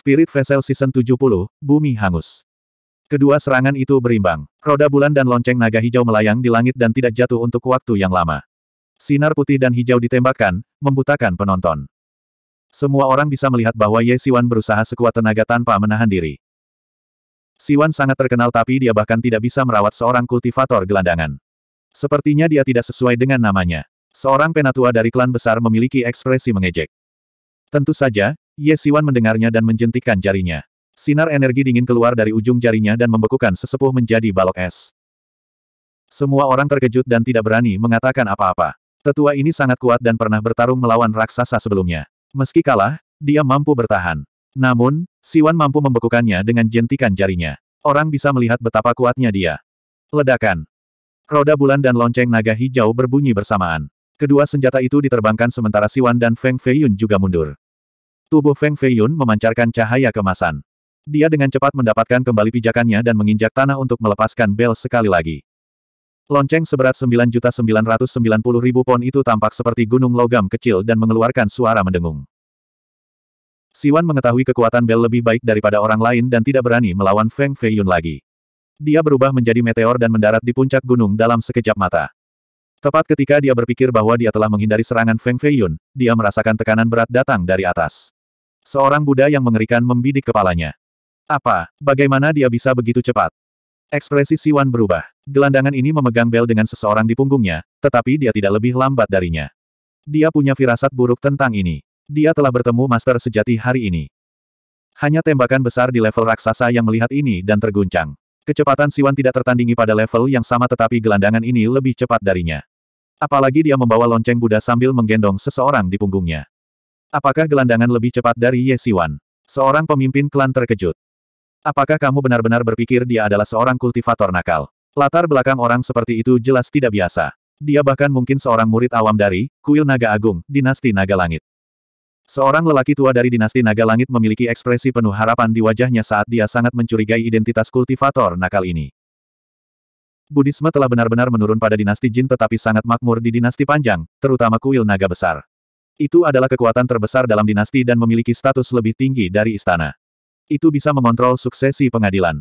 Spirit Vessel Season 70, Bumi Hangus. Kedua serangan itu berimbang. Roda bulan dan lonceng naga hijau melayang di langit dan tidak jatuh untuk waktu yang lama. Sinar putih dan hijau ditembakkan, membutakan penonton. Semua orang bisa melihat bahwa Ye Siwan berusaha sekuat tenaga tanpa menahan diri. Siwan sangat terkenal tapi dia bahkan tidak bisa merawat seorang kultivator gelandangan. Sepertinya dia tidak sesuai dengan namanya. Seorang penatua dari klan besar memiliki ekspresi mengejek. Tentu saja, Ye Siwan mendengarnya dan menjentikan jarinya. Sinar energi dingin keluar dari ujung jarinya dan membekukan sesepuh menjadi balok es. Semua orang terkejut dan tidak berani mengatakan apa-apa. Tetua ini sangat kuat dan pernah bertarung melawan raksasa sebelumnya. Meski kalah, dia mampu bertahan. Namun, Siwan mampu membekukannya dengan jentikan jarinya. Orang bisa melihat betapa kuatnya dia. Ledakan. Roda bulan dan lonceng naga hijau berbunyi bersamaan. Kedua senjata itu diterbangkan sementara Siwan dan Feng Feiyun juga mundur. Tubuh Feng Feiyun memancarkan cahaya kemasan. Dia dengan cepat mendapatkan kembali pijakannya dan menginjak tanah untuk melepaskan bel sekali lagi. Lonceng seberat 9.990.000 pon itu tampak seperti gunung logam kecil dan mengeluarkan suara mendengung. Siwan mengetahui kekuatan bel lebih baik daripada orang lain dan tidak berani melawan Feng Feiyun lagi. Dia berubah menjadi meteor dan mendarat di puncak gunung dalam sekejap mata. Tepat ketika dia berpikir bahwa dia telah menghindari serangan Feng Feiyun, dia merasakan tekanan berat datang dari atas. Seorang Buddha yang mengerikan membidik kepalanya. Apa? Bagaimana dia bisa begitu cepat? Ekspresi Siwan berubah. Gelandangan ini memegang bel dengan seseorang di punggungnya, tetapi dia tidak lebih lambat darinya. Dia punya firasat buruk tentang ini. Dia telah bertemu Master Sejati hari ini. Hanya tembakan besar di level raksasa yang melihat ini dan terguncang. Kecepatan Siwan tidak tertandingi pada level yang sama tetapi gelandangan ini lebih cepat darinya. Apalagi dia membawa lonceng Buddha sambil menggendong seseorang di punggungnya. Apakah gelandangan lebih cepat dari Ye Siwan? Seorang pemimpin klan terkejut. Apakah kamu benar-benar berpikir dia adalah seorang kultivator nakal? Latar belakang orang seperti itu jelas tidak biasa. Dia bahkan mungkin seorang murid awam dari Kuil Naga Agung, Dinasti Naga Langit. Seorang lelaki tua dari dinasti Naga Langit memiliki ekspresi penuh harapan di wajahnya saat dia sangat mencurigai identitas kultivator nakal ini. Budisme telah benar-benar menurun pada dinasti Jin tetapi sangat makmur di dinasti panjang, terutama kuil naga besar. Itu adalah kekuatan terbesar dalam dinasti dan memiliki status lebih tinggi dari istana. Itu bisa mengontrol suksesi pengadilan.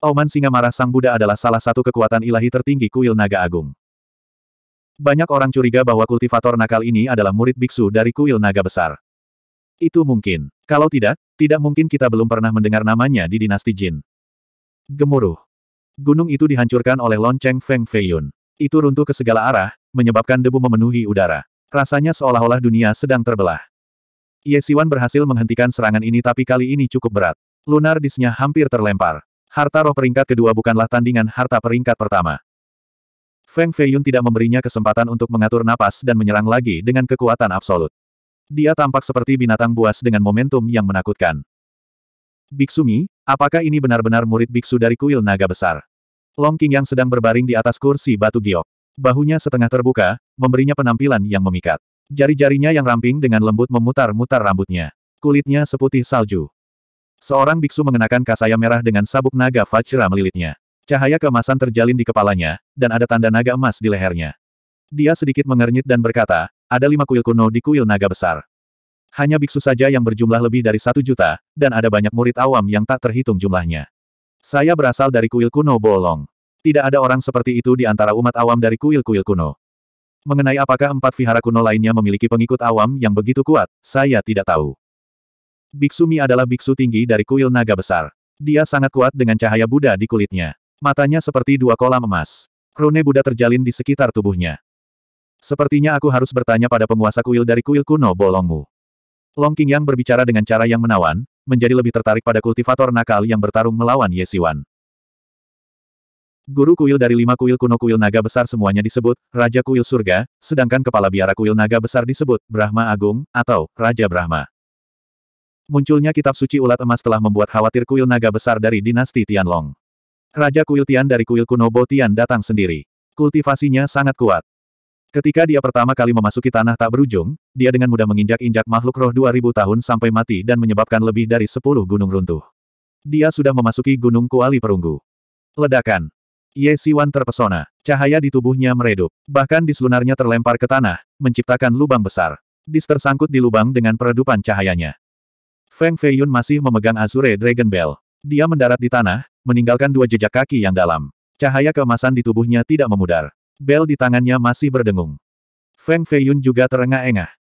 Oman Singa Marah Sang Buddha adalah salah satu kekuatan ilahi tertinggi kuil naga agung. Banyak orang curiga bahwa kultivator nakal ini adalah murid biksu dari kuil naga besar. Itu mungkin. Kalau tidak, tidak mungkin kita belum pernah mendengar namanya di dinasti Jin. Gemuruh. Gunung itu dihancurkan oleh lonceng Feng Feiyun. Itu runtuh ke segala arah, menyebabkan debu memenuhi udara. Rasanya seolah-olah dunia sedang terbelah. Ye Siwan berhasil menghentikan serangan ini tapi kali ini cukup berat. Lunar disnya hampir terlempar. Harta roh peringkat kedua bukanlah tandingan harta peringkat pertama. Feng Feiyun tidak memberinya kesempatan untuk mengatur napas dan menyerang lagi dengan kekuatan absolut. Dia tampak seperti binatang buas dengan momentum yang menakutkan. Biksumi, apakah ini benar-benar murid biksu dari kuil naga besar? Long King yang sedang berbaring di atas kursi batu giok. Bahunya setengah terbuka, memberinya penampilan yang memikat. Jari-jarinya yang ramping dengan lembut memutar-mutar rambutnya. Kulitnya seputih salju. Seorang biksu mengenakan kasaya merah dengan sabuk naga Vajra melilitnya. Cahaya keemasan terjalin di kepalanya, dan ada tanda naga emas di lehernya. Dia sedikit mengernyit dan berkata, ada lima kuil kuno di kuil naga besar. Hanya biksu saja yang berjumlah lebih dari satu juta, dan ada banyak murid awam yang tak terhitung jumlahnya. Saya berasal dari kuil kuno Bolong. Tidak ada orang seperti itu di antara umat awam dari kuil-kuil kuno. Mengenai apakah empat vihara kuno lainnya memiliki pengikut awam yang begitu kuat, saya tidak tahu. Biksu Mi adalah biksu tinggi dari kuil naga besar. Dia sangat kuat dengan cahaya Buddha di kulitnya. Matanya seperti dua kolam emas. Rune Buddha terjalin di sekitar tubuhnya. Sepertinya aku harus bertanya pada penguasa kuil dari kuil kuno Bolongmu. Long King yang berbicara dengan cara yang menawan, menjadi lebih tertarik pada kultivator nakal yang bertarung melawan Yesiwan. Guru kuil dari lima kuil kuno kuil naga besar semuanya disebut Raja Kuil Surga, sedangkan kepala biara kuil naga besar disebut Brahma Agung, atau Raja Brahma. Munculnya kitab suci ulat emas telah membuat khawatir kuil naga besar dari dinasti Tianlong. Raja kuil Tian dari kuil kuno Bo Tian datang sendiri. Kultivasinya sangat kuat. Ketika dia pertama kali memasuki tanah tak berujung, dia dengan mudah menginjak-injak makhluk roh 2000 tahun sampai mati dan menyebabkan lebih dari 10 gunung runtuh. Dia sudah memasuki gunung kuali perunggu. Ledakan. Ye Siwan terpesona. Cahaya di tubuhnya meredup. Bahkan di selunarnya terlempar ke tanah, menciptakan lubang besar. Dis tersangkut di lubang dengan peredupan cahayanya. Feng Feiyun masih memegang Azure Dragon Bell. Dia mendarat di tanah, meninggalkan dua jejak kaki yang dalam. Cahaya keemasan di tubuhnya tidak memudar. Bell di tangannya masih berdengung. Feng Feiyun juga terengah-engah.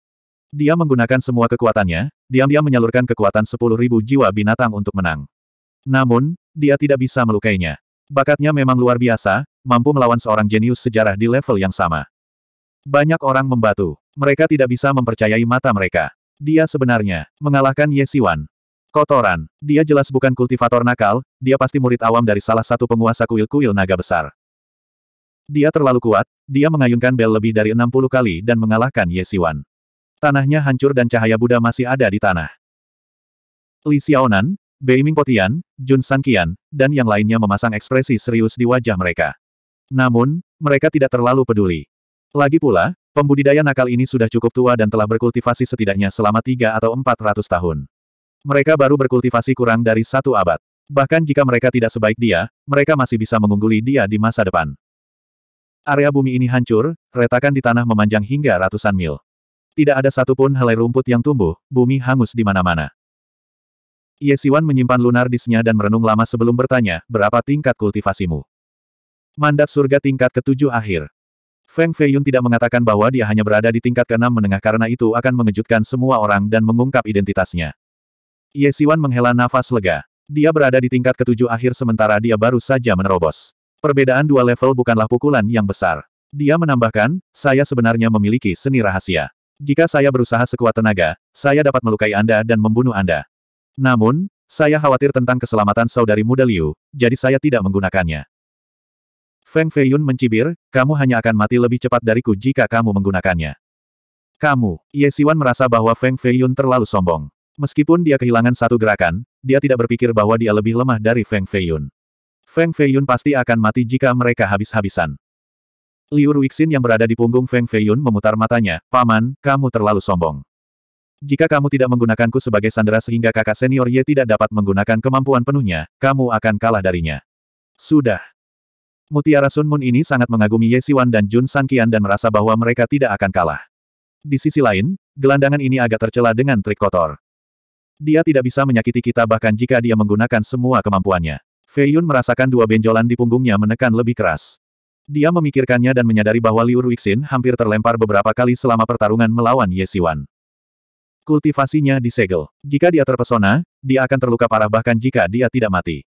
Dia menggunakan semua kekuatannya, diam-diam menyalurkan kekuatan 10.000 jiwa binatang untuk menang. Namun, dia tidak bisa melukainya. Bakatnya memang luar biasa, mampu melawan seorang jenius sejarah di level yang sama. Banyak orang membatu. Mereka tidak bisa mempercayai mata mereka. Dia sebenarnya mengalahkan Ye Siwan. Kotoran. Dia jelas bukan kultivator nakal, dia pasti murid awam dari salah satu penguasa kuil-kuil naga besar. Dia terlalu kuat, dia mengayunkan bel lebih dari 60 kali dan mengalahkan Ye Siwan. Tanahnya hancur dan cahaya Buddha masih ada di tanah. Li Xiaonan, Beiming Potian, Jun Sangkian, dan yang lainnya memasang ekspresi serius di wajah mereka. Namun, mereka tidak terlalu peduli. Lagi pula, pembudidaya nakal ini sudah cukup tua dan telah berkultivasi setidaknya selama tiga atau empat ratus tahun. Mereka baru berkultivasi kurang dari satu abad. Bahkan jika mereka tidak sebaik dia, mereka masih bisa mengungguli dia di masa depan. Area bumi ini hancur, retakan di tanah memanjang hingga ratusan mil. Tidak ada satupun helai rumput yang tumbuh, bumi hangus di mana-mana. Ye Siwan menyimpan lunar disnya dan merenung lama sebelum bertanya, berapa tingkat kultivasimu? Mandat surga tingkat ketujuh akhir. Feng Feiyun tidak mengatakan bahwa dia hanya berada di tingkat keenam menengah karena itu akan mengejutkan semua orang dan mengungkap identitasnya. Ye Siwan menghela nafas lega. Dia berada di tingkat ketujuh akhir sementara dia baru saja menerobos. Perbedaan dua level bukanlah pukulan yang besar. Dia menambahkan, saya sebenarnya memiliki seni rahasia. Jika saya berusaha sekuat tenaga, saya dapat melukai Anda dan membunuh Anda. Namun, saya khawatir tentang keselamatan saudari muda Liu, jadi saya tidak menggunakannya. Feng Feiyun mencibir, kamu hanya akan mati lebih cepat dariku jika kamu menggunakannya. Kamu, Ye Siwan merasa bahwa Feng Feiyun terlalu sombong. Meskipun dia kehilangan satu gerakan, dia tidak berpikir bahwa dia lebih lemah dari Feng Feiyun. Feng Feiyun pasti akan mati jika mereka habis-habisan. Liu Ruixin yang berada di punggung Feng Feiyun memutar matanya, Paman, kamu terlalu sombong. Jika kamu tidak menggunakanku sebagai sandera sehingga kakak senior Ye tidak dapat menggunakan kemampuan penuhnya, kamu akan kalah darinya. Sudah. Mutiara Sun Moon ini sangat mengagumi Ye Siwan dan Jun San Kian dan merasa bahwa mereka tidak akan kalah. Di sisi lain, gelandangan ini agak tercela dengan trik kotor. Dia tidak bisa menyakiti kita bahkan jika dia menggunakan semua kemampuannya. Fei Yun merasakan dua benjolan di punggungnya menekan lebih keras. Dia memikirkannya dan menyadari bahwa Liu Ruixin hampir terlempar beberapa kali selama pertarungan melawan Ye Siwan. Kultivasinya disegel. Jika dia terpesona, dia akan terluka parah bahkan jika dia tidak mati.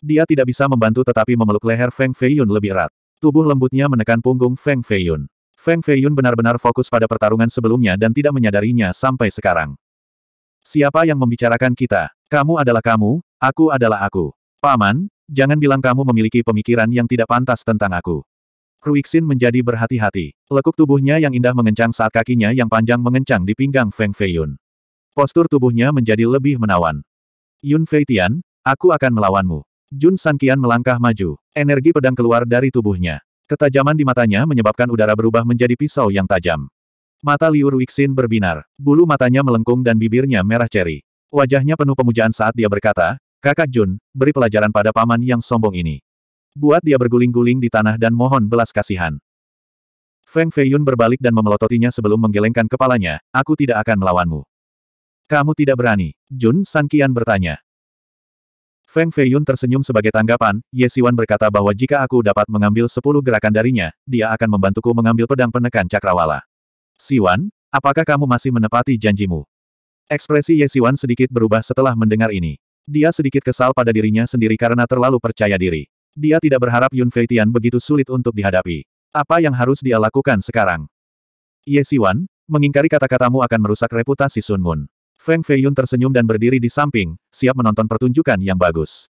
Dia tidak bisa membantu tetapi memeluk leher Feng Feiyun lebih erat. Tubuh lembutnya menekan punggung Feng Feiyun. Feng Feiyun benar-benar fokus pada pertarungan sebelumnya dan tidak menyadarinya sampai sekarang. Siapa yang membicarakan kita? Kamu adalah kamu, aku adalah aku. Paman, jangan bilang kamu memiliki pemikiran yang tidak pantas tentang aku. Ruixin menjadi berhati-hati. Lekuk tubuhnya yang indah mengencang saat kakinya yang panjang mengencang di pinggang Feng Feiyun. Postur tubuhnya menjadi lebih menawan. Yun Feitian, aku akan melawanmu. Jun Sankian melangkah maju. Energi pedang keluar dari tubuhnya. Ketajaman di matanya menyebabkan udara berubah menjadi pisau yang tajam. Mata Liu Ruixin berbinar. Bulu matanya melengkung dan bibirnya merah ceri. Wajahnya penuh pemujaan saat dia berkata, Kakak Jun, beri pelajaran pada paman yang sombong ini buat dia berguling-guling di tanah dan mohon belas kasihan. Feng Feiyun berbalik dan memelototinya sebelum menggelengkan kepalanya, aku tidak akan melawanmu. Kamu tidak berani, Jun Kian bertanya. Feng Feiyun tersenyum sebagai tanggapan, Ye Siwan berkata bahwa jika aku dapat mengambil sepuluh gerakan darinya, dia akan membantuku mengambil pedang penekan cakrawala. Siwan, apakah kamu masih menepati janjimu? Ekspresi Ye Siwan sedikit berubah setelah mendengar ini. Dia sedikit kesal pada dirinya sendiri karena terlalu percaya diri. Dia tidak berharap Yun Feitian begitu sulit untuk dihadapi. Apa yang harus dia lakukan sekarang? Ye Siwan, mengingkari kata-katamu akan merusak reputasi Sun Moon. Feng Feiyun tersenyum dan berdiri di samping, siap menonton pertunjukan yang bagus.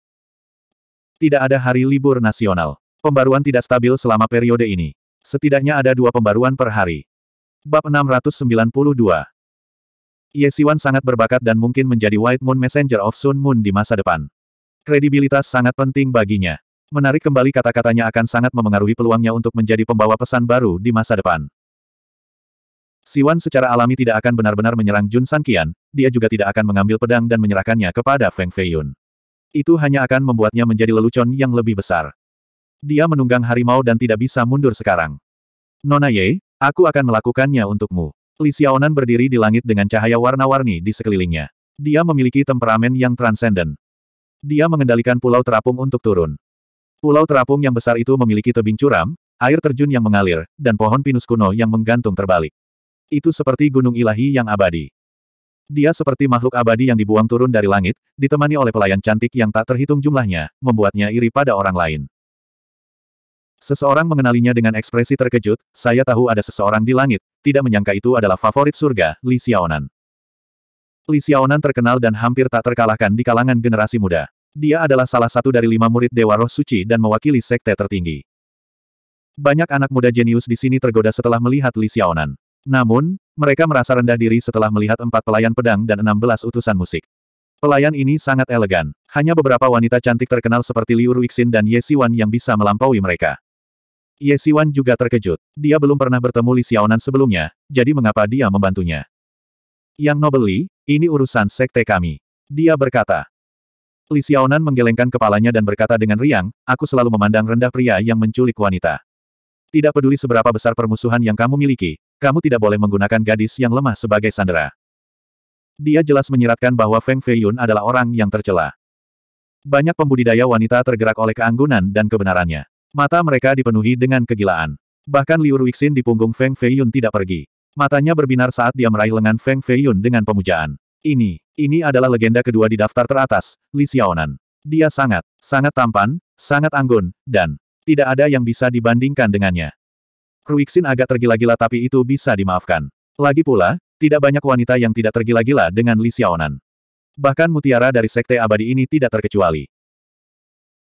Tidak ada hari libur nasional. Pembaruan tidak stabil selama periode ini. Setidaknya ada dua pembaruan per hari. Bab 692 Ye Siwan sangat berbakat dan mungkin menjadi White Moon Messenger of Sun Moon di masa depan. Kredibilitas sangat penting baginya. Menarik kembali kata-katanya akan sangat memengaruhi peluangnya untuk menjadi pembawa pesan baru di masa depan. Siwan secara alami tidak akan benar-benar menyerang Jun Kian, dia juga tidak akan mengambil pedang dan menyerahkannya kepada Feng Feiyun. Itu hanya akan membuatnya menjadi lelucon yang lebih besar. Dia menunggang harimau dan tidak bisa mundur sekarang. Nona Ye, aku akan melakukannya untukmu. Li Xiaonan berdiri di langit dengan cahaya warna-warni di sekelilingnya. Dia memiliki temperamen yang transenden. Dia mengendalikan pulau terapung untuk turun. Pulau terapung yang besar itu memiliki tebing curam, air terjun yang mengalir, dan pohon pinus kuno yang menggantung terbalik. Itu seperti gunung ilahi yang abadi. Dia seperti makhluk abadi yang dibuang turun dari langit, ditemani oleh pelayan cantik yang tak terhitung jumlahnya, membuatnya iri pada orang lain. Seseorang mengenalinya dengan ekspresi terkejut, saya tahu ada seseorang di langit, tidak menyangka itu adalah favorit surga, Li Xiaonan. Li Xiaonan terkenal dan hampir tak terkalahkan di kalangan generasi muda. Dia adalah salah satu dari lima murid Dewa Roh Suci dan mewakili sekte tertinggi. Banyak anak muda jenius di sini tergoda setelah melihat Li Xiaonan. Namun, mereka merasa rendah diri setelah melihat empat pelayan pedang dan enam belas utusan musik. Pelayan ini sangat elegan. Hanya beberapa wanita cantik terkenal seperti Liu Ruixin dan Ye Siwan yang bisa melampaui mereka. Ye Siwan juga terkejut. Dia belum pernah bertemu Li Xiaonan sebelumnya, jadi mengapa dia membantunya? Yang Nobel Li, ini urusan sekte kami. Dia berkata, Li Xiaonan menggelengkan kepalanya dan berkata dengan riang, aku selalu memandang rendah pria yang menculik wanita. Tidak peduli seberapa besar permusuhan yang kamu miliki, kamu tidak boleh menggunakan gadis yang lemah sebagai sandera. Dia jelas menyiratkan bahwa Feng Feiyun adalah orang yang tercela. Banyak pembudidaya wanita tergerak oleh keanggunan dan kebenarannya. Mata mereka dipenuhi dengan kegilaan. Bahkan Liu Ruixin di punggung Feng Feiyun tidak pergi. Matanya berbinar saat dia meraih lengan Feng Feiyun dengan pemujaan. Ini, ini adalah legenda kedua di daftar teratas, Li Xiaonan. Dia sangat, sangat tampan, sangat anggun, dan tidak ada yang bisa dibandingkan dengannya. Ruixin agak tergila-gila tapi itu bisa dimaafkan. Lagi pula, tidak banyak wanita yang tidak tergila-gila dengan Li Xiaonan. Bahkan mutiara dari sekte abadi ini tidak terkecuali.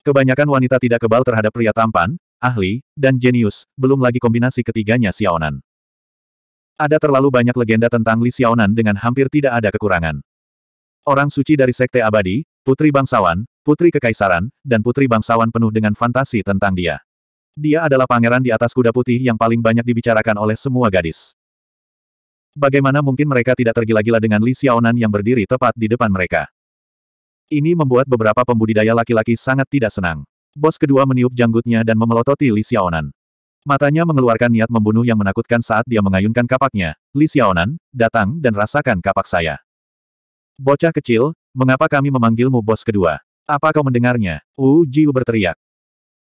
Kebanyakan wanita tidak kebal terhadap pria tampan, ahli, dan jenius, belum lagi kombinasi ketiganya Xiaonan. Ada terlalu banyak legenda tentang Li Xiaonan dengan hampir tidak ada kekurangan. Orang suci dari Sekte Abadi, Putri Bangsawan, Putri Kekaisaran, dan Putri Bangsawan penuh dengan fantasi tentang dia. Dia adalah pangeran di atas kuda putih yang paling banyak dibicarakan oleh semua gadis. Bagaimana mungkin mereka tidak tergila-gila dengan Li Xiaonan yang berdiri tepat di depan mereka? Ini membuat beberapa pembudidaya laki-laki sangat tidak senang. Bos kedua meniup janggutnya dan memelototi Li Xiaonan. Matanya mengeluarkan niat membunuh yang menakutkan saat dia mengayunkan kapaknya. Li Xiaonan, datang dan rasakan kapak saya. Bocah kecil, mengapa kami memanggilmu bos kedua? Apa kau mendengarnya? Wu Jiu berteriak.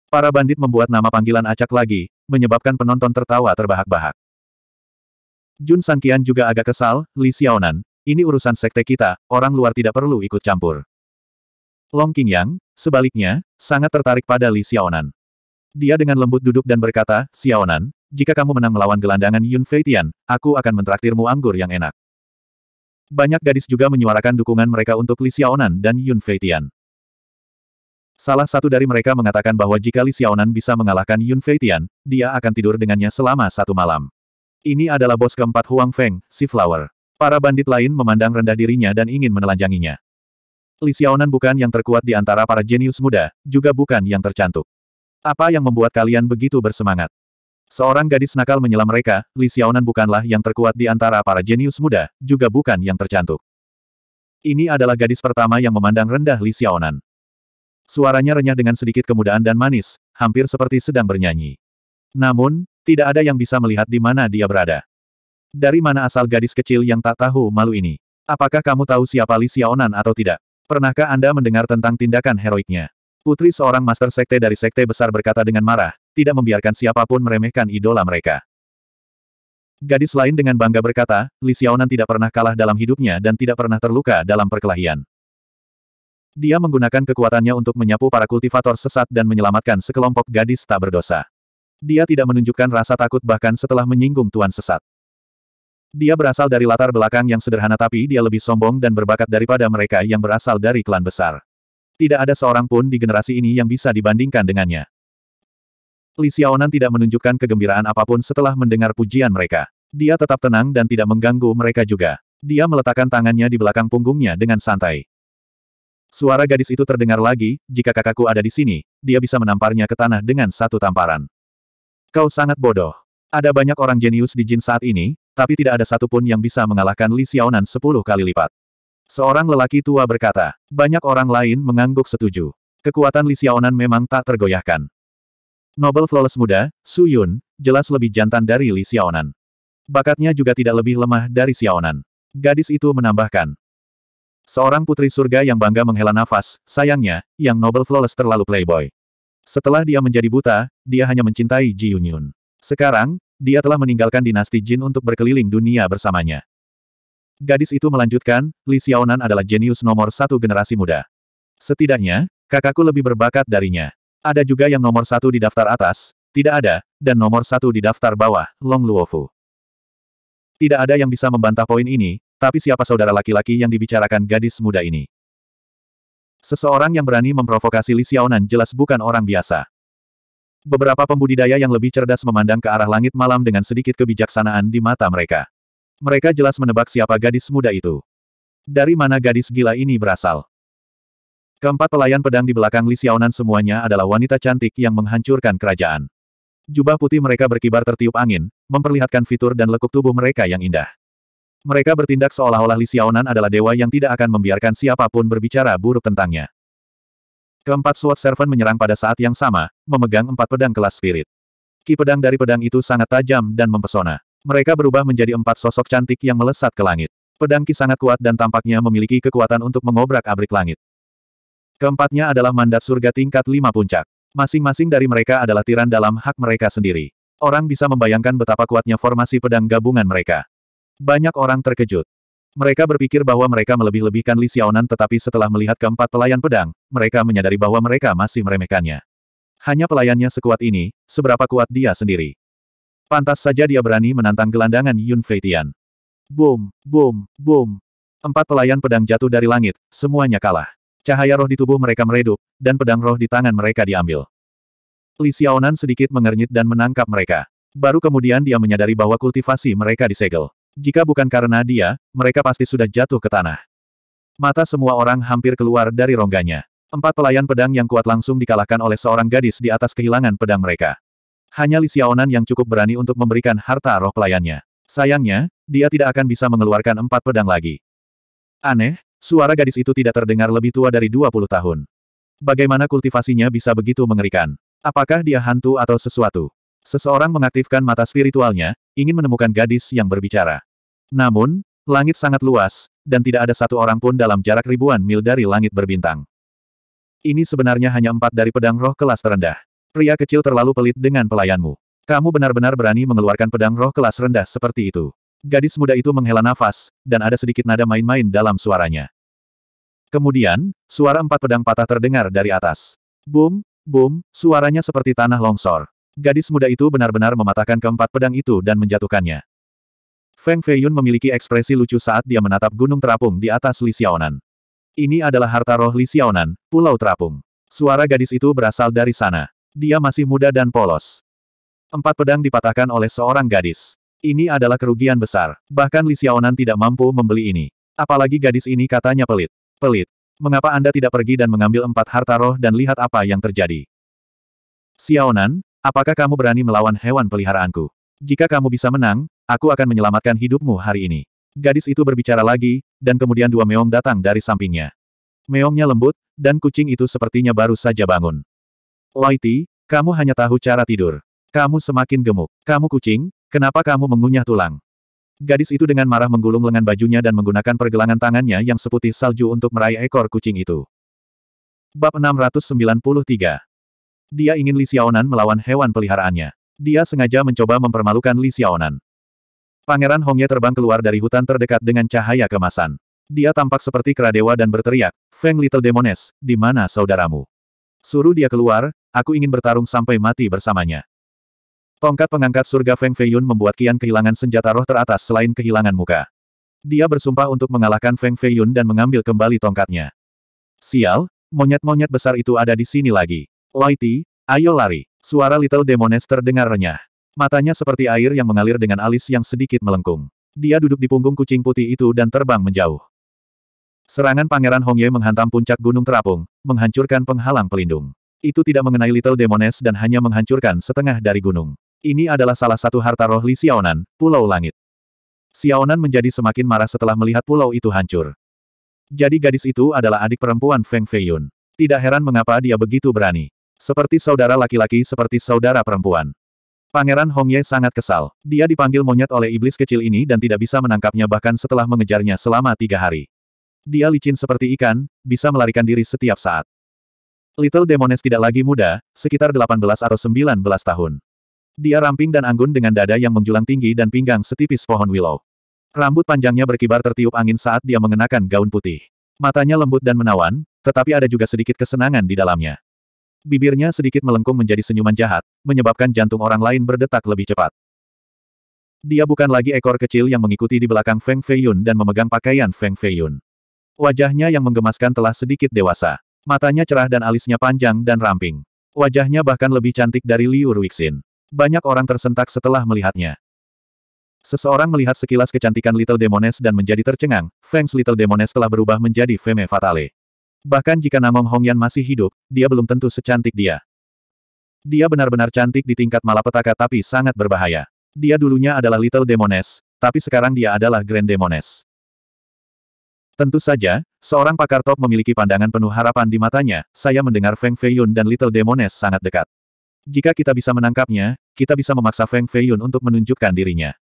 Para bandit membuat nama panggilan acak lagi, menyebabkan penonton tertawa terbahak-bahak. Jun Sangkian juga agak kesal, Li Xiaonan, ini urusan sekte kita, orang luar tidak perlu ikut campur. Long Qingyang, sebaliknya, sangat tertarik pada Li Xiaonan. Dia dengan lembut duduk dan berkata, Xiaonan, jika kamu menang melawan gelandangan Yun Feitian, aku akan mentraktirmu anggur yang enak. Banyak gadis juga menyuarakan dukungan mereka untuk Li Xiaonan dan Yun Feitian. Salah satu dari mereka mengatakan bahwa jika Li Xiaonan bisa mengalahkan Yun Feitian, dia akan tidur dengannya selama satu malam. Ini adalah bos keempat Huang Feng, si Flower. Para bandit lain memandang rendah dirinya dan ingin menelanjanginya. Li Xiaonan bukan yang terkuat di antara para jenius muda, juga bukan yang tercantik. Apa yang membuat kalian begitu bersemangat? Seorang gadis nakal menyela mereka, Li Xiaonan bukanlah yang terkuat di antara para jenius muda, juga bukan yang tercantik. Ini adalah gadis pertama yang memandang rendah Li Xiaonan. Suaranya renyah dengan sedikit kemudaan dan manis, hampir seperti sedang bernyanyi. Namun, tidak ada yang bisa melihat di mana dia berada. Dari mana asal gadis kecil yang tak tahu malu ini? Apakah kamu tahu siapa Li Xiaonan atau tidak? Pernahkah Anda mendengar tentang tindakan heroiknya? Putri seorang master sekte dari sekte besar berkata dengan marah, tidak membiarkan siapapun meremehkan idola mereka. Gadis lain dengan bangga berkata, Li Xiaonan tidak pernah kalah dalam hidupnya dan tidak pernah terluka dalam perkelahian. Dia menggunakan kekuatannya untuk menyapu para kultivator sesat dan menyelamatkan sekelompok gadis tak berdosa. Dia tidak menunjukkan rasa takut bahkan setelah menyinggung tuan sesat. Dia berasal dari latar belakang yang sederhana tapi dia lebih sombong dan berbakat daripada mereka yang berasal dari klan besar. Tidak ada seorang pun di generasi ini yang bisa dibandingkan dengannya. Li Xiaonan tidak menunjukkan kegembiraan apapun setelah mendengar pujian mereka. Dia tetap tenang dan tidak mengganggu mereka juga. Dia meletakkan tangannya di belakang punggungnya dengan santai. Suara gadis itu terdengar lagi, jika kakakku ada di sini, dia bisa menamparnya ke tanah dengan satu tamparan. Kau sangat bodoh. Ada banyak orang jenius di Jin saat ini, tapi tidak ada satupun yang bisa mengalahkan Li Xiaonan sepuluh kali lipat. Seorang lelaki tua berkata, banyak orang lain mengangguk setuju. Kekuatan Li Xiaonan memang tak tergoyahkan. Nobel Flawless muda, Su Yun, jelas lebih jantan dari Li Xiaonan. Bakatnya juga tidak lebih lemah dari Xiaonan. Gadis itu menambahkan. Seorang putri surga yang bangga menghela nafas, sayangnya, yang Nobel Flawless terlalu playboy. Setelah dia menjadi buta, dia hanya mencintai Ji Yun Yun. Sekarang, dia telah meninggalkan dinasti Jin untuk berkeliling dunia bersamanya. Gadis itu melanjutkan, Li Xiaonan adalah jenius nomor satu generasi muda. Setidaknya, kakakku lebih berbakat darinya. Ada juga yang nomor satu di daftar atas, tidak ada, dan nomor satu di daftar bawah, Long Luofu. Tidak ada yang bisa membantah poin ini, tapi siapa saudara laki-laki yang dibicarakan gadis muda ini? Seseorang yang berani memprovokasi Li Xiaonan jelas bukan orang biasa. Beberapa pembudidaya yang lebih cerdas memandang ke arah langit malam dengan sedikit kebijaksanaan di mata mereka. Mereka jelas menebak siapa gadis muda itu. Dari mana gadis gila ini berasal? Keempat pelayan pedang di belakang Li Xiaonan semuanya adalah wanita cantik yang menghancurkan kerajaan. Jubah putih mereka berkibar tertiup angin, memperlihatkan fitur dan lekuk tubuh mereka yang indah. Mereka bertindak seolah-olah Li Xiaonan adalah dewa yang tidak akan membiarkan siapapun berbicara buruk tentangnya. Keempat SWAT Servant menyerang pada saat yang sama, memegang empat pedang kelas spirit. Ki pedang dari pedang itu sangat tajam dan mempesona. Mereka berubah menjadi empat sosok cantik yang melesat ke langit. Pedang Ki sangat kuat dan tampaknya memiliki kekuatan untuk mengobrak-abrik langit. Keempatnya adalah mandat surga tingkat lima puncak. Masing-masing dari mereka adalah tiran dalam hak mereka sendiri. Orang bisa membayangkan betapa kuatnya formasi pedang gabungan mereka. Banyak orang terkejut. Mereka berpikir bahwa mereka melebih-lebihkan Li Xiaonan tetapi setelah melihat keempat pelayan pedang, mereka menyadari bahwa mereka masih meremehkannya. Hanya pelayannya sekuat ini, seberapa kuat dia sendiri. Pantas saja dia berani menantang gelandangan Yun Feitian. Boom, boom, boom. Empat pelayan pedang jatuh dari langit, semuanya kalah. Cahaya roh di tubuh mereka meredup, dan pedang roh di tangan mereka diambil. Li Xiaonan sedikit mengernyit dan menangkap mereka. Baru kemudian dia menyadari bahwa kultivasi mereka disegel. Jika bukan karena dia, mereka pasti sudah jatuh ke tanah. Mata semua orang hampir keluar dari rongganya. Empat pelayan pedang yang kuat langsung dikalahkan oleh seorang gadis di atas kehilangan pedang mereka. Hanya Li Xiaonan yang cukup berani untuk memberikan harta roh pelayannya. Sayangnya, dia tidak akan bisa mengeluarkan empat pedang lagi. Aneh, suara gadis itu tidak terdengar lebih tua dari 20 tahun. Bagaimana kultivasinya bisa begitu mengerikan? Apakah dia hantu atau sesuatu? Seseorang mengaktifkan mata spiritualnya, ingin menemukan gadis yang berbicara. Namun, langit sangat luas, dan tidak ada satu orang pun dalam jarak ribuan mil dari langit berbintang. Ini sebenarnya hanya empat dari pedang roh kelas terendah. Pria kecil terlalu pelit dengan pelayanmu. Kamu benar-benar berani mengeluarkan pedang roh kelas rendah seperti itu. Gadis muda itu menghela nafas, dan ada sedikit nada main-main dalam suaranya. Kemudian, suara empat pedang patah terdengar dari atas. Boom, boom, suaranya seperti tanah longsor. Gadis muda itu benar-benar mematahkan keempat pedang itu dan menjatuhkannya. Feng Feiyun memiliki ekspresi lucu saat dia menatap gunung terapung di atas Li Xiaonan. Ini adalah harta roh Li Xiaonan, Pulau Terapung. Suara gadis itu berasal dari sana. Dia masih muda dan polos. Empat pedang dipatahkan oleh seorang gadis. Ini adalah kerugian besar. Bahkan Li Xiaonan tidak mampu membeli ini. Apalagi gadis ini katanya pelit. Pelit. Mengapa Anda tidak pergi dan mengambil empat harta roh dan lihat apa yang terjadi? Xiaonan, apakah kamu berani melawan hewan peliharaanku? Jika kamu bisa menang, aku akan menyelamatkan hidupmu hari ini. Gadis itu berbicara lagi, dan kemudian dua meong datang dari sampingnya. Meongnya lembut, dan kucing itu sepertinya baru saja bangun. Loiti, kamu hanya tahu cara tidur. Kamu semakin gemuk. Kamu kucing, kenapa kamu mengunyah tulang? Gadis itu dengan marah menggulung lengan bajunya dan menggunakan pergelangan tangannya yang seputih salju untuk meraih ekor kucing itu. Bab 693 Dia ingin Li Xiaonan melawan hewan peliharaannya. Dia sengaja mencoba mempermalukan Li Xiaonan. Pangeran Hongye terbang keluar dari hutan terdekat dengan cahaya kemasan. Dia tampak seperti dewa dan berteriak, Feng Little Demoness, di mana saudaramu? Suruh dia keluar, Aku ingin bertarung sampai mati bersamanya. Tongkat pengangkat surga Feng Feiyun membuat Qian kehilangan senjata roh teratas selain kehilangan muka. Dia bersumpah untuk mengalahkan Feng Feiyun dan mengambil kembali tongkatnya. Sial, monyet-monyet besar itu ada di sini lagi. Loiti, ayo lari. Suara Little Demoness terdengar renyah. Matanya seperti air yang mengalir dengan alis yang sedikit melengkung. Dia duduk di punggung kucing putih itu dan terbang menjauh. Serangan Pangeran Hongye menghantam puncak Gunung Terapung, menghancurkan penghalang pelindung. Itu tidak mengenai Little Demones dan hanya menghancurkan setengah dari gunung. Ini adalah salah satu harta roh Li Xiaonan, Pulau Langit. Xiaonan menjadi semakin marah setelah melihat pulau itu hancur. Jadi gadis itu adalah adik perempuan Feng Feiyun. Tidak heran mengapa dia begitu berani. Seperti saudara laki-laki seperti saudara perempuan. Pangeran Hongye sangat kesal. Dia dipanggil monyet oleh iblis kecil ini dan tidak bisa menangkapnya bahkan setelah mengejarnya selama tiga hari. Dia licin seperti ikan, bisa melarikan diri setiap saat. Little Demones tidak lagi muda, sekitar 18 atau 19 tahun. Dia ramping dan anggun dengan dada yang menjulang tinggi dan pinggang setipis pohon willow. Rambut panjangnya berkibar tertiup angin saat dia mengenakan gaun putih. Matanya lembut dan menawan, tetapi ada juga sedikit kesenangan di dalamnya. Bibirnya sedikit melengkung menjadi senyuman jahat, menyebabkan jantung orang lain berdetak lebih cepat. Dia bukan lagi ekor kecil yang mengikuti di belakang Feng Feiyun dan memegang pakaian Feng Feiyun. Wajahnya yang menggemaskan telah sedikit dewasa. Matanya cerah dan alisnya panjang dan ramping. Wajahnya bahkan lebih cantik dari Liu Ruixin. Banyak orang tersentak setelah melihatnya. Seseorang melihat sekilas kecantikan Little Demones dan menjadi tercengang, Feng's Little Demones telah berubah menjadi Femme Fatale. Bahkan jika Namong Hongyan masih hidup, dia belum tentu secantik dia. Dia benar-benar cantik di tingkat malapetaka tapi sangat berbahaya. Dia dulunya adalah Little Demones, tapi sekarang dia adalah Grand Demones. Tentu saja, Seorang pakar top memiliki pandangan penuh harapan di matanya, saya mendengar Feng Feiyun dan Little Demones sangat dekat. Jika kita bisa menangkapnya, kita bisa memaksa Feng Feiyun untuk menunjukkan dirinya.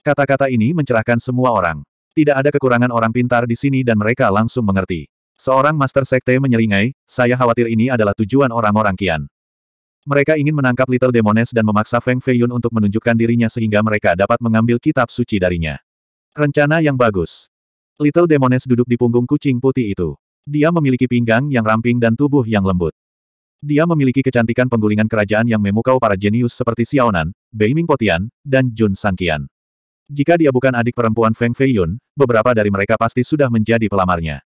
Kata-kata ini mencerahkan semua orang. Tidak ada kekurangan orang pintar di sini dan mereka langsung mengerti. Seorang Master Sekte menyeringai, saya khawatir ini adalah tujuan orang-orang Kian. Mereka ingin menangkap Little Demones dan memaksa Feng Feiyun untuk menunjukkan dirinya sehingga mereka dapat mengambil kitab suci darinya. Rencana yang bagus. Little Demones duduk di punggung kucing putih itu. Dia memiliki pinggang yang ramping dan tubuh yang lembut. Dia memiliki kecantikan penggulingan kerajaan yang memukau para jenius seperti Xiaonan, Beiming Potian, dan Jun Sangkian. Jika dia bukan adik perempuan Feng Feiyun, beberapa dari mereka pasti sudah menjadi pelamarnya.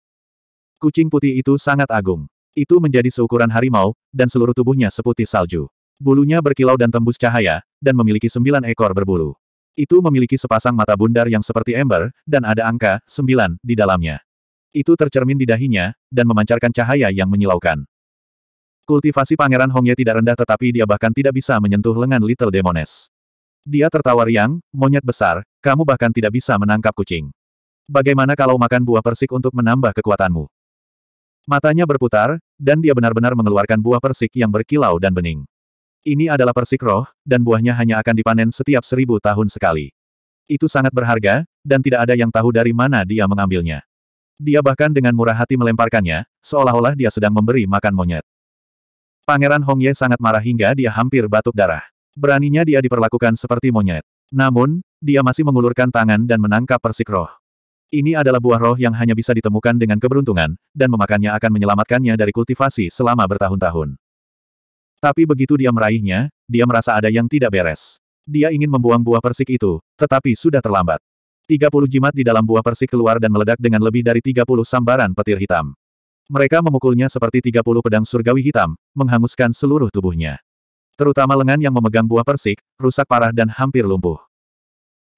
Kucing putih itu sangat agung. Itu menjadi seukuran harimau, dan seluruh tubuhnya seputih salju. Bulunya berkilau dan tembus cahaya, dan memiliki sembilan ekor berbulu. Itu memiliki sepasang mata bundar yang seperti ember, dan ada angka, sembilan, di dalamnya. Itu tercermin di dahinya, dan memancarkan cahaya yang menyilaukan. Kultivasi Pangeran Hongye tidak rendah tetapi dia bahkan tidak bisa menyentuh lengan Little Demones. Dia tertawa riang, monyet besar, kamu bahkan tidak bisa menangkap kucing. Bagaimana kalau makan buah persik untuk menambah kekuatanmu? Matanya berputar, dan dia benar-benar mengeluarkan buah persik yang berkilau dan bening. Ini adalah persik roh, dan buahnya hanya akan dipanen setiap seribu tahun sekali. Itu sangat berharga, dan tidak ada yang tahu dari mana dia mengambilnya. Dia bahkan dengan murah hati melemparkannya, seolah-olah dia sedang memberi makan monyet. Pangeran Hongye sangat marah hingga dia hampir batuk darah. Beraninya dia diperlakukan seperti monyet. Namun, dia masih mengulurkan tangan dan menangkap persik roh. Ini adalah buah roh yang hanya bisa ditemukan dengan keberuntungan, dan memakannya akan menyelamatkannya dari kultivasi selama bertahun-tahun. Tapi begitu dia meraihnya, dia merasa ada yang tidak beres. Dia ingin membuang buah persik itu, tetapi sudah terlambat. 30 jimat di dalam buah persik keluar dan meledak dengan lebih dari 30 sambaran petir hitam. Mereka memukulnya seperti 30 pedang surgawi hitam, menghanguskan seluruh tubuhnya. Terutama lengan yang memegang buah persik, rusak parah dan hampir lumpuh.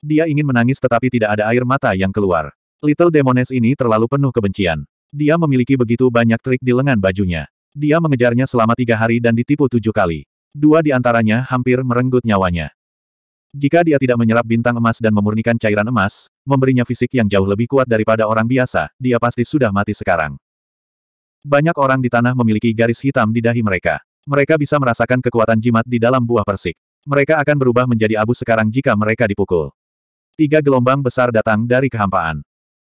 Dia ingin menangis tetapi tidak ada air mata yang keluar. Little Demones ini terlalu penuh kebencian. Dia memiliki begitu banyak trik di lengan bajunya. Dia mengejarnya selama tiga hari dan ditipu tujuh kali. Dua di antaranya hampir merenggut nyawanya. Jika dia tidak menyerap bintang emas dan memurnikan cairan emas, memberinya fisik yang jauh lebih kuat daripada orang biasa, dia pasti sudah mati sekarang. Banyak orang di tanah memiliki garis hitam di dahi mereka. Mereka bisa merasakan kekuatan jimat di dalam buah persik. Mereka akan berubah menjadi abu sekarang jika mereka dipukul. Tiga gelombang besar datang dari kehampaan.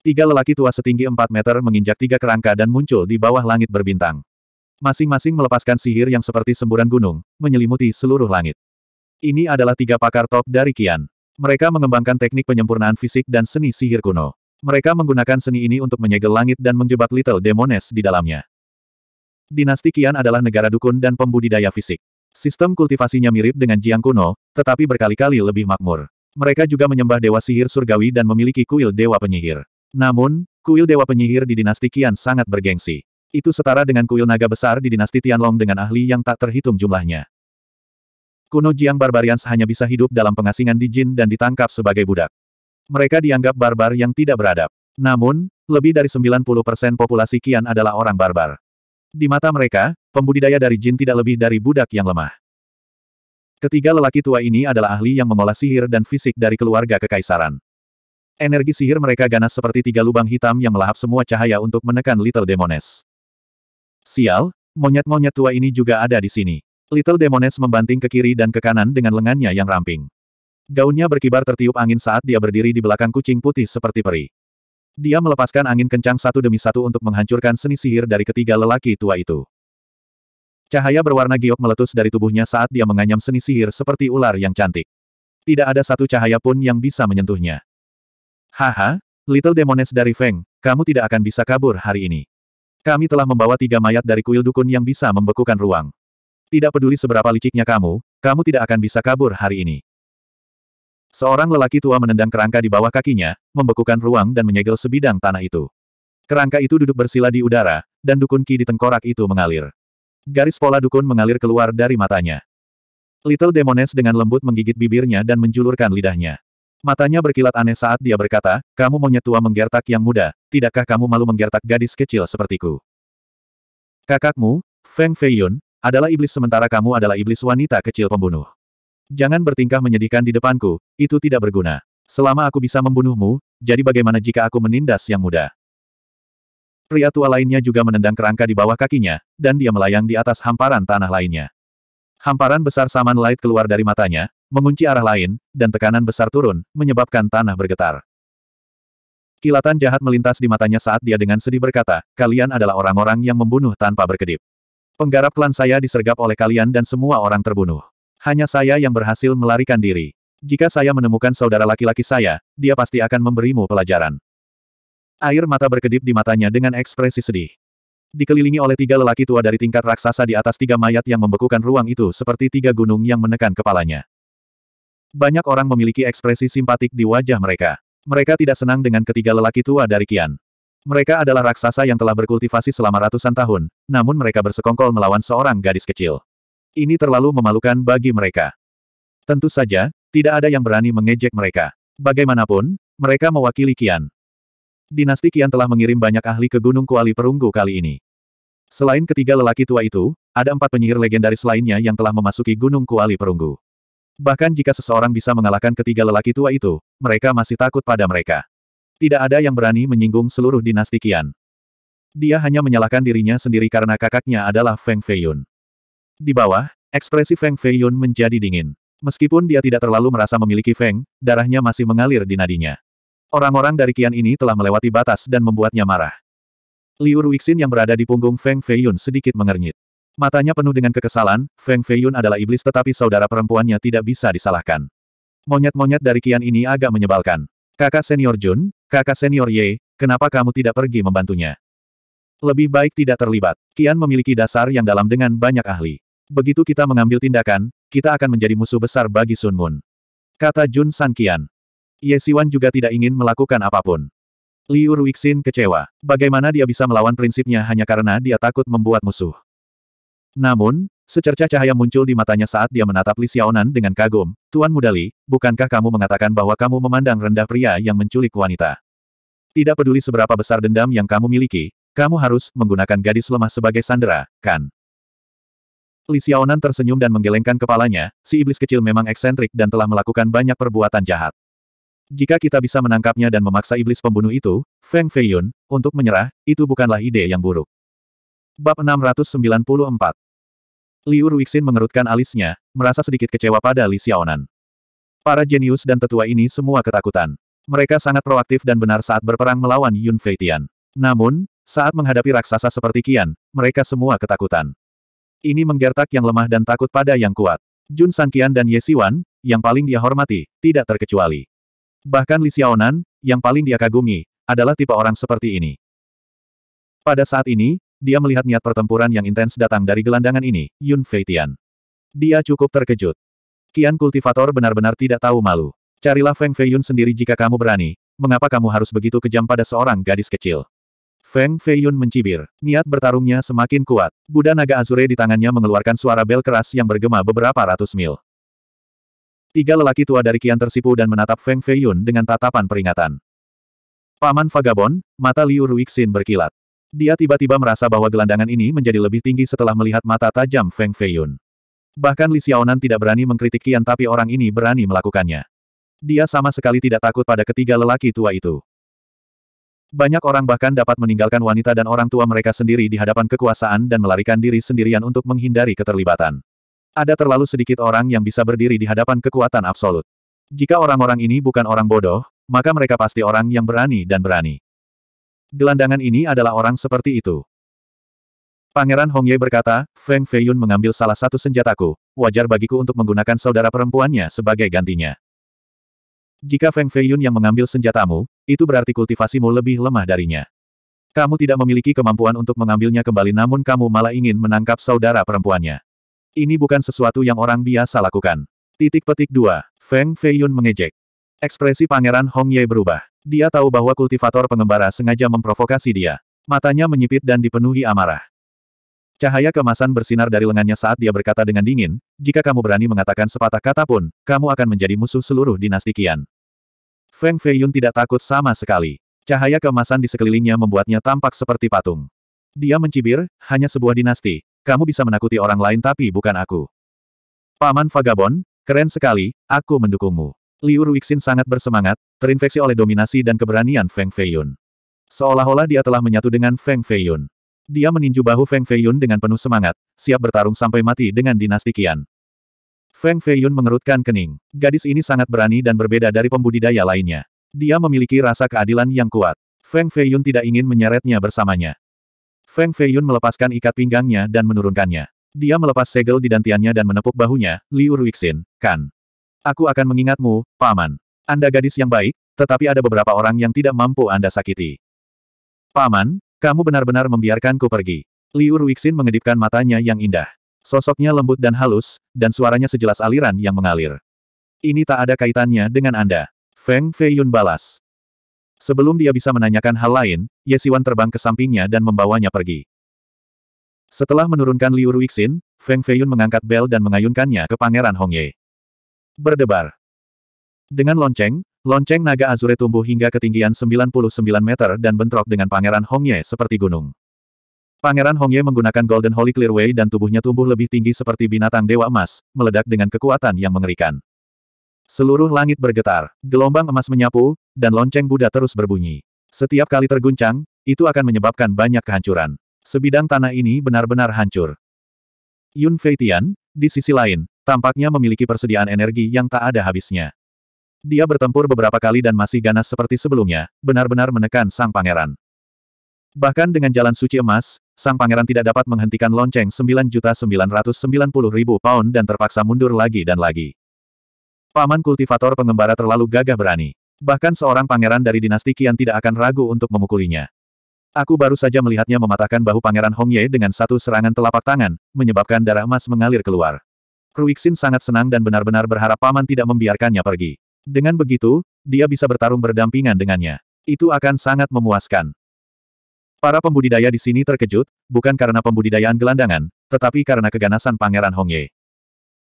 Tiga lelaki tua setinggi 4 meter menginjak tiga kerangka dan muncul di bawah langit berbintang. Masing-masing melepaskan sihir yang seperti semburan gunung, menyelimuti seluruh langit. Ini adalah tiga pakar top dari Kian. Mereka mengembangkan teknik penyempurnaan fisik dan seni sihir kuno. Mereka menggunakan seni ini untuk menyegel langit dan menjebak Little Demones di dalamnya. Dinasti Kian adalah negara dukun dan pembudidaya fisik. Sistem kultivasinya mirip dengan Jiang kuno, tetapi berkali-kali lebih makmur. Mereka juga menyembah dewa sihir surgawi dan memiliki kuil dewa penyihir. Namun, kuil dewa penyihir di dinasti Kian sangat bergengsi. Itu setara dengan kuil naga besar di dinasti Tianlong dengan ahli yang tak terhitung jumlahnya. Kuno Jiang Barbarians hanya bisa hidup dalam pengasingan di jin dan ditangkap sebagai budak. Mereka dianggap barbar yang tidak beradab. Namun, lebih dari 90% populasi Kian adalah orang barbar. Di mata mereka, pembudidaya dari jin tidak lebih dari budak yang lemah. Ketiga lelaki tua ini adalah ahli yang mengolah sihir dan fisik dari keluarga kekaisaran. Energi sihir mereka ganas seperti tiga lubang hitam yang melahap semua cahaya untuk menekan Little Demoness. Sial, monyet-monyet tua ini juga ada di sini. Little Demones membanting ke kiri dan ke kanan dengan lengannya yang ramping. Gaunnya berkibar tertiup angin saat dia berdiri di belakang kucing putih seperti peri. Dia melepaskan angin kencang satu demi satu untuk menghancurkan seni sihir dari ketiga lelaki tua itu. Cahaya berwarna giok meletus dari tubuhnya saat dia menganyam seni sihir seperti ular yang cantik. Tidak ada satu cahaya pun yang bisa menyentuhnya. Haha, Little Demones dari Feng, kamu tidak akan bisa kabur hari ini. Kami telah membawa tiga mayat dari kuil dukun yang bisa membekukan ruang. Tidak peduli seberapa liciknya kamu, kamu tidak akan bisa kabur hari ini. Seorang lelaki tua menendang kerangka di bawah kakinya, membekukan ruang dan menyegel sebidang tanah itu. Kerangka itu duduk bersila di udara, dan dukun ki di tengkorak itu mengalir. Garis pola dukun mengalir keluar dari matanya. Little Demones dengan lembut menggigit bibirnya dan menjulurkan lidahnya. Matanya berkilat aneh saat dia berkata, kamu monyet tua menggertak yang muda, tidakkah kamu malu menggertak gadis kecil sepertiku? Kakakmu, Feng Feiyun, adalah iblis sementara kamu adalah iblis wanita kecil pembunuh. Jangan bertingkah menyedihkan di depanku, itu tidak berguna. Selama aku bisa membunuhmu, jadi bagaimana jika aku menindas yang muda? Pria tua lainnya juga menendang kerangka di bawah kakinya, dan dia melayang di atas hamparan tanah lainnya. Hamparan besar saman light keluar dari matanya, mengunci arah lain, dan tekanan besar turun, menyebabkan tanah bergetar. Kilatan jahat melintas di matanya saat dia dengan sedih berkata, kalian adalah orang-orang yang membunuh tanpa berkedip. Penggarap klan saya disergap oleh kalian dan semua orang terbunuh. Hanya saya yang berhasil melarikan diri. Jika saya menemukan saudara laki-laki saya, dia pasti akan memberimu pelajaran. Air mata berkedip di matanya dengan ekspresi sedih. Dikelilingi oleh tiga lelaki tua dari tingkat raksasa di atas tiga mayat yang membekukan ruang itu seperti tiga gunung yang menekan kepalanya. Banyak orang memiliki ekspresi simpatik di wajah mereka. Mereka tidak senang dengan ketiga lelaki tua dari Kian. Mereka adalah raksasa yang telah berkultivasi selama ratusan tahun, namun mereka bersekongkol melawan seorang gadis kecil. Ini terlalu memalukan bagi mereka. Tentu saja, tidak ada yang berani mengejek mereka. Bagaimanapun, mereka mewakili Kian. Dinasti Kian telah mengirim banyak ahli ke Gunung Kuali Perunggu kali ini. Selain ketiga lelaki tua itu, ada empat penyihir legendaris lainnya yang telah memasuki Gunung Kuali Perunggu. Bahkan jika seseorang bisa mengalahkan ketiga lelaki tua itu, mereka masih takut pada mereka. Tidak ada yang berani menyinggung seluruh dinasti Qian. Dia hanya menyalahkan dirinya sendiri karena kakaknya adalah Feng Feiyun. Di bawah, ekspresi Feng Feiyun menjadi dingin. Meskipun dia tidak terlalu merasa memiliki Feng, darahnya masih mengalir di nadinya. Orang-orang dari Qian ini telah melewati batas dan membuatnya marah. Liu Ruixin yang berada di punggung Feng Feiyun sedikit mengernyit. Matanya penuh dengan kekesalan, Feng Feiyun adalah iblis tetapi saudara perempuannya tidak bisa disalahkan. Monyet-monyet dari Kian ini agak menyebalkan. Kakak senior Jun, kakak senior Ye, kenapa kamu tidak pergi membantunya? Lebih baik tidak terlibat. Kian memiliki dasar yang dalam dengan banyak ahli. Begitu kita mengambil tindakan, kita akan menjadi musuh besar bagi Sun Moon. Kata Jun San Kian. Ye Siwan juga tidak ingin melakukan apapun. Liu Ruixin kecewa. Bagaimana dia bisa melawan prinsipnya hanya karena dia takut membuat musuh. Namun, secercah cahaya muncul di matanya saat dia menatap Li Xiaonan dengan kagum. Tuan Mudali, bukankah kamu mengatakan bahwa kamu memandang rendah pria yang menculik wanita? Tidak peduli seberapa besar dendam yang kamu miliki, kamu harus menggunakan gadis lemah sebagai sandera, kan? Li Xiaonan tersenyum dan menggelengkan kepalanya, si iblis kecil memang eksentrik dan telah melakukan banyak perbuatan jahat. Jika kita bisa menangkapnya dan memaksa iblis pembunuh itu, Feng Feiyun, untuk menyerah, itu bukanlah ide yang buruk. Bab 694 Liu Ruixin mengerutkan alisnya, merasa sedikit kecewa pada Li Xiaonan. Para jenius dan tetua ini semua ketakutan. Mereka sangat proaktif dan benar saat berperang melawan Yun Feitian. Namun, saat menghadapi raksasa seperti Kian, mereka semua ketakutan. Ini menggertak yang lemah dan takut pada yang kuat. Jun Kian dan Ye Siwan, yang paling dia hormati, tidak terkecuali. Bahkan Li Xiaonan, yang paling dia kagumi, adalah tipe orang seperti ini. Pada saat ini, dia melihat niat pertempuran yang intens datang dari gelandangan ini, Yun Feitian. Dia cukup terkejut. Kian kultivator benar-benar tidak tahu malu. Carilah Feng Feiyun sendiri jika kamu berani, mengapa kamu harus begitu kejam pada seorang gadis kecil? Feng Feiyun mencibir. Niat bertarungnya semakin kuat. Buddha naga Azure di tangannya mengeluarkan suara bel keras yang bergema beberapa ratus mil. Tiga lelaki tua dari Kian tersipu dan menatap Feng Feiyun dengan tatapan peringatan. Paman Vagabond, mata Liu Ruixin berkilat. Dia tiba-tiba merasa bahwa gelandangan ini menjadi lebih tinggi setelah melihat mata tajam Feng Feiyun. Bahkan Li Xiaonan tidak berani mengkritik Qian tapi orang ini berani melakukannya. Dia sama sekali tidak takut pada ketiga lelaki tua itu. Banyak orang bahkan dapat meninggalkan wanita dan orang tua mereka sendiri di hadapan kekuasaan dan melarikan diri sendirian untuk menghindari keterlibatan. Ada terlalu sedikit orang yang bisa berdiri di hadapan kekuatan absolut. Jika orang-orang ini bukan orang bodoh, maka mereka pasti orang yang berani dan berani. Gelandangan ini adalah orang seperti itu. Pangeran Hongye berkata, Feng Feiyun mengambil salah satu senjataku, wajar bagiku untuk menggunakan saudara perempuannya sebagai gantinya. Jika Feng Feiyun yang mengambil senjatamu, itu berarti kultivasimu lebih lemah darinya. Kamu tidak memiliki kemampuan untuk mengambilnya kembali namun kamu malah ingin menangkap saudara perempuannya. Ini bukan sesuatu yang orang biasa lakukan. Titik petik 2. Feng Feiyun mengejek. Ekspresi Pangeran Hong Ye berubah. Dia tahu bahwa kultivator pengembara sengaja memprovokasi dia. Matanya menyipit dan dipenuhi amarah. Cahaya kemasan bersinar dari lengannya saat dia berkata dengan dingin, jika kamu berani mengatakan sepatah kata pun, kamu akan menjadi musuh seluruh dinasti Qian. Feng Feiyun tidak takut sama sekali. Cahaya kemasan di sekelilingnya membuatnya tampak seperti patung. Dia mencibir, hanya sebuah dinasti. Kamu bisa menakuti orang lain tapi bukan aku. Paman Vagabond, keren sekali, aku mendukungmu. Liu Ruixin sangat bersemangat, terinfeksi oleh dominasi dan keberanian Feng Feiyun. Seolah-olah dia telah menyatu dengan Feng Feiyun. Dia meninju bahu Feng Feiyun dengan penuh semangat, siap bertarung sampai mati dengan dinasti Qian. Feng Feiyun mengerutkan kening. Gadis ini sangat berani dan berbeda dari pembudidaya lainnya. Dia memiliki rasa keadilan yang kuat. Feng Feiyun tidak ingin menyeretnya bersamanya. Feng Feiyun melepaskan ikat pinggangnya dan menurunkannya. Dia melepas segel di dantiannya dan menepuk bahunya, Liu Ruixin, kan. Aku akan mengingatmu, Paman. Anda gadis yang baik, tetapi ada beberapa orang yang tidak mampu Anda sakiti. Paman, kamu benar-benar membiarkanku pergi. Liu Ruixin mengedipkan matanya yang indah. Sosoknya lembut dan halus, dan suaranya sejelas aliran yang mengalir. Ini tak ada kaitannya dengan Anda. Feng Feiyun balas. Sebelum dia bisa menanyakan hal lain, Ye Siwan terbang ke sampingnya dan membawanya pergi. Setelah menurunkan Liu Ruixin, Feng Feiyun mengangkat bel dan mengayunkannya ke Pangeran Hongye. Berdebar. Dengan lonceng, lonceng naga Azure tumbuh hingga ketinggian 99 meter dan bentrok dengan Pangeran Hongye seperti gunung. Pangeran Hongye menggunakan Golden Holy Clearway dan tubuhnya tumbuh lebih tinggi seperti binatang dewa emas, meledak dengan kekuatan yang mengerikan. Seluruh langit bergetar, gelombang emas menyapu, dan lonceng Buddha terus berbunyi. Setiap kali terguncang, itu akan menyebabkan banyak kehancuran. Sebidang tanah ini benar-benar hancur. Yun Feitian, di sisi lain, Tampaknya memiliki persediaan energi yang tak ada habisnya. Dia bertempur beberapa kali dan masih ganas seperti sebelumnya, benar-benar menekan sang pangeran. Bahkan dengan jalan suci emas, sang pangeran tidak dapat menghentikan lonceng 9.990.000 pound dan terpaksa mundur lagi dan lagi. Paman kultivator pengembara terlalu gagah berani. Bahkan seorang pangeran dari dinasti kian tidak akan ragu untuk memukulinya. Aku baru saja melihatnya mematahkan bahu pangeran Hongye dengan satu serangan telapak tangan, menyebabkan darah emas mengalir keluar. Ruixin sangat senang dan benar-benar berharap paman tidak membiarkannya pergi. Dengan begitu, dia bisa bertarung berdampingan dengannya. Itu akan sangat memuaskan. Para pembudidaya di sini terkejut, bukan karena pembudidayaan gelandangan, tetapi karena keganasan Pangeran Hongye.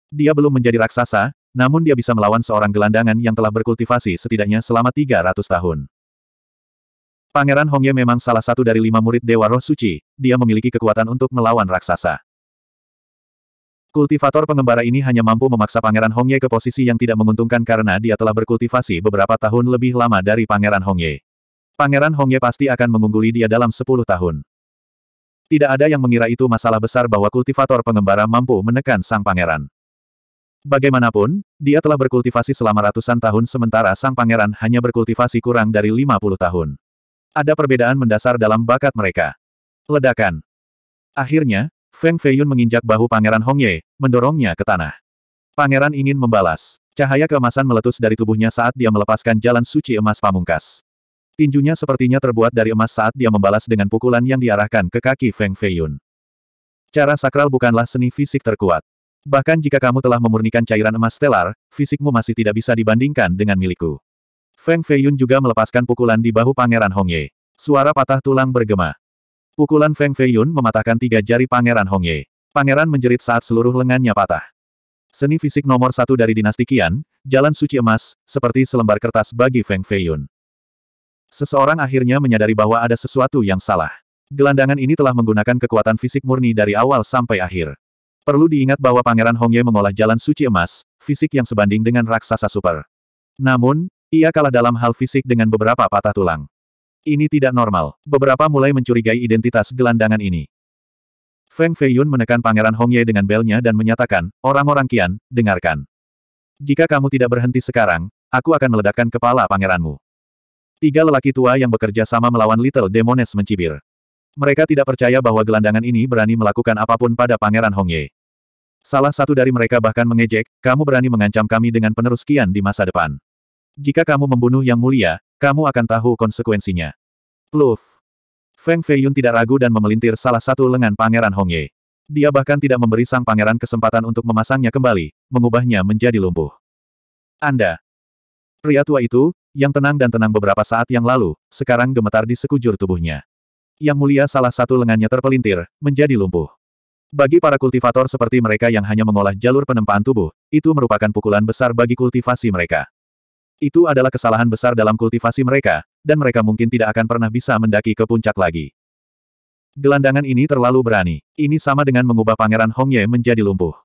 Dia belum menjadi raksasa, namun dia bisa melawan seorang gelandangan yang telah berkultivasi setidaknya selama 300 tahun. Pangeran Hongye memang salah satu dari lima murid Dewa Roh Suci, dia memiliki kekuatan untuk melawan raksasa. Kultivator pengembara ini hanya mampu memaksa Pangeran Hongye ke posisi yang tidak menguntungkan karena dia telah berkultivasi beberapa tahun lebih lama dari Pangeran Hongye. Pangeran Hongye pasti akan mengungguli dia dalam 10 tahun. Tidak ada yang mengira itu masalah besar bahwa kultivator pengembara mampu menekan sang pangeran. Bagaimanapun, dia telah berkultivasi selama ratusan tahun sementara sang pangeran hanya berkultivasi kurang dari 50 tahun. Ada perbedaan mendasar dalam bakat mereka. Ledakan. Akhirnya, Feng Feiyun menginjak bahu Pangeran Hongye, mendorongnya ke tanah. Pangeran ingin membalas. Cahaya keemasan meletus dari tubuhnya saat dia melepaskan jalan suci emas pamungkas. Tinjunya sepertinya terbuat dari emas saat dia membalas dengan pukulan yang diarahkan ke kaki Feng Feiyun. Cara sakral bukanlah seni fisik terkuat. Bahkan jika kamu telah memurnikan cairan emas stelar, fisikmu masih tidak bisa dibandingkan dengan milikku. Feng Feiyun juga melepaskan pukulan di bahu Pangeran Hongye. Suara patah tulang bergema. Pukulan Feng Feiyun mematahkan tiga jari Pangeran Hongye. Pangeran menjerit saat seluruh lengannya patah. Seni fisik nomor satu dari dinasti Qian, jalan suci emas, seperti selembar kertas bagi Feng Feiyun. Seseorang akhirnya menyadari bahwa ada sesuatu yang salah. Gelandangan ini telah menggunakan kekuatan fisik murni dari awal sampai akhir. Perlu diingat bahwa Pangeran Hongye mengolah jalan suci emas, fisik yang sebanding dengan raksasa super. Namun, ia kalah dalam hal fisik dengan beberapa patah tulang. Ini tidak normal. Beberapa mulai mencurigai identitas gelandangan ini. Feng Feiyun menekan Pangeran Hongye dengan belnya dan menyatakan, orang-orang Kian, dengarkan. Jika kamu tidak berhenti sekarang, aku akan meledakkan kepala pangeranmu. Tiga lelaki tua yang bekerja sama melawan Little Demones mencibir. Mereka tidak percaya bahwa gelandangan ini berani melakukan apapun pada Pangeran Hongye. Salah satu dari mereka bahkan mengejek, kamu berani mengancam kami dengan penerus Kian di masa depan. Jika kamu membunuh Yang Mulia, kamu akan tahu konsekuensinya. Pluf. Feng Feiyun tidak ragu dan memelintir salah satu lengan Pangeran Hongye. Dia bahkan tidak memberi sang pangeran kesempatan untuk memasangnya kembali, mengubahnya menjadi lumpuh. Anda. Pria tua itu, yang tenang dan tenang beberapa saat yang lalu, sekarang gemetar di sekujur tubuhnya. Yang mulia salah satu lengannya terpelintir, menjadi lumpuh. Bagi para kultivator seperti mereka yang hanya mengolah jalur penempaan tubuh, itu merupakan pukulan besar bagi kultivasi mereka. Itu adalah kesalahan besar dalam kultivasi mereka, dan mereka mungkin tidak akan pernah bisa mendaki ke puncak lagi. Gelandangan ini terlalu berani. Ini sama dengan mengubah Pangeran Hongye menjadi lumpuh.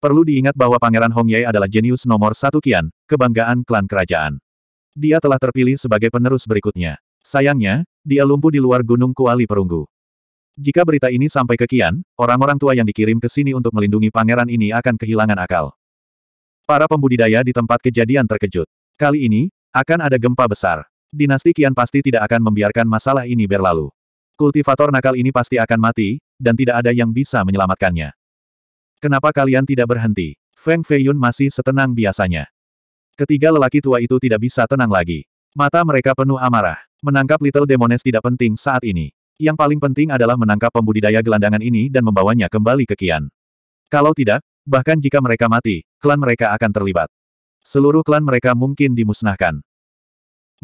Perlu diingat bahwa Pangeran Hongye adalah jenius nomor satu kian, kebanggaan klan kerajaan. Dia telah terpilih sebagai penerus berikutnya. Sayangnya, dia lumpuh di luar Gunung Kuali Perunggu. Jika berita ini sampai ke Kian, orang-orang tua yang dikirim ke sini untuk melindungi pangeran ini akan kehilangan akal. Para pembudidaya di tempat kejadian terkejut. Kali ini, akan ada gempa besar. Dinasti Kian pasti tidak akan membiarkan masalah ini berlalu. Kultivator nakal ini pasti akan mati, dan tidak ada yang bisa menyelamatkannya. Kenapa kalian tidak berhenti? Feng Feiyun masih setenang biasanya. Ketiga lelaki tua itu tidak bisa tenang lagi. Mata mereka penuh amarah. Menangkap Little Demones tidak penting saat ini. Yang paling penting adalah menangkap pembudidaya gelandangan ini dan membawanya kembali ke Kian. Kalau tidak, bahkan jika mereka mati, klan mereka akan terlibat. Seluruh klan mereka mungkin dimusnahkan.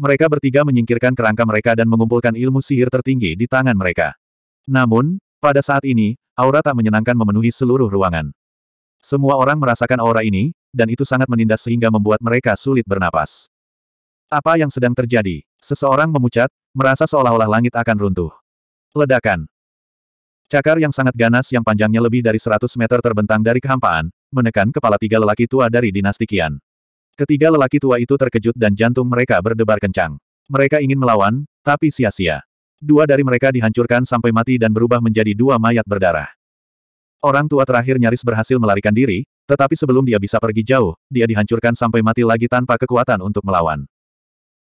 Mereka bertiga menyingkirkan kerangka mereka dan mengumpulkan ilmu sihir tertinggi di tangan mereka. Namun, pada saat ini, aura tak menyenangkan memenuhi seluruh ruangan. Semua orang merasakan aura ini, dan itu sangat menindas sehingga membuat mereka sulit bernapas. Apa yang sedang terjadi? Seseorang memucat, merasa seolah-olah langit akan runtuh. Ledakan. Cakar yang sangat ganas yang panjangnya lebih dari 100 meter terbentang dari kehampaan, menekan kepala tiga lelaki tua dari dinasti Qian. Ketiga lelaki tua itu terkejut dan jantung mereka berdebar kencang. Mereka ingin melawan, tapi sia-sia. Dua dari mereka dihancurkan sampai mati dan berubah menjadi dua mayat berdarah. Orang tua terakhir nyaris berhasil melarikan diri, tetapi sebelum dia bisa pergi jauh, dia dihancurkan sampai mati lagi tanpa kekuatan untuk melawan.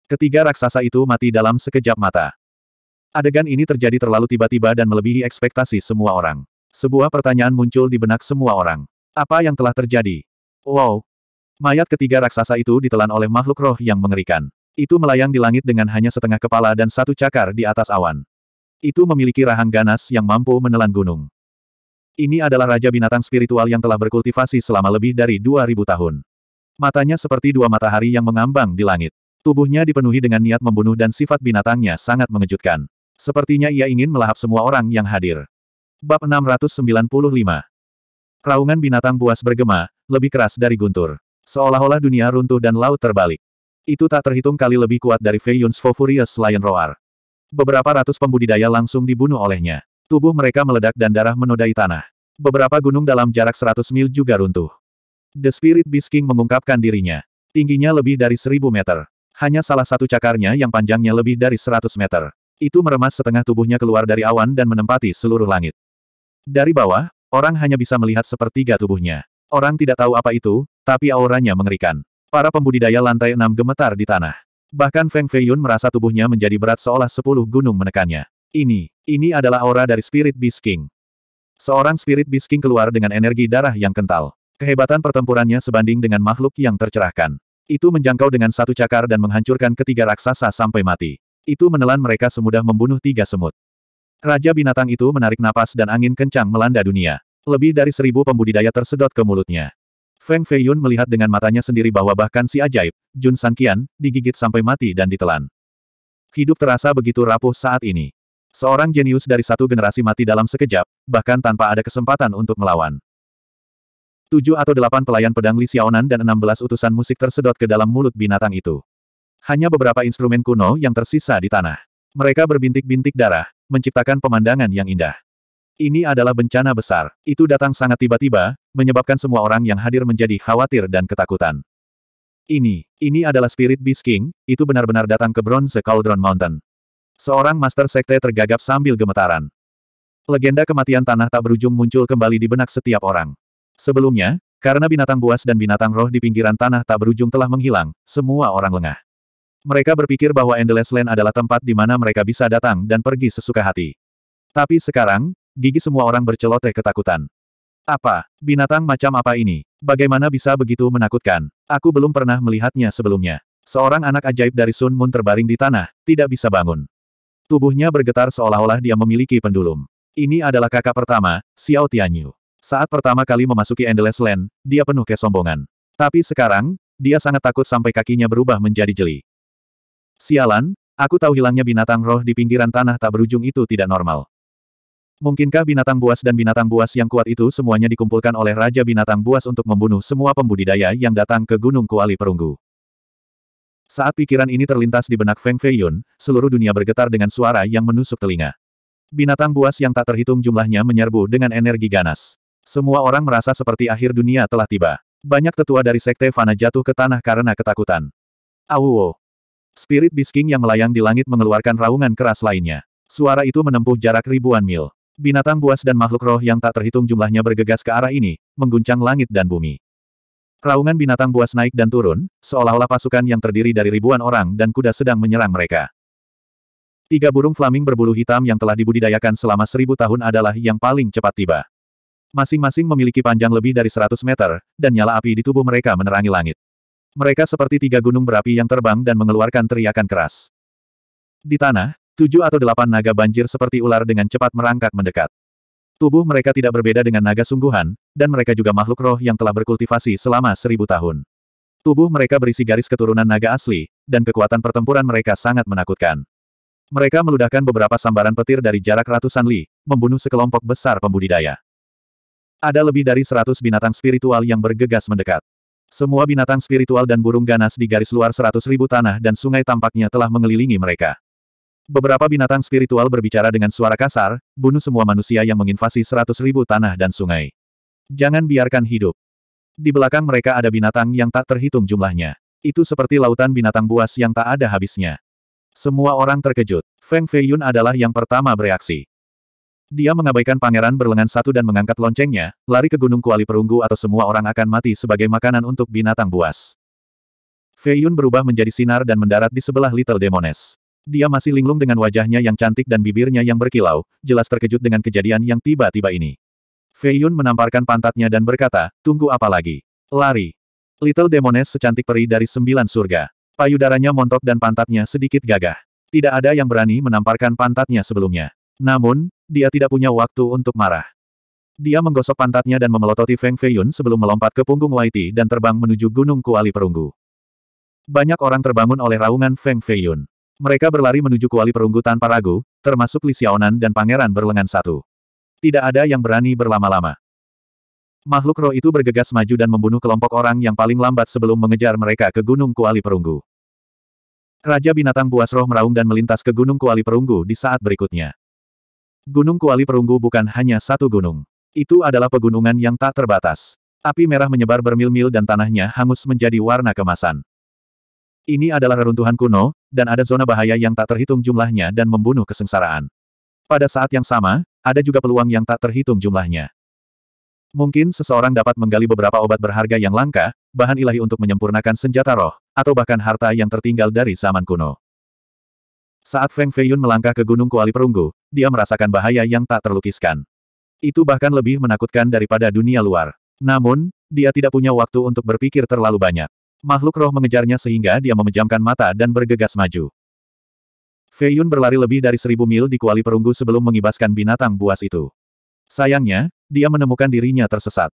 Ketiga raksasa itu mati dalam sekejap mata. Adegan ini terjadi terlalu tiba-tiba dan melebihi ekspektasi semua orang. Sebuah pertanyaan muncul di benak semua orang. Apa yang telah terjadi? Wow, Mayat ketiga raksasa itu ditelan oleh makhluk roh yang mengerikan. Itu melayang di langit dengan hanya setengah kepala dan satu cakar di atas awan. Itu memiliki rahang ganas yang mampu menelan gunung. Ini adalah raja binatang spiritual yang telah berkultivasi selama lebih dari 2000 tahun. Matanya seperti dua matahari yang mengambang di langit. Tubuhnya dipenuhi dengan niat membunuh dan sifat binatangnya sangat mengejutkan. Sepertinya ia ingin melahap semua orang yang hadir. Bab 695 Raungan binatang buas bergema, lebih keras dari guntur. Seolah-olah dunia runtuh dan laut terbalik. Itu tak terhitung kali lebih kuat dari Fei Yun's Furious Lion Roar. Beberapa ratus pembudidaya langsung dibunuh olehnya. Tubuh mereka meledak dan darah menodai tanah. Beberapa gunung dalam jarak 100 mil juga runtuh. The Spirit Beast King mengungkapkan dirinya. Tingginya lebih dari 1000 meter. Hanya salah satu cakarnya yang panjangnya lebih dari 100 meter. Itu meremas setengah tubuhnya keluar dari awan dan menempati seluruh langit. Dari bawah, orang hanya bisa melihat sepertiga tubuhnya. Orang tidak tahu apa itu, tapi auranya mengerikan. Para pembudidaya lantai enam gemetar di tanah. Bahkan Feng Feiyun merasa tubuhnya menjadi berat seolah sepuluh gunung menekannya. Ini, ini adalah aura dari Spirit Beast King. Seorang Spirit Beast King keluar dengan energi darah yang kental. Kehebatan pertempurannya sebanding dengan makhluk yang tercerahkan. Itu menjangkau dengan satu cakar dan menghancurkan ketiga raksasa sampai mati. Itu menelan mereka semudah membunuh tiga semut. Raja binatang itu menarik napas dan angin kencang melanda dunia. Lebih dari seribu pembudidaya tersedot ke mulutnya. Feng Feiyun melihat dengan matanya sendiri bahwa bahkan si ajaib, Jun Sankian, digigit sampai mati dan ditelan. Hidup terasa begitu rapuh saat ini. Seorang jenius dari satu generasi mati dalam sekejap, bahkan tanpa ada kesempatan untuk melawan. Tujuh atau delapan pelayan pedang Li Xiaonan dan enam belas utusan musik tersedot ke dalam mulut binatang itu. Hanya beberapa instrumen kuno yang tersisa di tanah. Mereka berbintik-bintik darah, menciptakan pemandangan yang indah. Ini adalah bencana besar. Itu datang sangat tiba-tiba, menyebabkan semua orang yang hadir menjadi khawatir dan ketakutan. Ini, ini adalah Spirit Beast King, itu benar-benar datang ke Bronze Cauldron Mountain. Seorang Master Sekte tergagap sambil gemetaran. Legenda kematian tanah tak berujung muncul kembali di benak setiap orang. Sebelumnya, karena binatang buas dan binatang roh di pinggiran tanah tak berujung telah menghilang, semua orang lengah. Mereka berpikir bahwa Endless Land adalah tempat di mana mereka bisa datang dan pergi sesuka hati. Tapi sekarang, gigi semua orang berceloteh ketakutan. Apa? Binatang macam apa ini? Bagaimana bisa begitu menakutkan? Aku belum pernah melihatnya sebelumnya. Seorang anak ajaib dari Sun Moon terbaring di tanah, tidak bisa bangun. Tubuhnya bergetar seolah-olah dia memiliki pendulum. Ini adalah kakak pertama, Xiao Tianyu. Saat pertama kali memasuki Endless Land, dia penuh kesombongan. Tapi sekarang, dia sangat takut sampai kakinya berubah menjadi jeli. Sialan, aku tahu hilangnya binatang roh di pinggiran tanah tak berujung itu tidak normal. Mungkinkah binatang buas dan binatang buas yang kuat itu semuanya dikumpulkan oleh Raja Binatang Buas untuk membunuh semua pembudidaya yang datang ke Gunung Kuali Perunggu? Saat pikiran ini terlintas di benak Feng Feiyun, seluruh dunia bergetar dengan suara yang menusuk telinga. Binatang buas yang tak terhitung jumlahnya menyerbu dengan energi ganas. Semua orang merasa seperti akhir dunia telah tiba. Banyak tetua dari Sekte Fana jatuh ke tanah karena ketakutan. Awuo. Spirit Bisking yang melayang di langit mengeluarkan raungan keras lainnya. Suara itu menempuh jarak ribuan mil. Binatang buas dan makhluk roh yang tak terhitung jumlahnya bergegas ke arah ini, mengguncang langit dan bumi. Raungan binatang buas naik dan turun, seolah-olah pasukan yang terdiri dari ribuan orang dan kuda sedang menyerang mereka. Tiga burung flaming berbulu hitam yang telah dibudidayakan selama seribu tahun adalah yang paling cepat tiba. Masing-masing memiliki panjang lebih dari seratus meter, dan nyala api di tubuh mereka menerangi langit. Mereka seperti tiga gunung berapi yang terbang dan mengeluarkan teriakan keras. Di tanah, Tujuh atau delapan naga banjir seperti ular dengan cepat merangkak mendekat. Tubuh mereka tidak berbeda dengan naga sungguhan, dan mereka juga makhluk roh yang telah berkultivasi selama seribu tahun. Tubuh mereka berisi garis keturunan naga asli, dan kekuatan pertempuran mereka sangat menakutkan. Mereka meludahkan beberapa sambaran petir dari jarak ratusan li, membunuh sekelompok besar pembudidaya. Ada lebih dari seratus binatang spiritual yang bergegas mendekat. Semua binatang spiritual dan burung ganas di garis luar seratus ribu tanah dan sungai tampaknya telah mengelilingi mereka. Beberapa binatang spiritual berbicara dengan suara kasar, bunuh semua manusia yang menginvasi seratus ribu tanah dan sungai. Jangan biarkan hidup. Di belakang mereka ada binatang yang tak terhitung jumlahnya. Itu seperti lautan binatang buas yang tak ada habisnya. Semua orang terkejut. Feng Feiyun adalah yang pertama bereaksi. Dia mengabaikan pangeran berlengan satu dan mengangkat loncengnya, lari ke gunung kuali perunggu atau semua orang akan mati sebagai makanan untuk binatang buas. Feiyun berubah menjadi sinar dan mendarat di sebelah Little Demones. Dia masih linglung dengan wajahnya yang cantik dan bibirnya yang berkilau, jelas terkejut dengan kejadian yang tiba-tiba ini. Fei Yun menamparkan pantatnya dan berkata, tunggu apa lagi? Lari. Little demoness secantik peri dari sembilan surga. Payudaranya montok dan pantatnya sedikit gagah. Tidak ada yang berani menamparkan pantatnya sebelumnya. Namun, dia tidak punya waktu untuk marah. Dia menggosok pantatnya dan memelototi Feng Fei Yun sebelum melompat ke punggung Waiti dan terbang menuju Gunung Kuali Perunggu. Banyak orang terbangun oleh raungan Feng Fei Yun. Mereka berlari menuju kuali perunggu tanpa ragu, termasuk Li dan pangeran berlengan satu. Tidak ada yang berani berlama-lama. Makhluk roh itu bergegas maju dan membunuh kelompok orang yang paling lambat sebelum mengejar mereka ke Gunung Kuali Perunggu. Raja binatang buas roh meraung dan melintas ke Gunung Kuali Perunggu di saat berikutnya. Gunung Kuali Perunggu bukan hanya satu gunung. Itu adalah pegunungan yang tak terbatas. Api merah menyebar bermil-mil dan tanahnya hangus menjadi warna kemasan. Ini adalah reruntuhan kuno, dan ada zona bahaya yang tak terhitung jumlahnya dan membunuh kesengsaraan. Pada saat yang sama, ada juga peluang yang tak terhitung jumlahnya. Mungkin seseorang dapat menggali beberapa obat berharga yang langka, bahan ilahi untuk menyempurnakan senjata roh, atau bahkan harta yang tertinggal dari zaman kuno. Saat Feng Feiyun melangkah ke Gunung Kuali Perunggu, dia merasakan bahaya yang tak terlukiskan. Itu bahkan lebih menakutkan daripada dunia luar. Namun, dia tidak punya waktu untuk berpikir terlalu banyak. Makhluk roh mengejarnya sehingga dia memejamkan mata dan bergegas maju. Fei Yun berlari lebih dari seribu mil di kuali perunggu sebelum mengibaskan binatang buas itu. Sayangnya, dia menemukan dirinya tersesat.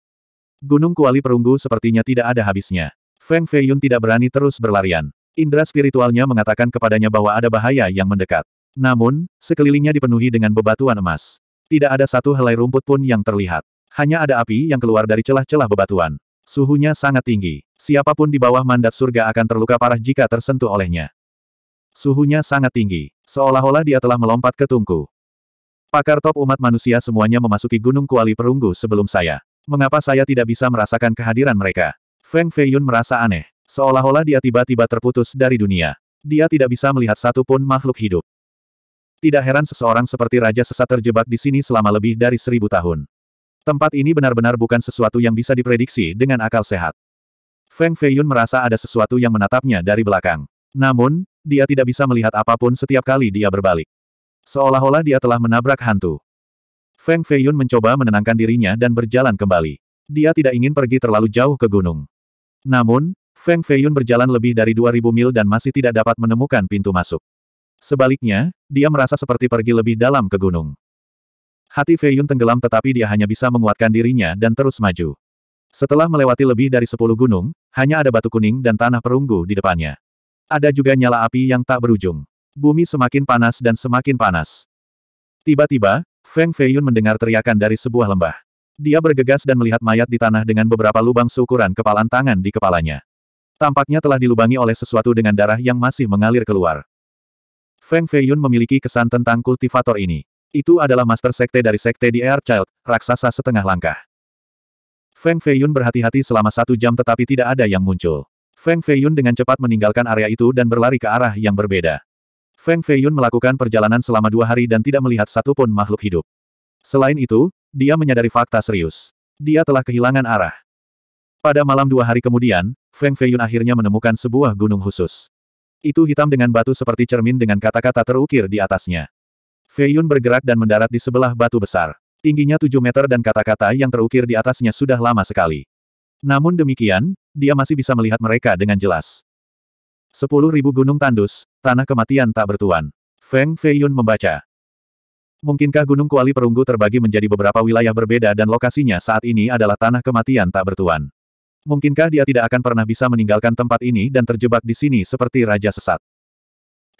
Gunung kuali perunggu sepertinya tidak ada habisnya. Feng Fei Yun tidak berani terus berlarian. Indra spiritualnya mengatakan kepadanya bahwa ada bahaya yang mendekat. Namun, sekelilingnya dipenuhi dengan bebatuan emas. Tidak ada satu helai rumput pun yang terlihat. Hanya ada api yang keluar dari celah-celah bebatuan. Suhunya sangat tinggi. Siapapun di bawah mandat surga akan terluka parah jika tersentuh olehnya. Suhunya sangat tinggi. Seolah-olah dia telah melompat ke tungku. Pakar top umat manusia semuanya memasuki Gunung Kuali Perunggu sebelum saya. Mengapa saya tidak bisa merasakan kehadiran mereka? Feng Feiyun merasa aneh. Seolah-olah dia tiba-tiba terputus dari dunia. Dia tidak bisa melihat satu pun makhluk hidup. Tidak heran seseorang seperti Raja Sesat terjebak di sini selama lebih dari seribu tahun. Tempat ini benar-benar bukan sesuatu yang bisa diprediksi dengan akal sehat. Feng Feiyun merasa ada sesuatu yang menatapnya dari belakang. Namun, dia tidak bisa melihat apapun setiap kali dia berbalik. Seolah-olah dia telah menabrak hantu. Feng Feiyun mencoba menenangkan dirinya dan berjalan kembali. Dia tidak ingin pergi terlalu jauh ke gunung. Namun, Feng Feiyun berjalan lebih dari 2000 mil dan masih tidak dapat menemukan pintu masuk. Sebaliknya, dia merasa seperti pergi lebih dalam ke gunung. Hati Fei tenggelam tetapi dia hanya bisa menguatkan dirinya dan terus maju. Setelah melewati lebih dari sepuluh gunung, hanya ada batu kuning dan tanah perunggu di depannya. Ada juga nyala api yang tak berujung. Bumi semakin panas dan semakin panas. Tiba-tiba, Feng Feiyun mendengar teriakan dari sebuah lembah. Dia bergegas dan melihat mayat di tanah dengan beberapa lubang seukuran kepalan tangan di kepalanya. Tampaknya telah dilubangi oleh sesuatu dengan darah yang masih mengalir keluar. Feng Feiyun memiliki kesan tentang kultivator ini. Itu adalah master sekte dari sekte di Child, raksasa setengah langkah. Feng Feiyun berhati-hati selama satu jam tetapi tidak ada yang muncul. Feng Feiyun dengan cepat meninggalkan area itu dan berlari ke arah yang berbeda. Feng Feiyun melakukan perjalanan selama dua hari dan tidak melihat satupun makhluk hidup. Selain itu, dia menyadari fakta serius. Dia telah kehilangan arah. Pada malam dua hari kemudian, Feng Feiyun akhirnya menemukan sebuah gunung khusus. Itu hitam dengan batu seperti cermin dengan kata-kata terukir di atasnya. Fei Yun bergerak dan mendarat di sebelah batu besar. Tingginya 7 meter dan kata-kata yang terukir di atasnya sudah lama sekali. Namun demikian, dia masih bisa melihat mereka dengan jelas. Sepuluh ribu gunung tandus, tanah kematian tak bertuan. Feng Feiyun membaca. Mungkinkah Gunung Kuali Perunggu terbagi menjadi beberapa wilayah berbeda dan lokasinya saat ini adalah tanah kematian tak bertuan? Mungkinkah dia tidak akan pernah bisa meninggalkan tempat ini dan terjebak di sini seperti raja sesat?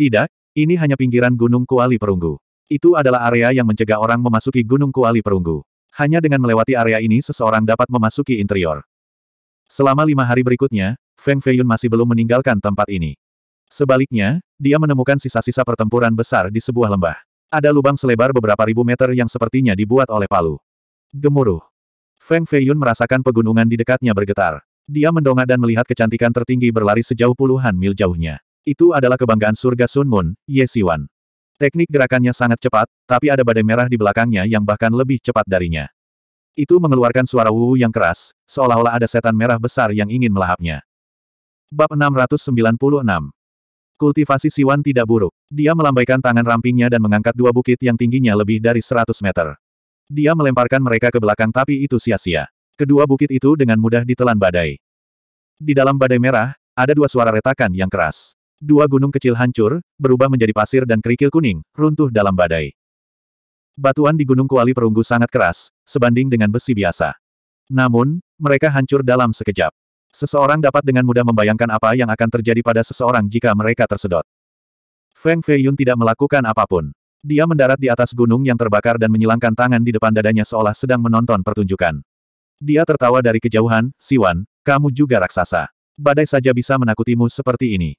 Tidak, ini hanya pinggiran Gunung Kuali Perunggu. Itu adalah area yang mencegah orang memasuki Gunung Kuali Perunggu. Hanya dengan melewati area ini seseorang dapat memasuki interior. Selama lima hari berikutnya, Feng Feiyun masih belum meninggalkan tempat ini. Sebaliknya, dia menemukan sisa-sisa pertempuran besar di sebuah lembah. Ada lubang selebar beberapa ribu meter yang sepertinya dibuat oleh palu. Gemuruh. Feng Feiyun merasakan pegunungan di dekatnya bergetar. Dia mendongak dan melihat kecantikan tertinggi berlari sejauh puluhan mil jauhnya. Itu adalah kebanggaan surga Sun Moon, Ye Siwan. Teknik gerakannya sangat cepat, tapi ada badai merah di belakangnya yang bahkan lebih cepat darinya. Itu mengeluarkan suara wuhu yang keras, seolah-olah ada setan merah besar yang ingin melahapnya. Bab 696 Kultivasi Siwan tidak buruk. Dia melambaikan tangan rampingnya dan mengangkat dua bukit yang tingginya lebih dari 100 meter. Dia melemparkan mereka ke belakang tapi itu sia-sia. Kedua bukit itu dengan mudah ditelan badai. Di dalam badai merah, ada dua suara retakan yang keras. Dua gunung kecil hancur, berubah menjadi pasir dan kerikil kuning, runtuh dalam badai. Batuan di Gunung Kuali Perunggu sangat keras, sebanding dengan besi biasa. Namun, mereka hancur dalam sekejap. Seseorang dapat dengan mudah membayangkan apa yang akan terjadi pada seseorang jika mereka tersedot. Feng Feiyun tidak melakukan apapun. Dia mendarat di atas gunung yang terbakar dan menyilangkan tangan di depan dadanya seolah sedang menonton pertunjukan. Dia tertawa dari kejauhan, Siwan, kamu juga raksasa. Badai saja bisa menakutimu seperti ini.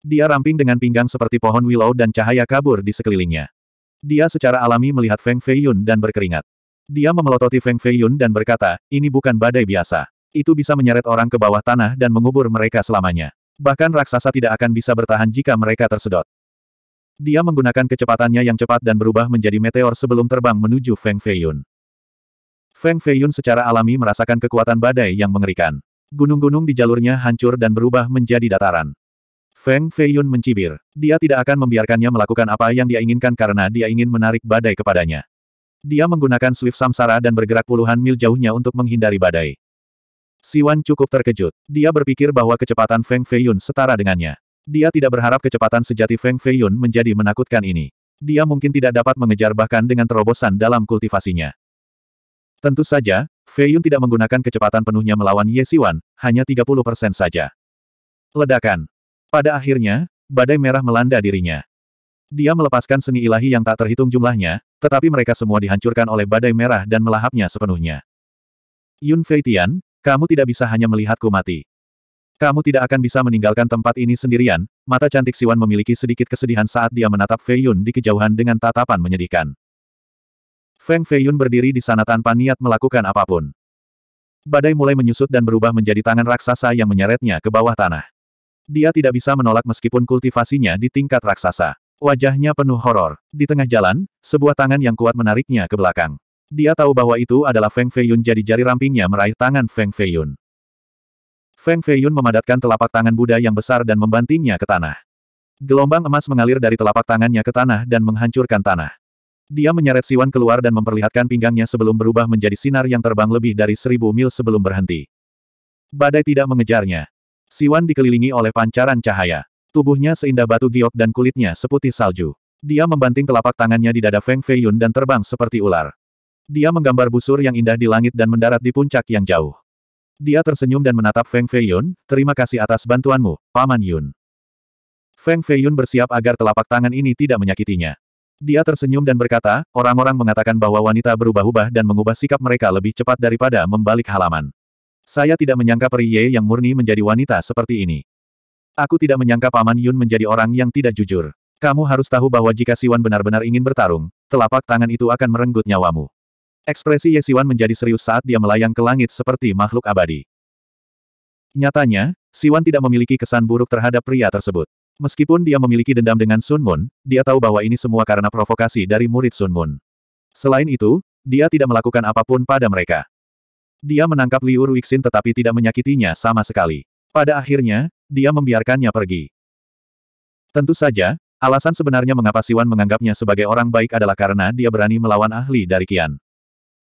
Dia ramping dengan pinggang seperti pohon willow dan cahaya kabur di sekelilingnya. Dia secara alami melihat Feng Feiyun dan berkeringat. Dia memelototi Feng Feiyun dan berkata, ini bukan badai biasa. Itu bisa menyeret orang ke bawah tanah dan mengubur mereka selamanya. Bahkan raksasa tidak akan bisa bertahan jika mereka tersedot. Dia menggunakan kecepatannya yang cepat dan berubah menjadi meteor sebelum terbang menuju Feng Feiyun. Feng Feiyun secara alami merasakan kekuatan badai yang mengerikan. Gunung-gunung di jalurnya hancur dan berubah menjadi dataran. Feng Feiyun mencibir. Dia tidak akan membiarkannya melakukan apa yang dia inginkan karena dia ingin menarik badai kepadanya. Dia menggunakan swift samsara dan bergerak puluhan mil jauhnya untuk menghindari badai. Si Wan cukup terkejut. Dia berpikir bahwa kecepatan Feng Feiyun setara dengannya. Dia tidak berharap kecepatan sejati Feng Feiyun menjadi menakutkan ini. Dia mungkin tidak dapat mengejar bahkan dengan terobosan dalam kultivasinya. Tentu saja, Feiyun tidak menggunakan kecepatan penuhnya melawan Ye Siwan, hanya 30% saja. Ledakan. Pada akhirnya, badai merah melanda dirinya. Dia melepaskan seni ilahi yang tak terhitung jumlahnya, tetapi mereka semua dihancurkan oleh badai merah dan melahapnya sepenuhnya. Yun Feitian, kamu tidak bisa hanya melihatku mati. Kamu tidak akan bisa meninggalkan tempat ini sendirian, mata cantik Siwan memiliki sedikit kesedihan saat dia menatap Fei Yun di kejauhan dengan tatapan menyedihkan. Feng Fei Yun berdiri di sana tanpa niat melakukan apapun. Badai mulai menyusut dan berubah menjadi tangan raksasa yang menyeretnya ke bawah tanah. Dia tidak bisa menolak meskipun kultivasinya di tingkat raksasa. Wajahnya penuh horor. Di tengah jalan, sebuah tangan yang kuat menariknya ke belakang. Dia tahu bahwa itu adalah Feng Feiyun jadi jari rampingnya meraih tangan Feng Feiyun. Feng Feiyun memadatkan telapak tangan Buddha yang besar dan membantingnya ke tanah. Gelombang emas mengalir dari telapak tangannya ke tanah dan menghancurkan tanah. Dia menyeret Siwan keluar dan memperlihatkan pinggangnya sebelum berubah menjadi sinar yang terbang lebih dari seribu mil sebelum berhenti. Badai tidak mengejarnya. Siwan dikelilingi oleh pancaran cahaya. Tubuhnya seindah batu giok dan kulitnya seputih salju. Dia membanting telapak tangannya di dada Feng Feiyun dan terbang seperti ular. Dia menggambar busur yang indah di langit dan mendarat di puncak yang jauh. Dia tersenyum dan menatap Feng Feiyun, terima kasih atas bantuanmu, Paman Yun. Feng Feiyun bersiap agar telapak tangan ini tidak menyakitinya. Dia tersenyum dan berkata, orang-orang mengatakan bahwa wanita berubah-ubah dan mengubah sikap mereka lebih cepat daripada membalik halaman. Saya tidak menyangka peri Ye yang murni menjadi wanita seperti ini. Aku tidak menyangka Paman Yun menjadi orang yang tidak jujur. Kamu harus tahu bahwa jika Siwan benar-benar ingin bertarung, telapak tangan itu akan merenggut nyawamu. Ekspresi Ye Siwan menjadi serius saat dia melayang ke langit seperti makhluk abadi. Nyatanya, Siwan tidak memiliki kesan buruk terhadap pria tersebut. Meskipun dia memiliki dendam dengan Sun Moon, dia tahu bahwa ini semua karena provokasi dari murid Sun Moon. Selain itu, dia tidak melakukan apapun pada mereka. Dia menangkap Liu Ruixin tetapi tidak menyakitinya sama sekali. Pada akhirnya, dia membiarkannya pergi. Tentu saja, alasan sebenarnya mengapa Siwan menganggapnya sebagai orang baik adalah karena dia berani melawan ahli dari Qian.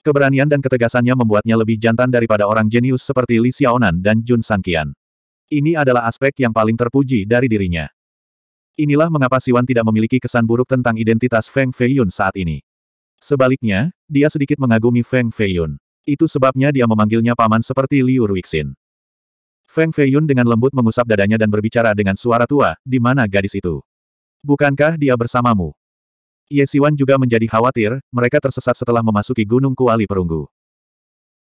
Keberanian dan ketegasannya membuatnya lebih jantan daripada orang jenius seperti Li Xiaonan dan Jun San Qian. Ini adalah aspek yang paling terpuji dari dirinya. Inilah mengapa Siwan tidak memiliki kesan buruk tentang identitas Feng Feiyun saat ini. Sebaliknya, dia sedikit mengagumi Feng Feiyun. Itu sebabnya dia memanggilnya paman seperti Liu Ruixin. Feng Feiyun dengan lembut mengusap dadanya dan berbicara dengan suara tua, di mana gadis itu? Bukankah dia bersamamu? Ye Siwan juga menjadi khawatir, mereka tersesat setelah memasuki gunung Kuali Perunggu.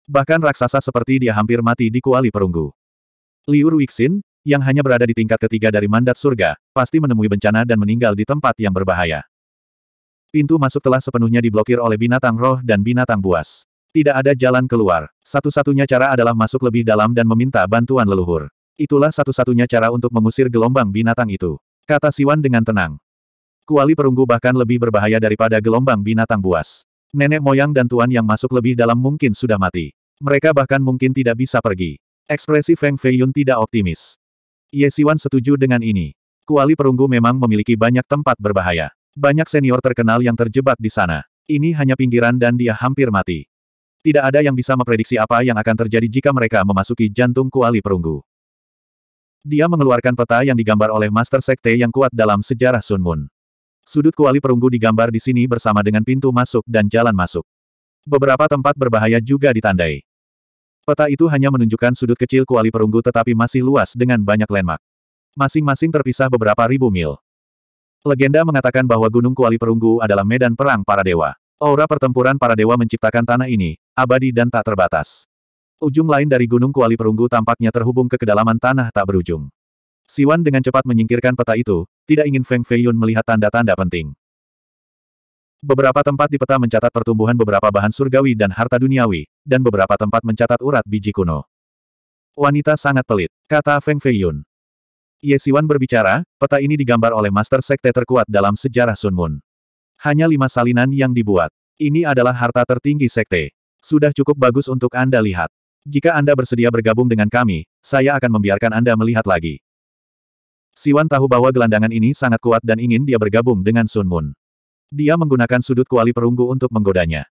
Bahkan raksasa seperti dia hampir mati di Kuali Perunggu. Liu Ruixin, yang hanya berada di tingkat ketiga dari mandat surga, pasti menemui bencana dan meninggal di tempat yang berbahaya. Pintu masuk telah sepenuhnya diblokir oleh binatang roh dan binatang buas. Tidak ada jalan keluar. Satu-satunya cara adalah masuk lebih dalam dan meminta bantuan leluhur. Itulah satu-satunya cara untuk mengusir gelombang binatang itu. Kata Siwan dengan tenang. Kuali perunggu bahkan lebih berbahaya daripada gelombang binatang buas. Nenek moyang dan tuan yang masuk lebih dalam mungkin sudah mati. Mereka bahkan mungkin tidak bisa pergi. Ekspresi Feng Fei Yun tidak optimis. Ye Siwan setuju dengan ini. Kuali perunggu memang memiliki banyak tempat berbahaya. Banyak senior terkenal yang terjebak di sana. Ini hanya pinggiran dan dia hampir mati. Tidak ada yang bisa memprediksi apa yang akan terjadi jika mereka memasuki jantung kuali perunggu. Dia mengeluarkan peta yang digambar oleh Master Sekte yang kuat dalam sejarah Sun Moon. Sudut kuali perunggu digambar di sini bersama dengan pintu masuk dan jalan masuk. Beberapa tempat berbahaya juga ditandai. Peta itu hanya menunjukkan sudut kecil kuali perunggu tetapi masih luas dengan banyak landmark. Masing-masing terpisah beberapa ribu mil. Legenda mengatakan bahwa Gunung Kuali Perunggu adalah medan perang para dewa. Aura pertempuran para dewa menciptakan tanah ini, abadi dan tak terbatas. Ujung lain dari Gunung Kuali Perunggu tampaknya terhubung ke kedalaman tanah tak berujung. Siwan dengan cepat menyingkirkan peta itu, tidak ingin Feng Feiyun melihat tanda-tanda penting. Beberapa tempat di peta mencatat pertumbuhan beberapa bahan surgawi dan harta duniawi, dan beberapa tempat mencatat urat biji kuno. Wanita sangat pelit, kata Feng Feiyun. Ye Siwan berbicara, peta ini digambar oleh Master Sekte terkuat dalam sejarah Sun Moon. Hanya lima salinan yang dibuat. Ini adalah harta tertinggi sekte. Sudah cukup bagus untuk Anda lihat. Jika Anda bersedia bergabung dengan kami, saya akan membiarkan Anda melihat lagi. Siwan tahu bahwa gelandangan ini sangat kuat dan ingin dia bergabung dengan Sun Moon. Dia menggunakan sudut kuali perunggu untuk menggodanya.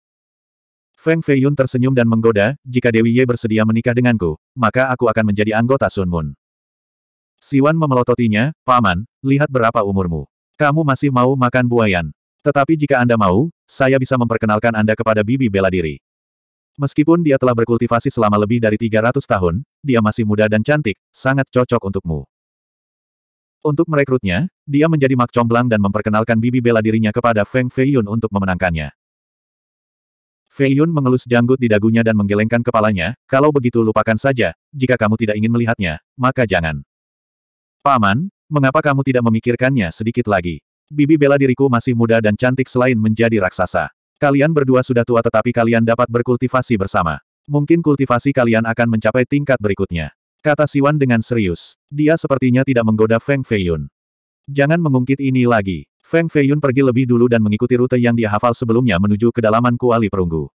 Feng Feiyun tersenyum dan menggoda, jika Dewi Ye bersedia menikah denganku, maka aku akan menjadi anggota Sun Moon. Siwan memelototinya, Paman, lihat berapa umurmu. Kamu masih mau makan buayan. Tetapi jika Anda mau, saya bisa memperkenalkan Anda kepada bibi bela diri. Meskipun dia telah berkultivasi selama lebih dari 300 tahun, dia masih muda dan cantik, sangat cocok untukmu. Untuk merekrutnya, dia menjadi mak comblang dan memperkenalkan bibi bela dirinya kepada Feng Feiyun untuk memenangkannya. Feiyun mengelus janggut di dagunya dan menggelengkan kepalanya, kalau begitu lupakan saja, jika kamu tidak ingin melihatnya, maka jangan. Paman, mengapa kamu tidak memikirkannya sedikit lagi? Bibi bela diriku masih muda dan cantik selain menjadi raksasa. Kalian berdua sudah tua tetapi kalian dapat berkultivasi bersama. Mungkin kultivasi kalian akan mencapai tingkat berikutnya. Kata Siwan dengan serius. Dia sepertinya tidak menggoda Feng Feiyun. Jangan mengungkit ini lagi. Feng Feiyun pergi lebih dulu dan mengikuti rute yang dia hafal sebelumnya menuju kedalaman kuali perunggu.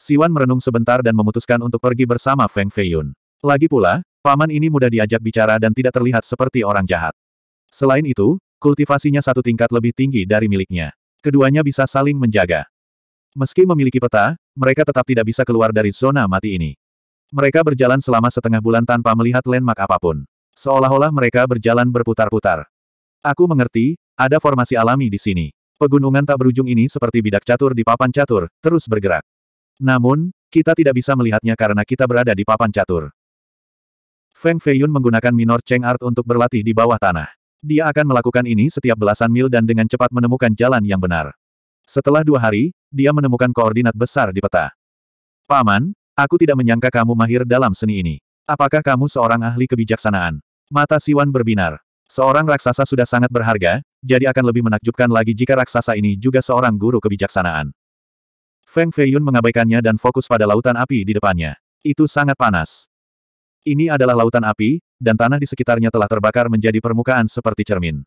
Siwan merenung sebentar dan memutuskan untuk pergi bersama Feng Feiyun. Lagi pula, paman ini mudah diajak bicara dan tidak terlihat seperti orang jahat. Selain itu, Kultivasinya satu tingkat lebih tinggi dari miliknya. Keduanya bisa saling menjaga. Meski memiliki peta, mereka tetap tidak bisa keluar dari zona mati ini. Mereka berjalan selama setengah bulan tanpa melihat landmark apapun. Seolah-olah mereka berjalan berputar-putar. Aku mengerti, ada formasi alami di sini. Pegunungan tak berujung ini seperti bidak catur di papan catur, terus bergerak. Namun, kita tidak bisa melihatnya karena kita berada di papan catur. Feng Feiyun menggunakan minor Cheng Art untuk berlatih di bawah tanah. Dia akan melakukan ini setiap belasan mil dan dengan cepat menemukan jalan yang benar. Setelah dua hari, dia menemukan koordinat besar di peta. Paman, aku tidak menyangka kamu mahir dalam seni ini. Apakah kamu seorang ahli kebijaksanaan? Mata Siwan berbinar. Seorang raksasa sudah sangat berharga, jadi akan lebih menakjubkan lagi jika raksasa ini juga seorang guru kebijaksanaan. Feng Feiyun mengabaikannya dan fokus pada lautan api di depannya. Itu sangat panas. Ini adalah lautan api, dan tanah di sekitarnya telah terbakar menjadi permukaan seperti cermin.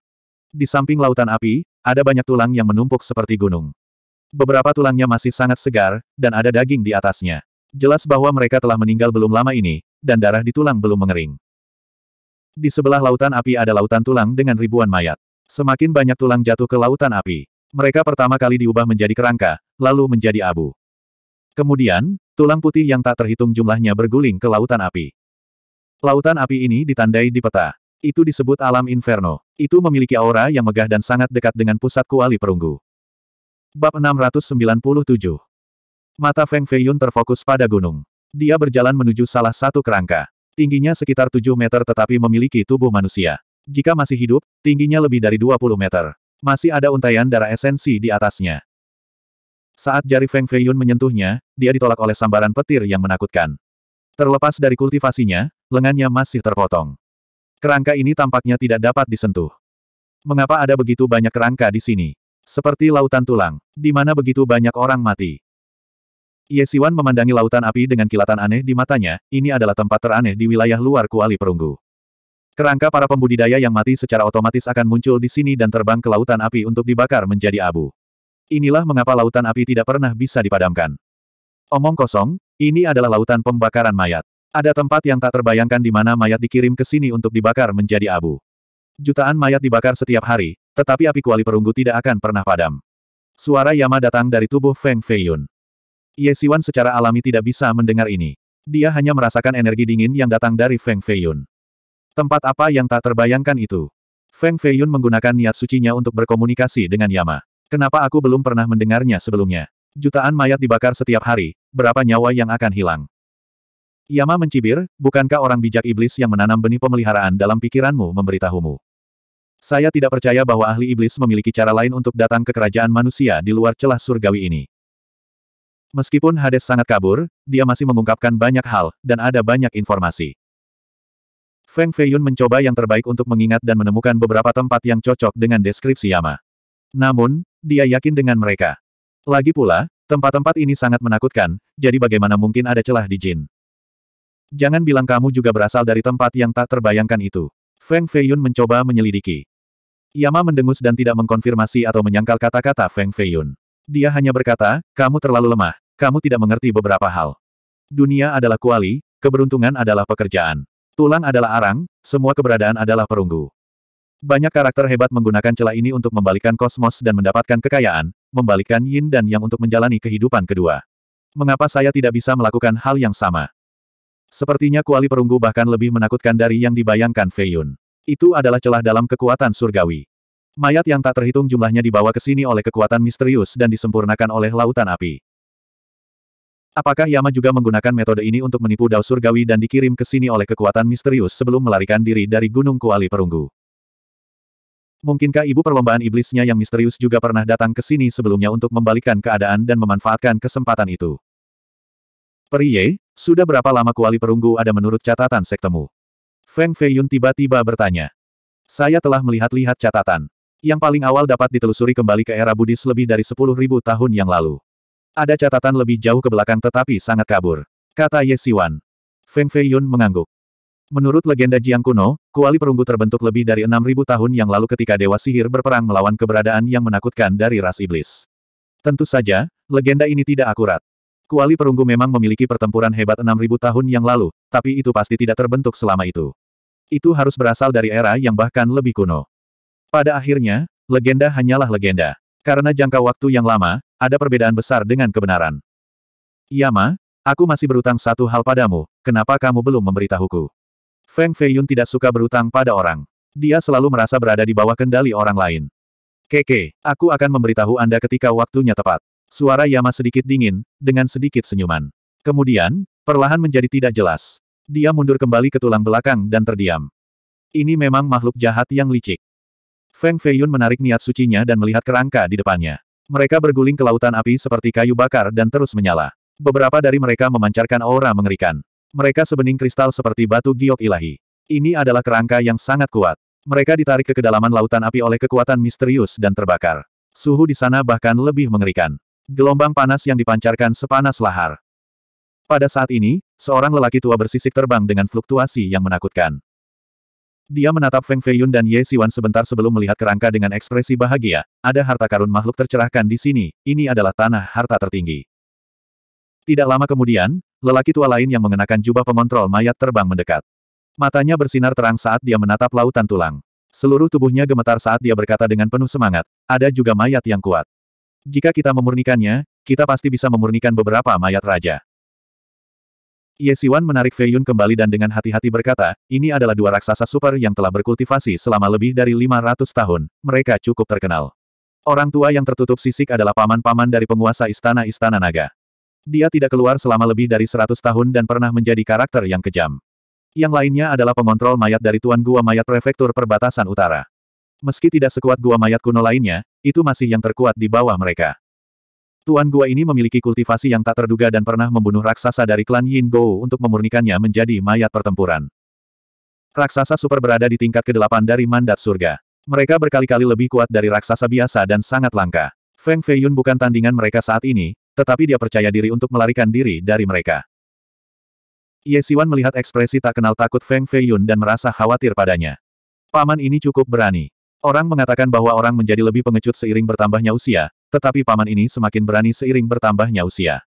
Di samping lautan api, ada banyak tulang yang menumpuk seperti gunung. Beberapa tulangnya masih sangat segar, dan ada daging di atasnya. Jelas bahwa mereka telah meninggal belum lama ini, dan darah di tulang belum mengering. Di sebelah lautan api ada lautan tulang dengan ribuan mayat. Semakin banyak tulang jatuh ke lautan api. Mereka pertama kali diubah menjadi kerangka, lalu menjadi abu. Kemudian, tulang putih yang tak terhitung jumlahnya berguling ke lautan api. Lautan api ini ditandai di peta. Itu disebut alam inferno. Itu memiliki aura yang megah dan sangat dekat dengan pusat kuali perunggu. Bab 697 Mata Feng Feiyun terfokus pada gunung. Dia berjalan menuju salah satu kerangka. Tingginya sekitar 7 meter tetapi memiliki tubuh manusia. Jika masih hidup, tingginya lebih dari 20 meter. Masih ada untaian darah esensi di atasnya. Saat jari Feng Feiyun menyentuhnya, dia ditolak oleh sambaran petir yang menakutkan. Terlepas dari kultivasinya, lengannya masih terpotong. Kerangka ini tampaknya tidak dapat disentuh. Mengapa ada begitu banyak kerangka di sini? Seperti lautan tulang, di mana begitu banyak orang mati. Ye Siwan memandangi lautan api dengan kilatan aneh di matanya, ini adalah tempat teraneh di wilayah luar Kuali Perunggu. Kerangka para pembudidaya yang mati secara otomatis akan muncul di sini dan terbang ke lautan api untuk dibakar menjadi abu. Inilah mengapa lautan api tidak pernah bisa dipadamkan. Omong kosong, ini adalah lautan pembakaran mayat. Ada tempat yang tak terbayangkan di mana mayat dikirim ke sini untuk dibakar menjadi abu. Jutaan mayat dibakar setiap hari, tetapi api kuali perunggu tidak akan pernah padam. Suara Yama datang dari tubuh Feng Feiyun. Ye Siwan secara alami tidak bisa mendengar ini. Dia hanya merasakan energi dingin yang datang dari Feng Feiyun. Tempat apa yang tak terbayangkan itu? Feng Feiyun menggunakan niat sucinya untuk berkomunikasi dengan Yama. Kenapa aku belum pernah mendengarnya sebelumnya? Jutaan mayat dibakar setiap hari, berapa nyawa yang akan hilang? Yama mencibir, bukankah orang bijak iblis yang menanam benih pemeliharaan dalam pikiranmu memberitahumu? Saya tidak percaya bahwa ahli iblis memiliki cara lain untuk datang ke kerajaan manusia di luar celah surgawi ini. Meskipun Hades sangat kabur, dia masih mengungkapkan banyak hal, dan ada banyak informasi. Feng Feiyun mencoba yang terbaik untuk mengingat dan menemukan beberapa tempat yang cocok dengan deskripsi Yama. Namun, dia yakin dengan mereka. Lagi pula, tempat-tempat ini sangat menakutkan, jadi bagaimana mungkin ada celah di jin? Jangan bilang kamu juga berasal dari tempat yang tak terbayangkan itu. Feng Feiyun mencoba menyelidiki. Yama mendengus dan tidak mengkonfirmasi atau menyangkal kata-kata Feng Feiyun. Dia hanya berkata, kamu terlalu lemah, kamu tidak mengerti beberapa hal. Dunia adalah kuali, keberuntungan adalah pekerjaan. Tulang adalah arang, semua keberadaan adalah perunggu. Banyak karakter hebat menggunakan celah ini untuk membalikan kosmos dan mendapatkan kekayaan, membalikkan yin dan yang untuk menjalani kehidupan kedua. Mengapa saya tidak bisa melakukan hal yang sama? Sepertinya kuali perunggu bahkan lebih menakutkan dari yang dibayangkan Fei Yun. Itu adalah celah dalam kekuatan surgawi. Mayat yang tak terhitung jumlahnya dibawa ke sini oleh kekuatan misterius dan disempurnakan oleh lautan api. Apakah Yama juga menggunakan metode ini untuk menipu Dao Surgawi dan dikirim ke sini oleh kekuatan misterius sebelum melarikan diri dari Gunung Kuali Perunggu? Mungkinkah ibu perlombaan iblisnya yang misterius juga pernah datang ke sini sebelumnya untuk membalikkan keadaan dan memanfaatkan kesempatan itu? Periye, sudah berapa lama kuali perunggu ada menurut catatan sektemu? Feng Feiyun tiba-tiba bertanya. Saya telah melihat-lihat catatan. Yang paling awal dapat ditelusuri kembali ke era Buddhis lebih dari 10.000 tahun yang lalu. Ada catatan lebih jauh ke belakang tetapi sangat kabur. Kata Ye Siwan. Feng Feiyun mengangguk. Menurut legenda Jiang kuno, kuali perunggu terbentuk lebih dari 6.000 tahun yang lalu ketika Dewa Sihir berperang melawan keberadaan yang menakutkan dari ras iblis. Tentu saja, legenda ini tidak akurat. Kuali perunggu memang memiliki pertempuran hebat 6.000 tahun yang lalu, tapi itu pasti tidak terbentuk selama itu. Itu harus berasal dari era yang bahkan lebih kuno. Pada akhirnya, legenda hanyalah legenda. Karena jangka waktu yang lama, ada perbedaan besar dengan kebenaran. Yama, aku masih berutang satu hal padamu, kenapa kamu belum memberitahuku? Feng Feiyun tidak suka berutang pada orang. Dia selalu merasa berada di bawah kendali orang lain. Keke, aku akan memberitahu Anda ketika waktunya tepat. Suara Yama sedikit dingin, dengan sedikit senyuman. Kemudian, perlahan menjadi tidak jelas. Dia mundur kembali ke tulang belakang dan terdiam. Ini memang makhluk jahat yang licik. Feng Feiyun menarik niat sucinya dan melihat kerangka di depannya. Mereka berguling ke lautan api seperti kayu bakar dan terus menyala. Beberapa dari mereka memancarkan aura mengerikan. Mereka sebening kristal seperti batu giok ilahi. Ini adalah kerangka yang sangat kuat. Mereka ditarik ke kedalaman lautan api oleh kekuatan misterius dan terbakar. Suhu di sana bahkan lebih mengerikan. Gelombang panas yang dipancarkan sepanas lahar. Pada saat ini, seorang lelaki tua bersisik terbang dengan fluktuasi yang menakutkan. Dia menatap Feng Feiyun dan Ye Siwan sebentar sebelum melihat kerangka dengan ekspresi bahagia. Ada harta karun makhluk tercerahkan di sini, ini adalah tanah harta tertinggi. Tidak lama kemudian, lelaki tua lain yang mengenakan jubah pengontrol mayat terbang mendekat. Matanya bersinar terang saat dia menatap lautan tulang. Seluruh tubuhnya gemetar saat dia berkata dengan penuh semangat, ada juga mayat yang kuat. Jika kita memurnikannya, kita pasti bisa memurnikan beberapa mayat raja. Ye Siwan menarik Fei Yun kembali dan dengan hati-hati berkata, ini adalah dua raksasa super yang telah berkultivasi selama lebih dari 500 tahun, mereka cukup terkenal. Orang tua yang tertutup sisik adalah paman-paman dari penguasa istana-istana naga. Dia tidak keluar selama lebih dari 100 tahun dan pernah menjadi karakter yang kejam. Yang lainnya adalah pengontrol mayat dari Tuan Gua Mayat Prefektur Perbatasan Utara. Meski tidak sekuat gua mayat kuno lainnya, itu masih yang terkuat di bawah mereka. Tuan gua ini memiliki kultivasi yang tak terduga dan pernah membunuh raksasa dari klan Yin Gou untuk memurnikannya menjadi mayat pertempuran. Raksasa super berada di tingkat ke-8 dari mandat surga. Mereka berkali-kali lebih kuat dari raksasa biasa dan sangat langka. Feng Feiyun bukan tandingan mereka saat ini, tetapi dia percaya diri untuk melarikan diri dari mereka. Ye Siwan melihat ekspresi tak kenal takut Feng Feiyun dan merasa khawatir padanya. Paman ini cukup berani. Orang mengatakan bahwa orang menjadi lebih pengecut seiring bertambahnya usia, tetapi paman ini semakin berani seiring bertambahnya usia.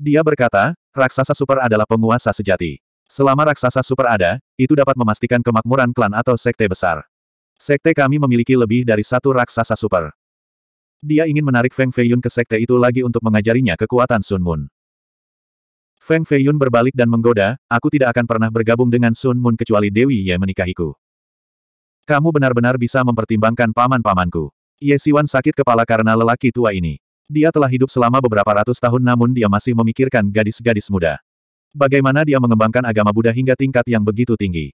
Dia berkata, raksasa super adalah penguasa sejati. Selama raksasa super ada, itu dapat memastikan kemakmuran klan atau sekte besar. Sekte kami memiliki lebih dari satu raksasa super. Dia ingin menarik Feng Feiyun ke sekte itu lagi untuk mengajarinya kekuatan Sun Moon. Feng Feiyun berbalik dan menggoda, aku tidak akan pernah bergabung dengan Sun Moon kecuali Dewi Ye menikahiku. Kamu benar-benar bisa mempertimbangkan paman-pamanku. Ye Siwan sakit kepala karena lelaki tua ini. Dia telah hidup selama beberapa ratus tahun namun dia masih memikirkan gadis-gadis muda. Bagaimana dia mengembangkan agama Buddha hingga tingkat yang begitu tinggi.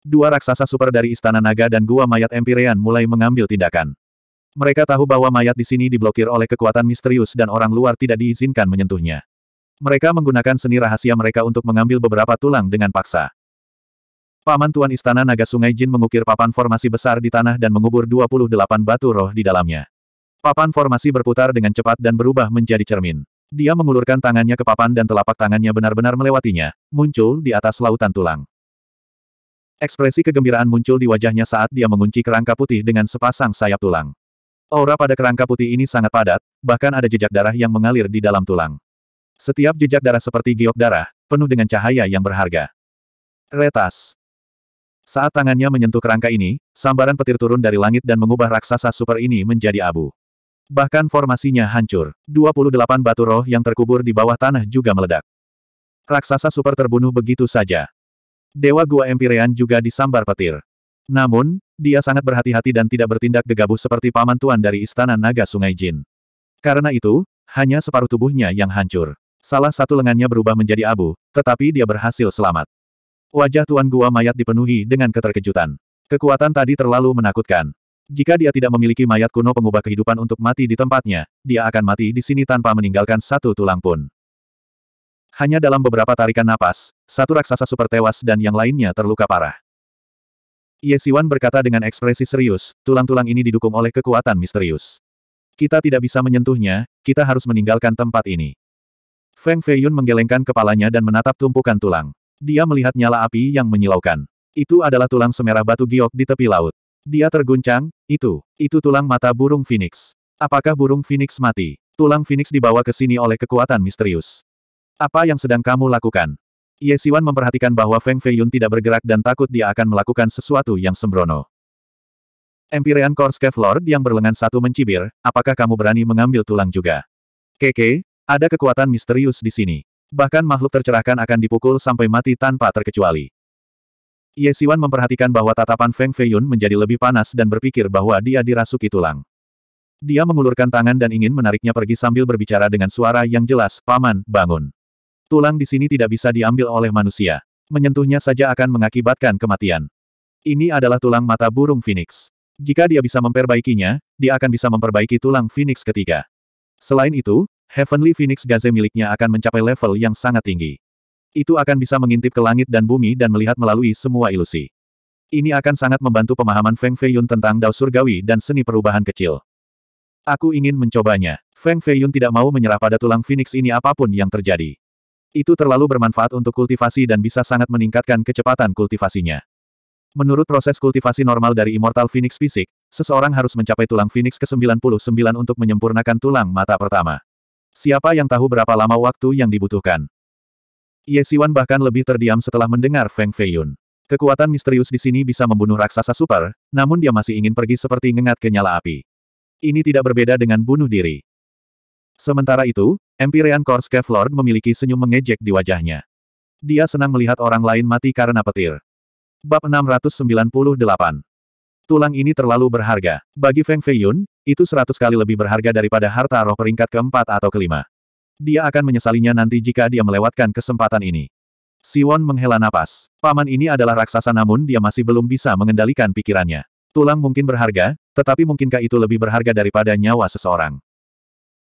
Dua raksasa super dari Istana Naga dan Gua Mayat Empirean mulai mengambil tindakan. Mereka tahu bahwa mayat di sini diblokir oleh kekuatan misterius dan orang luar tidak diizinkan menyentuhnya. Mereka menggunakan seni rahasia mereka untuk mengambil beberapa tulang dengan paksa. Paman Tuan Istana Naga Sungai Jin mengukir papan formasi besar di tanah dan mengubur 28 batu roh di dalamnya. Papan formasi berputar dengan cepat dan berubah menjadi cermin. Dia mengulurkan tangannya ke papan dan telapak tangannya benar-benar melewatinya, muncul di atas lautan tulang. Ekspresi kegembiraan muncul di wajahnya saat dia mengunci kerangka putih dengan sepasang sayap tulang. Aura pada kerangka putih ini sangat padat, bahkan ada jejak darah yang mengalir di dalam tulang. Setiap jejak darah seperti giok darah, penuh dengan cahaya yang berharga. Retas. Saat tangannya menyentuh kerangka ini, sambaran petir turun dari langit dan mengubah raksasa super ini menjadi abu. Bahkan formasinya hancur. 28 batu roh yang terkubur di bawah tanah juga meledak. Raksasa super terbunuh begitu saja. Dewa Gua Empyrean juga disambar petir. Namun, dia sangat berhati-hati dan tidak bertindak gegabah seperti paman tuan dari Istana Naga Sungai Jin. Karena itu, hanya separuh tubuhnya yang hancur. Salah satu lengannya berubah menjadi abu, tetapi dia berhasil selamat. Wajah Tuan Gua mayat dipenuhi dengan keterkejutan. Kekuatan tadi terlalu menakutkan. Jika dia tidak memiliki mayat kuno pengubah kehidupan untuk mati di tempatnya, dia akan mati di sini tanpa meninggalkan satu tulang pun. Hanya dalam beberapa tarikan napas, satu raksasa super tewas dan yang lainnya terluka parah. Ye Siwan berkata dengan ekspresi serius, tulang-tulang ini didukung oleh kekuatan misterius. Kita tidak bisa menyentuhnya, kita harus meninggalkan tempat ini. Feng Feiyun menggelengkan kepalanya dan menatap tumpukan tulang. Dia melihat nyala api yang menyilaukan. Itu adalah tulang semerah batu giok di tepi laut. Dia terguncang, itu, itu tulang mata burung Phoenix. Apakah burung Phoenix mati? Tulang Phoenix dibawa ke sini oleh kekuatan misterius. Apa yang sedang kamu lakukan? Ye Siwan memperhatikan bahwa Feng Feiyun tidak bergerak dan takut dia akan melakukan sesuatu yang sembrono. Empyrean Core Scavelord yang berlengan satu mencibir, apakah kamu berani mengambil tulang juga? Keke, ada kekuatan misterius di sini. Bahkan makhluk tercerahkan akan dipukul sampai mati tanpa terkecuali. Ye Siwan memperhatikan bahwa tatapan Feng Feiyun menjadi lebih panas dan berpikir bahwa dia dirasuki tulang. Dia mengulurkan tangan dan ingin menariknya pergi sambil berbicara dengan suara yang jelas, Paman, bangun. Tulang di sini tidak bisa diambil oleh manusia. Menyentuhnya saja akan mengakibatkan kematian. Ini adalah tulang mata burung Phoenix. Jika dia bisa memperbaikinya, dia akan bisa memperbaiki tulang Phoenix ketiga. Selain itu, Heavenly Phoenix Gaze miliknya akan mencapai level yang sangat tinggi. Itu akan bisa mengintip ke langit dan bumi dan melihat melalui semua ilusi. Ini akan sangat membantu pemahaman Feng Feiyun tentang Dao Surgawi dan seni perubahan kecil. Aku ingin mencobanya. Feng Feiyun tidak mau menyerah pada tulang Phoenix ini apapun yang terjadi. Itu terlalu bermanfaat untuk kultivasi dan bisa sangat meningkatkan kecepatan kultivasinya. Menurut proses kultivasi normal dari Immortal Phoenix Fisik, seseorang harus mencapai tulang Phoenix ke-99 untuk menyempurnakan tulang mata pertama. Siapa yang tahu berapa lama waktu yang dibutuhkan? Ye Siwan bahkan lebih terdiam setelah mendengar Feng Feiyun. Kekuatan misterius di sini bisa membunuh raksasa super, namun dia masih ingin pergi seperti ngengat ke nyala api. Ini tidak berbeda dengan bunuh diri. Sementara itu, Empyrean Kors Kevlord memiliki senyum mengejek di wajahnya. Dia senang melihat orang lain mati karena petir. Bab 698 Tulang ini terlalu berharga. Bagi Feng Feiyun, itu seratus kali lebih berharga daripada harta roh peringkat keempat atau kelima. Dia akan menyesalinya nanti jika dia melewatkan kesempatan ini. Siwon menghela napas. Paman ini adalah raksasa namun dia masih belum bisa mengendalikan pikirannya. Tulang mungkin berharga, tetapi mungkinkah itu lebih berharga daripada nyawa seseorang?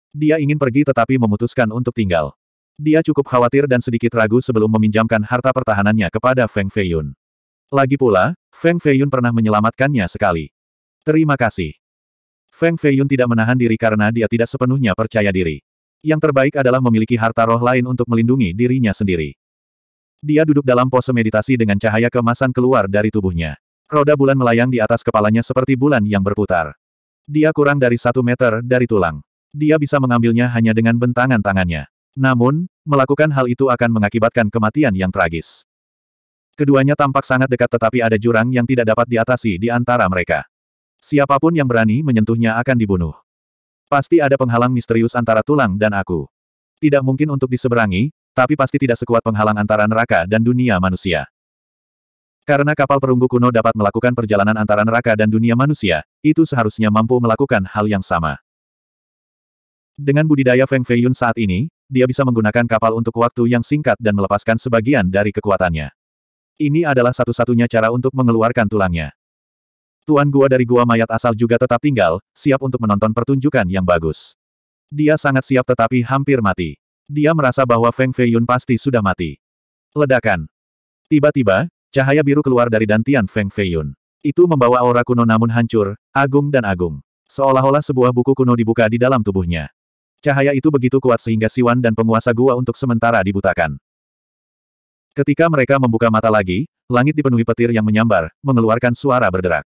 Dia ingin pergi tetapi memutuskan untuk tinggal. Dia cukup khawatir dan sedikit ragu sebelum meminjamkan harta pertahanannya kepada Feng Feiyun. Lagi pula, Feng Feiyun pernah menyelamatkannya sekali. Terima kasih. Feng Feiyun tidak menahan diri karena dia tidak sepenuhnya percaya diri. Yang terbaik adalah memiliki harta roh lain untuk melindungi dirinya sendiri. Dia duduk dalam pose meditasi dengan cahaya kemasan keluar dari tubuhnya. Roda bulan melayang di atas kepalanya seperti bulan yang berputar. Dia kurang dari satu meter dari tulang. Dia bisa mengambilnya hanya dengan bentangan tangannya. Namun, melakukan hal itu akan mengakibatkan kematian yang tragis. Keduanya tampak sangat dekat tetapi ada jurang yang tidak dapat diatasi di antara mereka. Siapapun yang berani menyentuhnya akan dibunuh. Pasti ada penghalang misterius antara tulang dan aku. Tidak mungkin untuk diseberangi, tapi pasti tidak sekuat penghalang antara neraka dan dunia manusia. Karena kapal perunggu kuno dapat melakukan perjalanan antara neraka dan dunia manusia, itu seharusnya mampu melakukan hal yang sama. Dengan budidaya Feng Feiyun saat ini, dia bisa menggunakan kapal untuk waktu yang singkat dan melepaskan sebagian dari kekuatannya. Ini adalah satu-satunya cara untuk mengeluarkan tulangnya. Tuan gua dari gua mayat asal juga tetap tinggal, siap untuk menonton pertunjukan yang bagus. Dia sangat siap tetapi hampir mati. Dia merasa bahwa Feng Feiyun pasti sudah mati. Ledakan. Tiba-tiba, cahaya biru keluar dari dantian Feng Feiyun. Itu membawa aura kuno namun hancur, agung dan agung. Seolah-olah sebuah buku kuno dibuka di dalam tubuhnya. Cahaya itu begitu kuat sehingga Siwan dan penguasa gua untuk sementara dibutakan. Ketika mereka membuka mata lagi, langit dipenuhi petir yang menyambar, mengeluarkan suara berderak.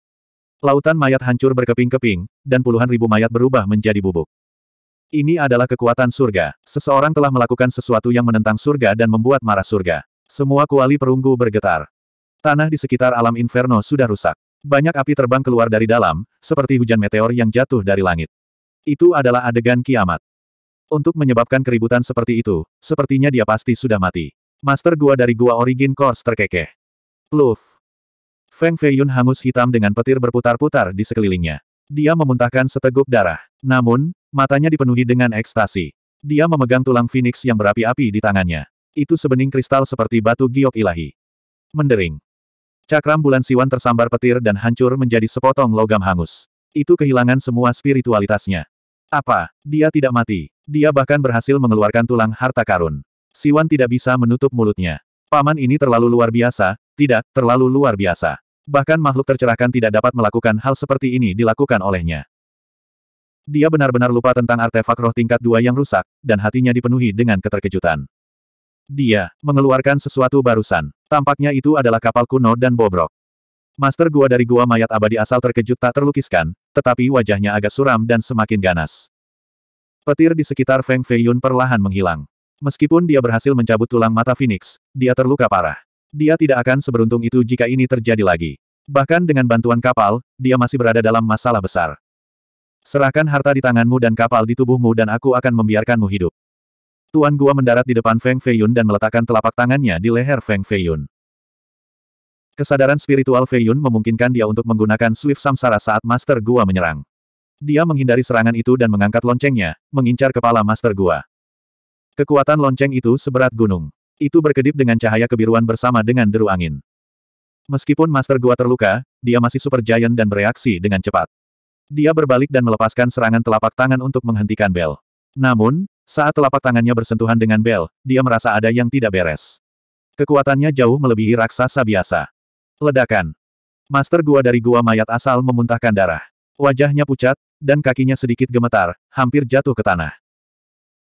Lautan mayat hancur berkeping-keping, dan puluhan ribu mayat berubah menjadi bubuk. Ini adalah kekuatan surga. Seseorang telah melakukan sesuatu yang menentang surga dan membuat marah surga. Semua kuali perunggu bergetar. Tanah di sekitar alam inferno sudah rusak. Banyak api terbang keluar dari dalam, seperti hujan meteor yang jatuh dari langit. Itu adalah adegan kiamat. Untuk menyebabkan keributan seperti itu, sepertinya dia pasti sudah mati. Master gua dari gua origin course terkekeh. Pluf. Feng Feiyun hangus hitam dengan petir berputar-putar di sekelilingnya. Dia memuntahkan seteguk darah. Namun, matanya dipenuhi dengan ekstasi. Dia memegang tulang Phoenix yang berapi-api di tangannya. Itu sebening kristal seperti batu giok ilahi. Mendering. Cakram bulan siwan tersambar petir dan hancur menjadi sepotong logam hangus. Itu kehilangan semua spiritualitasnya. Apa? Dia tidak mati. Dia bahkan berhasil mengeluarkan tulang harta karun. Siwan tidak bisa menutup mulutnya. Paman ini terlalu luar biasa, tidak, terlalu luar biasa. Bahkan makhluk tercerahkan tidak dapat melakukan hal seperti ini dilakukan olehnya. Dia benar-benar lupa tentang artefak roh tingkat dua yang rusak, dan hatinya dipenuhi dengan keterkejutan. Dia mengeluarkan sesuatu barusan. Tampaknya itu adalah kapal kuno dan bobrok. Master gua dari gua mayat abadi asal terkejut tak terlukiskan, tetapi wajahnya agak suram dan semakin ganas. Petir di sekitar Feng Feiyun perlahan menghilang. Meskipun dia berhasil mencabut tulang mata Phoenix, dia terluka parah. Dia tidak akan seberuntung itu jika ini terjadi lagi. Bahkan dengan bantuan kapal, dia masih berada dalam masalah besar. Serahkan harta di tanganmu dan kapal di tubuhmu dan aku akan membiarkanmu hidup. Tuan Gua mendarat di depan Feng Feiyun dan meletakkan telapak tangannya di leher Feng Feiyun. Kesadaran spiritual Feiyun memungkinkan dia untuk menggunakan Swift Samsara saat Master Gua menyerang. Dia menghindari serangan itu dan mengangkat loncengnya, mengincar kepala Master Gua. Kekuatan lonceng itu seberat gunung. Itu berkedip dengan cahaya kebiruan bersama dengan deru angin. Meskipun Master Gua terluka, dia masih super giant dan bereaksi dengan cepat. Dia berbalik dan melepaskan serangan telapak tangan untuk menghentikan Bell. Namun, saat telapak tangannya bersentuhan dengan Bell, dia merasa ada yang tidak beres. Kekuatannya jauh melebihi raksasa biasa. Ledakan. Master gua dari gua mayat asal memuntahkan darah. Wajahnya pucat, dan kakinya sedikit gemetar, hampir jatuh ke tanah.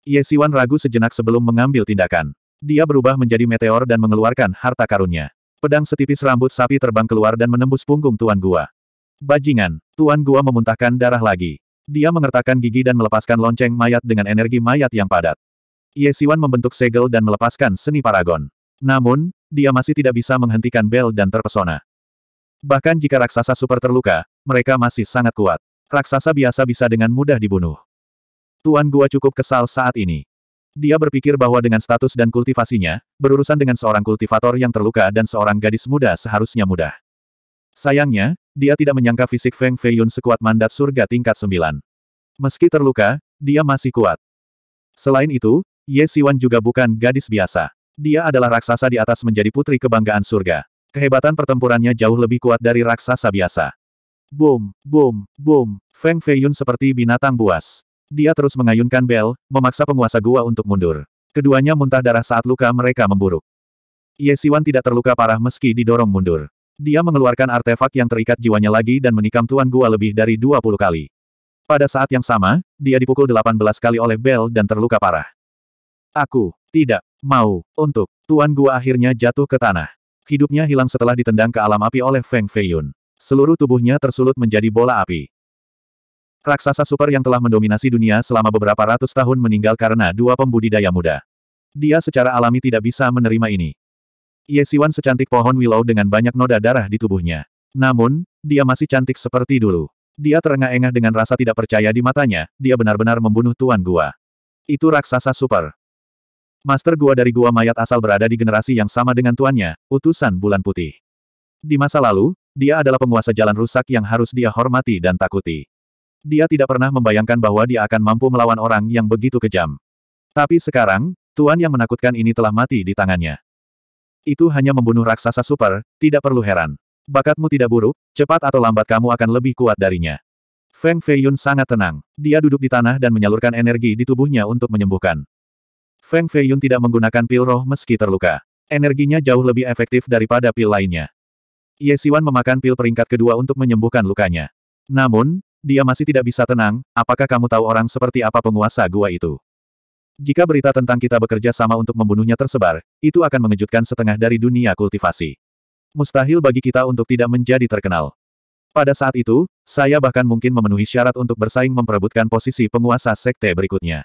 Ye Siwan ragu sejenak sebelum mengambil tindakan. Dia berubah menjadi meteor dan mengeluarkan harta karunnya. Pedang setipis rambut sapi terbang keluar dan menembus punggung Tuan Gua. Bajingan, Tuan Gua memuntahkan darah lagi. Dia mengertakkan gigi dan melepaskan lonceng mayat dengan energi mayat yang padat. Ye Siwan membentuk segel dan melepaskan seni paragon. Namun, dia masih tidak bisa menghentikan bel dan terpesona. Bahkan jika raksasa super terluka, mereka masih sangat kuat. Raksasa biasa bisa dengan mudah dibunuh. Tuan Gua cukup kesal saat ini. Dia berpikir bahwa dengan status dan kultivasinya, berurusan dengan seorang kultivator yang terluka dan seorang gadis muda seharusnya mudah. Sayangnya, dia tidak menyangka fisik Feng Feiyun sekuat mandat surga tingkat 9. Meski terluka, dia masih kuat. Selain itu, Ye Siwan juga bukan gadis biasa. Dia adalah raksasa di atas menjadi putri kebanggaan surga. Kehebatan pertempurannya jauh lebih kuat dari raksasa biasa. Boom, boom, boom, Feng Feiyun seperti binatang buas. Dia terus mengayunkan bel, memaksa penguasa gua untuk mundur. Keduanya muntah darah saat luka mereka memburuk. Ye Siwan tidak terluka parah meski didorong mundur. Dia mengeluarkan artefak yang terikat jiwanya lagi dan menikam tuan gua lebih dari 20 kali. Pada saat yang sama, dia dipukul 18 kali oleh bel dan terluka parah. Aku, tidak, mau, untuk, Tuan Gua akhirnya jatuh ke tanah. Hidupnya hilang setelah ditendang ke alam api oleh Feng Feiyun. Seluruh tubuhnya tersulut menjadi bola api. Raksasa super yang telah mendominasi dunia selama beberapa ratus tahun meninggal karena dua pembudidaya muda. Dia secara alami tidak bisa menerima ini. Ye Siwan secantik pohon willow dengan banyak noda darah di tubuhnya. Namun, dia masih cantik seperti dulu. Dia terengah-engah dengan rasa tidak percaya di matanya, dia benar-benar membunuh Tuan Gua. Itu raksasa super. Master gua dari gua mayat asal berada di generasi yang sama dengan tuannya, utusan bulan putih. Di masa lalu, dia adalah penguasa jalan rusak yang harus dia hormati dan takuti. Dia tidak pernah membayangkan bahwa dia akan mampu melawan orang yang begitu kejam. Tapi sekarang, tuan yang menakutkan ini telah mati di tangannya. Itu hanya membunuh raksasa super, tidak perlu heran. Bakatmu tidak buruk, cepat atau lambat kamu akan lebih kuat darinya. Feng Feiyun sangat tenang. Dia duduk di tanah dan menyalurkan energi di tubuhnya untuk menyembuhkan. Feng Feiyun tidak menggunakan pil roh meski terluka. Energinya jauh lebih efektif daripada pil lainnya. Ye Siwan memakan pil peringkat kedua untuk menyembuhkan lukanya. Namun, dia masih tidak bisa tenang, apakah kamu tahu orang seperti apa penguasa gua itu? Jika berita tentang kita bekerja sama untuk membunuhnya tersebar, itu akan mengejutkan setengah dari dunia kultivasi. Mustahil bagi kita untuk tidak menjadi terkenal. Pada saat itu, saya bahkan mungkin memenuhi syarat untuk bersaing memperebutkan posisi penguasa sekte berikutnya.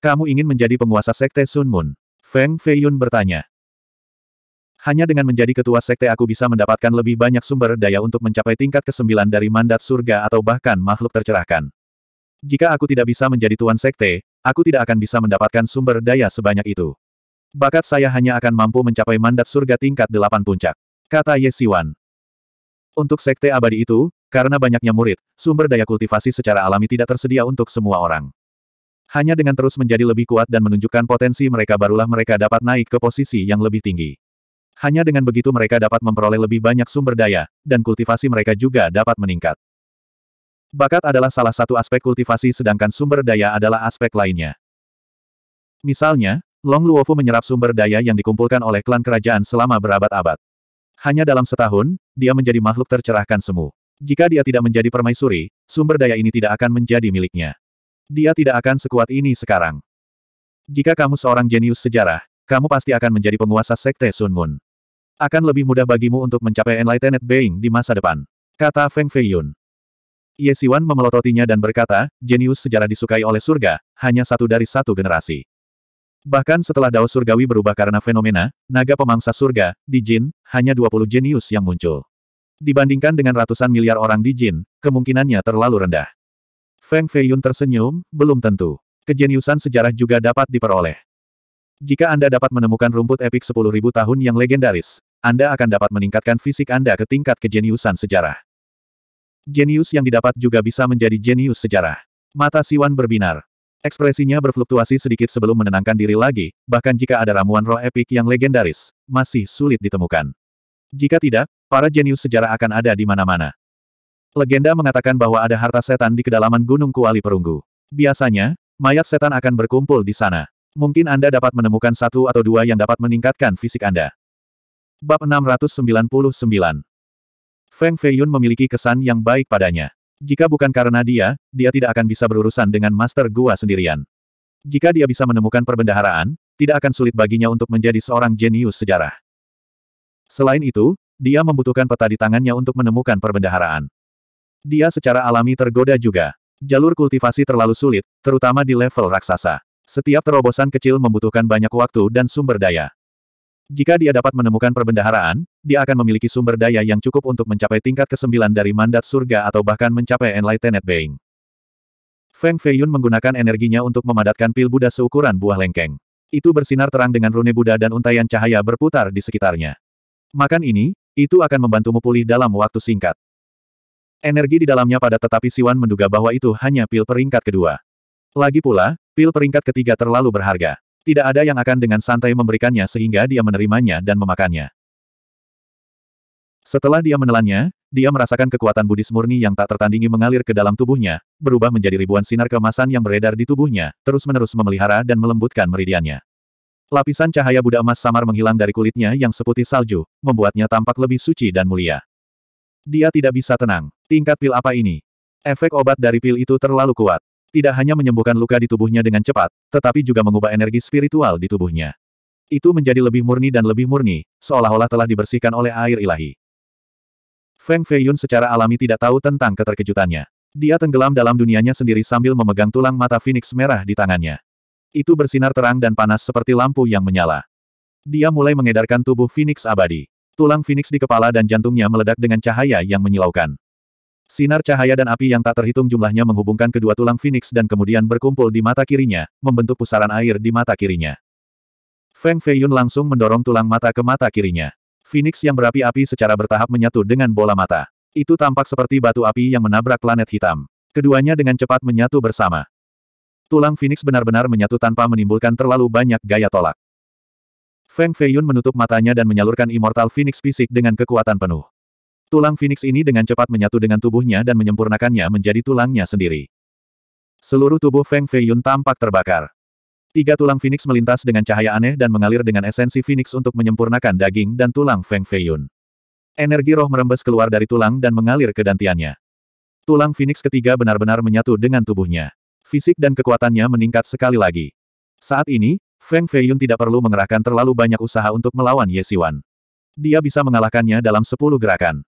Kamu ingin menjadi penguasa sekte Sun Moon? Feng Feiyun bertanya. Hanya dengan menjadi ketua sekte aku bisa mendapatkan lebih banyak sumber daya untuk mencapai tingkat kesembilan dari mandat surga atau bahkan makhluk tercerahkan. Jika aku tidak bisa menjadi tuan sekte, aku tidak akan bisa mendapatkan sumber daya sebanyak itu. Bakat saya hanya akan mampu mencapai mandat surga tingkat delapan puncak, kata Ye Siwan. Untuk sekte abadi itu, karena banyaknya murid, sumber daya kultivasi secara alami tidak tersedia untuk semua orang. Hanya dengan terus menjadi lebih kuat dan menunjukkan potensi mereka barulah mereka dapat naik ke posisi yang lebih tinggi. Hanya dengan begitu mereka dapat memperoleh lebih banyak sumber daya, dan kultivasi mereka juga dapat meningkat. Bakat adalah salah satu aspek kultivasi sedangkan sumber daya adalah aspek lainnya. Misalnya, Long Luofu menyerap sumber daya yang dikumpulkan oleh klan kerajaan selama berabad-abad. Hanya dalam setahun, dia menjadi makhluk tercerahkan semu. Jika dia tidak menjadi permaisuri, sumber daya ini tidak akan menjadi miliknya. Dia tidak akan sekuat ini sekarang. Jika kamu seorang jenius sejarah, kamu pasti akan menjadi penguasa Sekte Sun Moon. Akan lebih mudah bagimu untuk mencapai Enlightened Being di masa depan. Kata Feng Feiyun. Ye Siwan memelototinya dan berkata, jenius sejarah disukai oleh surga, hanya satu dari satu generasi. Bahkan setelah Dao Surgawi berubah karena fenomena, naga pemangsa surga, di Jin, hanya 20 jenius yang muncul. Dibandingkan dengan ratusan miliar orang di Jin, kemungkinannya terlalu rendah. Feng Feiyun tersenyum, belum tentu. Kejeniusan sejarah juga dapat diperoleh. Jika Anda dapat menemukan rumput epik 10.000 tahun yang legendaris, Anda akan dapat meningkatkan fisik Anda ke tingkat kejeniusan sejarah. Jenius yang didapat juga bisa menjadi jenius sejarah. Mata Siwan berbinar. Ekspresinya berfluktuasi sedikit sebelum menenangkan diri lagi, bahkan jika ada ramuan roh epik yang legendaris, masih sulit ditemukan. Jika tidak, para jenius sejarah akan ada di mana-mana. Legenda mengatakan bahwa ada harta setan di kedalaman Gunung Kuali Perunggu. Biasanya, mayat setan akan berkumpul di sana. Mungkin Anda dapat menemukan satu atau dua yang dapat meningkatkan fisik Anda. Bab 699 Feng Feiyun memiliki kesan yang baik padanya. Jika bukan karena dia, dia tidak akan bisa berurusan dengan Master Gua sendirian. Jika dia bisa menemukan perbendaharaan, tidak akan sulit baginya untuk menjadi seorang jenius sejarah. Selain itu, dia membutuhkan peta di tangannya untuk menemukan perbendaharaan. Dia secara alami tergoda juga. Jalur kultivasi terlalu sulit, terutama di level raksasa. Setiap terobosan kecil membutuhkan banyak waktu dan sumber daya. Jika dia dapat menemukan perbendaharaan, dia akan memiliki sumber daya yang cukup untuk mencapai tingkat ke-9 dari mandat surga atau bahkan mencapai Enlightened Being. Feng Feiyun menggunakan energinya untuk memadatkan pil Buddha seukuran buah lengkeng. Itu bersinar terang dengan rune Buddha dan untayan cahaya berputar di sekitarnya. Makan ini, itu akan membantumu pulih dalam waktu singkat energi di dalamnya padat tetapi Siwan menduga bahwa itu hanya pil peringkat kedua. Lagi pula, pil peringkat ketiga terlalu berharga. Tidak ada yang akan dengan santai memberikannya sehingga dia menerimanya dan memakannya. Setelah dia menelannya, dia merasakan kekuatan budis murni yang tak tertandingi mengalir ke dalam tubuhnya, berubah menjadi ribuan sinar kemasan yang beredar di tubuhnya, terus-menerus memelihara dan melembutkan meridiannya. Lapisan cahaya Buddha emas samar menghilang dari kulitnya yang seputih salju, membuatnya tampak lebih suci dan mulia. Dia tidak bisa tenang. Tingkat pil apa ini? Efek obat dari pil itu terlalu kuat. Tidak hanya menyembuhkan luka di tubuhnya dengan cepat, tetapi juga mengubah energi spiritual di tubuhnya. Itu menjadi lebih murni dan lebih murni, seolah-olah telah dibersihkan oleh air ilahi. Feng Feiyun secara alami tidak tahu tentang keterkejutannya. Dia tenggelam dalam dunianya sendiri sambil memegang tulang mata Phoenix merah di tangannya. Itu bersinar terang dan panas seperti lampu yang menyala. Dia mulai mengedarkan tubuh Phoenix abadi. Tulang Phoenix di kepala dan jantungnya meledak dengan cahaya yang menyilaukan. Sinar cahaya dan api yang tak terhitung jumlahnya menghubungkan kedua tulang Phoenix dan kemudian berkumpul di mata kirinya, membentuk pusaran air di mata kirinya. Feng Feiyun langsung mendorong tulang mata ke mata kirinya. Phoenix yang berapi-api secara bertahap menyatu dengan bola mata. Itu tampak seperti batu api yang menabrak planet hitam. Keduanya dengan cepat menyatu bersama. Tulang Phoenix benar-benar menyatu tanpa menimbulkan terlalu banyak gaya tolak. Feng Feiyun menutup matanya dan menyalurkan Immortal Phoenix Fisik dengan kekuatan penuh. Tulang Phoenix ini dengan cepat menyatu dengan tubuhnya dan menyempurnakannya menjadi tulangnya sendiri. Seluruh tubuh Feng Feiyun tampak terbakar. Tiga tulang Phoenix melintas dengan cahaya aneh dan mengalir dengan esensi Phoenix untuk menyempurnakan daging dan tulang Feng Feiyun. Energi roh merembes keluar dari tulang dan mengalir ke dantiannya. Tulang Phoenix ketiga benar-benar menyatu dengan tubuhnya. Fisik dan kekuatannya meningkat sekali lagi. Saat ini, Feng Feiyun tidak perlu mengerahkan terlalu banyak usaha untuk melawan Ye Siwan. Dia bisa mengalahkannya dalam sepuluh gerakan.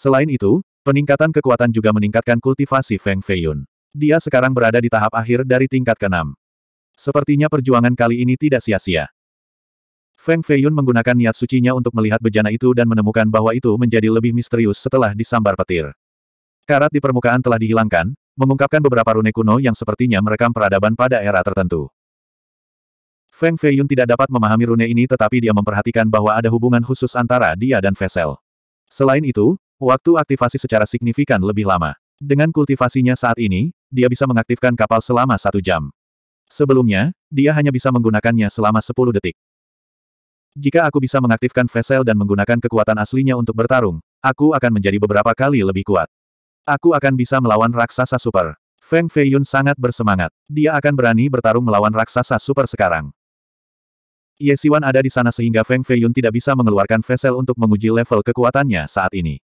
Selain itu, peningkatan kekuatan juga meningkatkan kultivasi Feng Feiyun. Dia sekarang berada di tahap akhir dari tingkat keenam. Sepertinya perjuangan kali ini tidak sia-sia. Feng Feiyun menggunakan niat sucinya untuk melihat bejana itu dan menemukan bahwa itu menjadi lebih misterius setelah disambar petir. Karat di permukaan telah dihilangkan, mengungkapkan beberapa rune kuno yang sepertinya merekam peradaban pada era tertentu. Feng Feiyun tidak dapat memahami rune ini tetapi dia memperhatikan bahwa ada hubungan khusus antara dia dan Vesel. Selain itu, Waktu aktivasi secara signifikan lebih lama. Dengan kultivasinya saat ini, dia bisa mengaktifkan kapal selama satu jam. Sebelumnya, dia hanya bisa menggunakannya selama 10 detik. Jika aku bisa mengaktifkan Vesel dan menggunakan kekuatan aslinya untuk bertarung, aku akan menjadi beberapa kali lebih kuat. Aku akan bisa melawan raksasa super. Feng Feiyun sangat bersemangat. Dia akan berani bertarung melawan raksasa super sekarang. Ye Siwan ada di sana sehingga Feng Feiyun tidak bisa mengeluarkan Vesel untuk menguji level kekuatannya saat ini.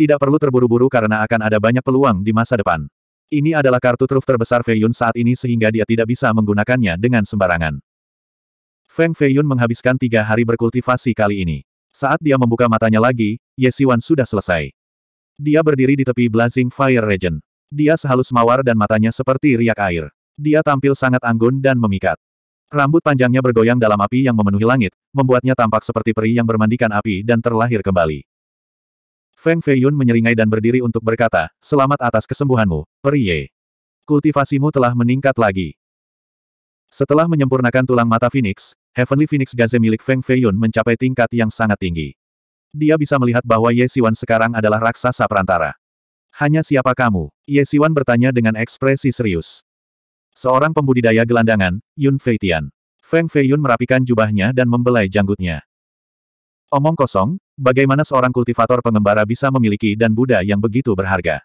Tidak perlu terburu-buru karena akan ada banyak peluang di masa depan. Ini adalah kartu truf terbesar Feiyun saat ini sehingga dia tidak bisa menggunakannya dengan sembarangan. Feng Feiyun menghabiskan tiga hari berkultivasi kali ini. Saat dia membuka matanya lagi, Ye Siwan sudah selesai. Dia berdiri di tepi Blazing Fire Region. Dia sehalus mawar dan matanya seperti riak air. Dia tampil sangat anggun dan memikat. Rambut panjangnya bergoyang dalam api yang memenuhi langit, membuatnya tampak seperti peri yang bermandikan api dan terlahir kembali. Feng Feiyun menyeringai dan berdiri untuk berkata, selamat atas kesembuhanmu, Periye. Kultivasimu telah meningkat lagi. Setelah menyempurnakan tulang mata Phoenix, Heavenly Phoenix Gaze milik Feng Feiyun mencapai tingkat yang sangat tinggi. Dia bisa melihat bahwa Ye Siwan sekarang adalah raksasa perantara. Hanya siapa kamu? Ye Siwan bertanya dengan ekspresi serius. Seorang pembudidaya gelandangan, Yun Feitian. Feng Feiyun merapikan jubahnya dan membelai janggutnya. Omong kosong, bagaimana seorang kultivator pengembara bisa memiliki dan Buddha yang begitu berharga.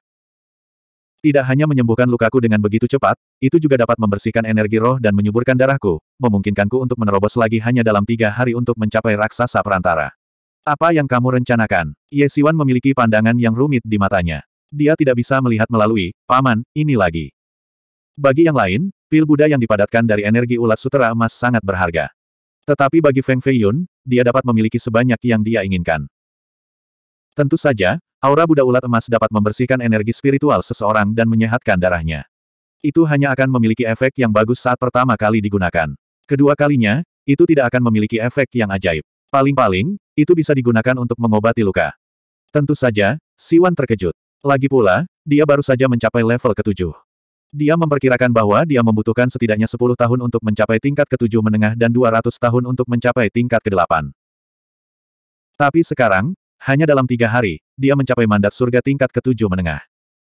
Tidak hanya menyembuhkan lukaku dengan begitu cepat, itu juga dapat membersihkan energi roh dan menyuburkan darahku, memungkinkanku untuk menerobos lagi hanya dalam tiga hari untuk mencapai raksasa perantara. Apa yang kamu rencanakan? Ye Siwan memiliki pandangan yang rumit di matanya. Dia tidak bisa melihat melalui, paman, ini lagi. Bagi yang lain, pil Buddha yang dipadatkan dari energi ulat sutera emas sangat berharga. Tetapi bagi Feng Feiyun, dia dapat memiliki sebanyak yang dia inginkan. Tentu saja, aura Buddha ulat emas dapat membersihkan energi spiritual seseorang dan menyehatkan darahnya. Itu hanya akan memiliki efek yang bagus saat pertama kali digunakan. Kedua kalinya, itu tidak akan memiliki efek yang ajaib. Paling-paling, itu bisa digunakan untuk mengobati luka. Tentu saja, Siwan terkejut. Lagi pula, dia baru saja mencapai level ketujuh. Dia memperkirakan bahwa dia membutuhkan setidaknya 10 tahun untuk mencapai tingkat ketujuh menengah dan 200 tahun untuk mencapai tingkat kedelapan. Tapi sekarang, hanya dalam tiga hari, dia mencapai mandat surga tingkat ketujuh menengah.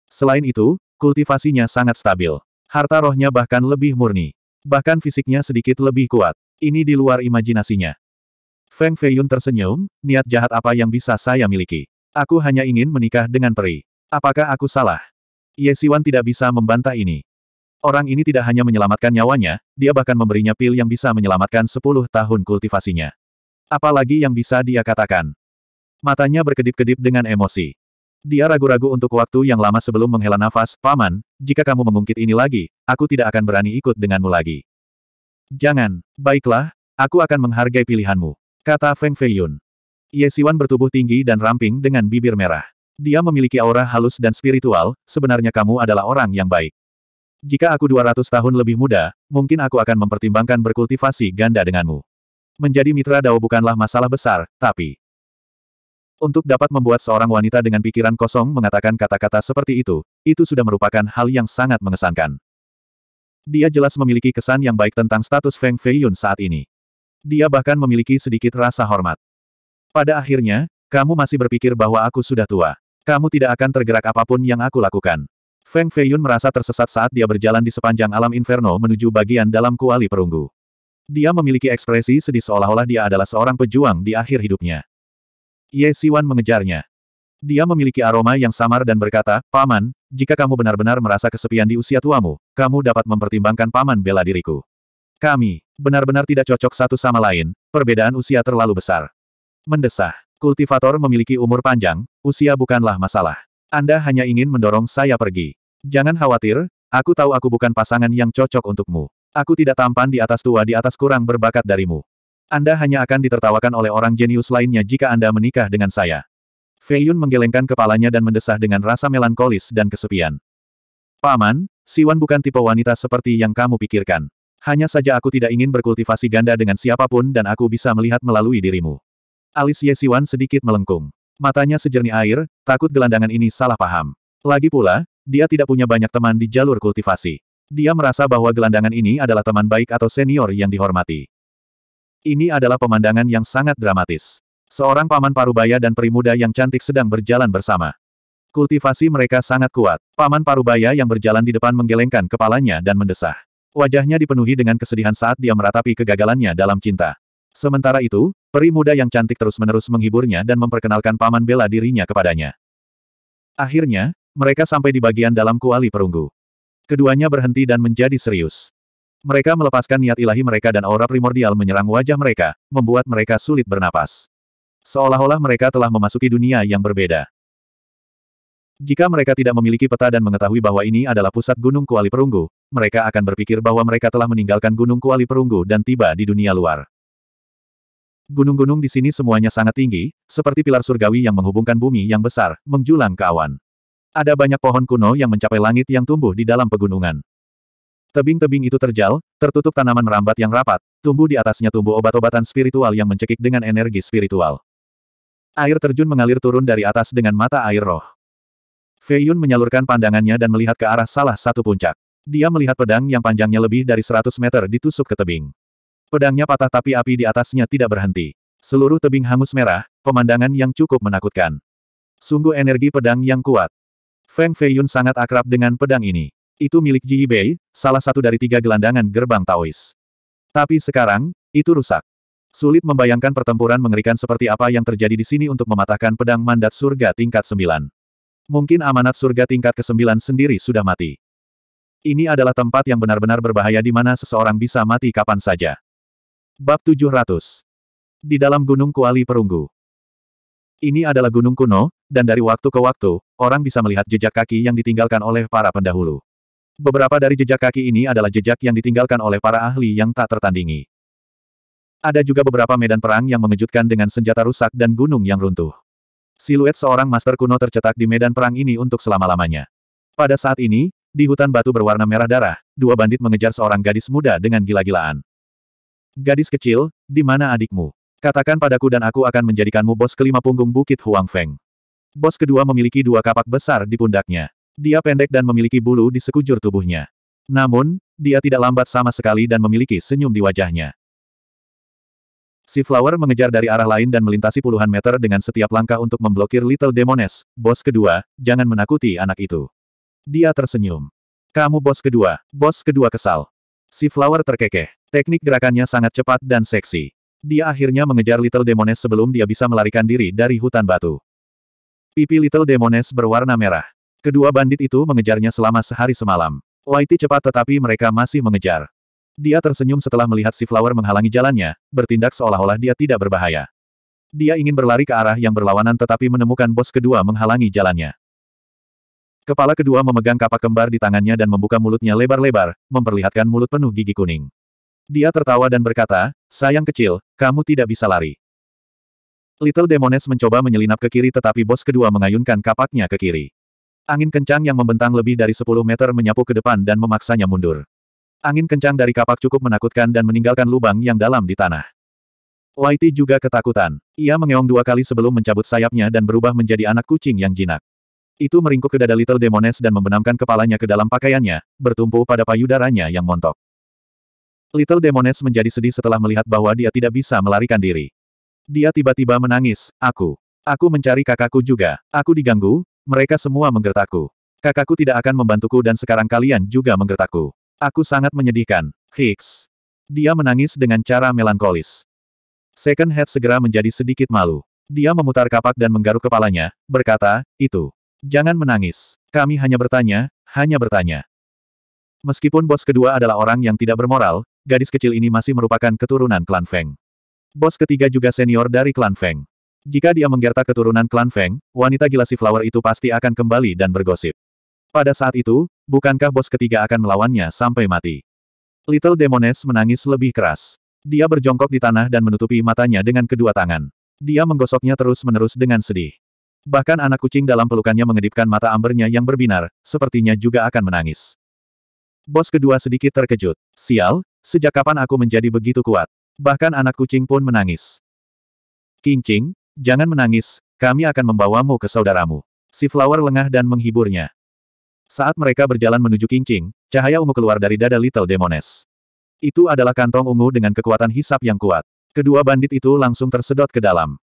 Selain itu, kultivasinya sangat stabil. Harta rohnya bahkan lebih murni. Bahkan fisiknya sedikit lebih kuat. Ini di luar imajinasinya. Feng Feiyun tersenyum, niat jahat apa yang bisa saya miliki? Aku hanya ingin menikah dengan peri. Apakah aku salah? Ye Siwan tidak bisa membantah ini. Orang ini tidak hanya menyelamatkan nyawanya, dia bahkan memberinya pil yang bisa menyelamatkan 10 tahun kultivasinya. Apalagi yang bisa dia katakan. Matanya berkedip-kedip dengan emosi. Dia ragu-ragu untuk waktu yang lama sebelum menghela nafas, Paman, jika kamu mengungkit ini lagi, aku tidak akan berani ikut denganmu lagi. Jangan, baiklah, aku akan menghargai pilihanmu, kata Feng Feiyun. Ye Siwan bertubuh tinggi dan ramping dengan bibir merah. Dia memiliki aura halus dan spiritual, sebenarnya kamu adalah orang yang baik. Jika aku 200 tahun lebih muda, mungkin aku akan mempertimbangkan berkultivasi ganda denganmu. Menjadi mitra Dao bukanlah masalah besar, tapi... Untuk dapat membuat seorang wanita dengan pikiran kosong mengatakan kata-kata seperti itu, itu sudah merupakan hal yang sangat mengesankan. Dia jelas memiliki kesan yang baik tentang status Feng Feiyun saat ini. Dia bahkan memiliki sedikit rasa hormat. Pada akhirnya, kamu masih berpikir bahwa aku sudah tua. Kamu tidak akan tergerak apapun yang aku lakukan. Feng Feiyun merasa tersesat saat dia berjalan di sepanjang alam inferno menuju bagian dalam kuali perunggu. Dia memiliki ekspresi sedih seolah-olah dia adalah seorang pejuang di akhir hidupnya. Ye Siwan mengejarnya. Dia memiliki aroma yang samar dan berkata, Paman, jika kamu benar-benar merasa kesepian di usia tuamu, kamu dapat mempertimbangkan Paman bela diriku. Kami, benar-benar tidak cocok satu sama lain, perbedaan usia terlalu besar. Mendesah. Kultivator memiliki umur panjang, usia bukanlah masalah. Anda hanya ingin mendorong saya pergi. Jangan khawatir, aku tahu aku bukan pasangan yang cocok untukmu. Aku tidak tampan di atas tua di atas kurang berbakat darimu. Anda hanya akan ditertawakan oleh orang jenius lainnya jika Anda menikah dengan saya. Feiyun menggelengkan kepalanya dan mendesah dengan rasa melankolis dan kesepian. Paman, Siwan bukan tipe wanita seperti yang kamu pikirkan. Hanya saja aku tidak ingin berkultivasi ganda dengan siapapun dan aku bisa melihat melalui dirimu. Alis Ye Siwan sedikit melengkung. Matanya sejernih air, takut gelandangan ini salah paham. Lagi pula, dia tidak punya banyak teman di jalur kultivasi. Dia merasa bahwa gelandangan ini adalah teman baik atau senior yang dihormati. Ini adalah pemandangan yang sangat dramatis. Seorang paman parubaya dan perimuda yang cantik sedang berjalan bersama. Kultivasi mereka sangat kuat. Paman parubaya yang berjalan di depan menggelengkan kepalanya dan mendesah. Wajahnya dipenuhi dengan kesedihan saat dia meratapi kegagalannya dalam cinta. Sementara itu, peri muda yang cantik terus-menerus menghiburnya dan memperkenalkan paman bela dirinya kepadanya. Akhirnya, mereka sampai di bagian dalam kuali perunggu. Keduanya berhenti dan menjadi serius. Mereka melepaskan niat ilahi mereka dan aura primordial menyerang wajah mereka, membuat mereka sulit bernapas. Seolah-olah mereka telah memasuki dunia yang berbeda. Jika mereka tidak memiliki peta dan mengetahui bahwa ini adalah pusat Gunung Kuali Perunggu, mereka akan berpikir bahwa mereka telah meninggalkan Gunung Kuali Perunggu dan tiba di dunia luar. Gunung-gunung di sini semuanya sangat tinggi, seperti pilar surgawi yang menghubungkan bumi yang besar, menjulang ke awan. Ada banyak pohon kuno yang mencapai langit yang tumbuh di dalam pegunungan. Tebing-tebing itu terjal, tertutup tanaman merambat yang rapat, tumbuh di atasnya tumbuh obat-obatan spiritual yang mencekik dengan energi spiritual. Air terjun mengalir turun dari atas dengan mata air roh. Fei Yun menyalurkan pandangannya dan melihat ke arah salah satu puncak. Dia melihat pedang yang panjangnya lebih dari 100 meter ditusuk ke tebing. Pedangnya patah tapi api di atasnya tidak berhenti. Seluruh tebing hangus merah, pemandangan yang cukup menakutkan. Sungguh energi pedang yang kuat. Feng Feiyun sangat akrab dengan pedang ini. Itu milik Ji Bei, salah satu dari tiga gelandangan gerbang Taois. Tapi sekarang, itu rusak. Sulit membayangkan pertempuran mengerikan seperti apa yang terjadi di sini untuk mematahkan pedang mandat surga tingkat sembilan. Mungkin amanat surga tingkat ke-9 sendiri sudah mati. Ini adalah tempat yang benar-benar berbahaya di mana seseorang bisa mati kapan saja. Bab 700 Di dalam Gunung Kuali Perunggu Ini adalah gunung kuno, dan dari waktu ke waktu, orang bisa melihat jejak kaki yang ditinggalkan oleh para pendahulu. Beberapa dari jejak kaki ini adalah jejak yang ditinggalkan oleh para ahli yang tak tertandingi. Ada juga beberapa medan perang yang mengejutkan dengan senjata rusak dan gunung yang runtuh. Siluet seorang master kuno tercetak di medan perang ini untuk selama-lamanya. Pada saat ini, di hutan batu berwarna merah darah, dua bandit mengejar seorang gadis muda dengan gila-gilaan. Gadis kecil, di mana adikmu? Katakan padaku dan aku akan menjadikanmu bos kelima punggung Bukit Huang Feng. Bos kedua memiliki dua kapak besar di pundaknya. Dia pendek dan memiliki bulu di sekujur tubuhnya. Namun, dia tidak lambat sama sekali dan memiliki senyum di wajahnya. Si Flower mengejar dari arah lain dan melintasi puluhan meter dengan setiap langkah untuk memblokir Little Demoness. bos kedua, jangan menakuti anak itu. Dia tersenyum. Kamu bos kedua, bos kedua kesal. Si Flower terkekeh. Teknik gerakannya sangat cepat dan seksi. Dia akhirnya mengejar Little Demones sebelum dia bisa melarikan diri dari hutan batu. Pipi Little Demones berwarna merah. Kedua bandit itu mengejarnya selama sehari semalam. Whitey cepat tetapi mereka masih mengejar. Dia tersenyum setelah melihat si Flower menghalangi jalannya, bertindak seolah-olah dia tidak berbahaya. Dia ingin berlari ke arah yang berlawanan tetapi menemukan bos kedua menghalangi jalannya. Kepala kedua memegang kapak kembar di tangannya dan membuka mulutnya lebar-lebar, memperlihatkan mulut penuh gigi kuning. Dia tertawa dan berkata, sayang kecil, kamu tidak bisa lari. Little Demones mencoba menyelinap ke kiri tetapi bos kedua mengayunkan kapaknya ke kiri. Angin kencang yang membentang lebih dari 10 meter menyapu ke depan dan memaksanya mundur. Angin kencang dari kapak cukup menakutkan dan meninggalkan lubang yang dalam di tanah. Whitey juga ketakutan. Ia mengeong dua kali sebelum mencabut sayapnya dan berubah menjadi anak kucing yang jinak. Itu meringkuk ke dada Little Demones dan membenamkan kepalanya ke dalam pakaiannya, bertumpu pada payudaranya yang montok. Little Demones menjadi sedih setelah melihat bahwa dia tidak bisa melarikan diri. Dia tiba-tiba menangis, aku. Aku mencari kakakku juga. Aku diganggu, mereka semua menggertakku. Kakakku tidak akan membantuku dan sekarang kalian juga menggertakku. Aku sangat menyedihkan. Hicks. Dia menangis dengan cara melankolis. Second Head segera menjadi sedikit malu. Dia memutar kapak dan menggaruk kepalanya, berkata, itu. Jangan menangis. Kami hanya bertanya, hanya bertanya. Meskipun bos kedua adalah orang yang tidak bermoral, gadis kecil ini masih merupakan keturunan klan Feng. Bos ketiga juga senior dari klan Feng. Jika dia menggerta keturunan klan Feng, wanita gila si flower itu pasti akan kembali dan bergosip. Pada saat itu, bukankah bos ketiga akan melawannya sampai mati? Little Demones menangis lebih keras. Dia berjongkok di tanah dan menutupi matanya dengan kedua tangan. Dia menggosoknya terus-menerus dengan sedih. Bahkan anak kucing dalam pelukannya mengedipkan mata ambernya yang berbinar, sepertinya juga akan menangis. Bos kedua sedikit terkejut. Sial, Sejak kapan aku menjadi begitu kuat? Bahkan anak kucing pun menangis. Kincing, jangan menangis, kami akan membawamu ke saudaramu. Si Flower lengah dan menghiburnya. Saat mereka berjalan menuju Kincing, cahaya ungu keluar dari dada Little Demones. Itu adalah kantong ungu dengan kekuatan hisap yang kuat. Kedua bandit itu langsung tersedot ke dalam.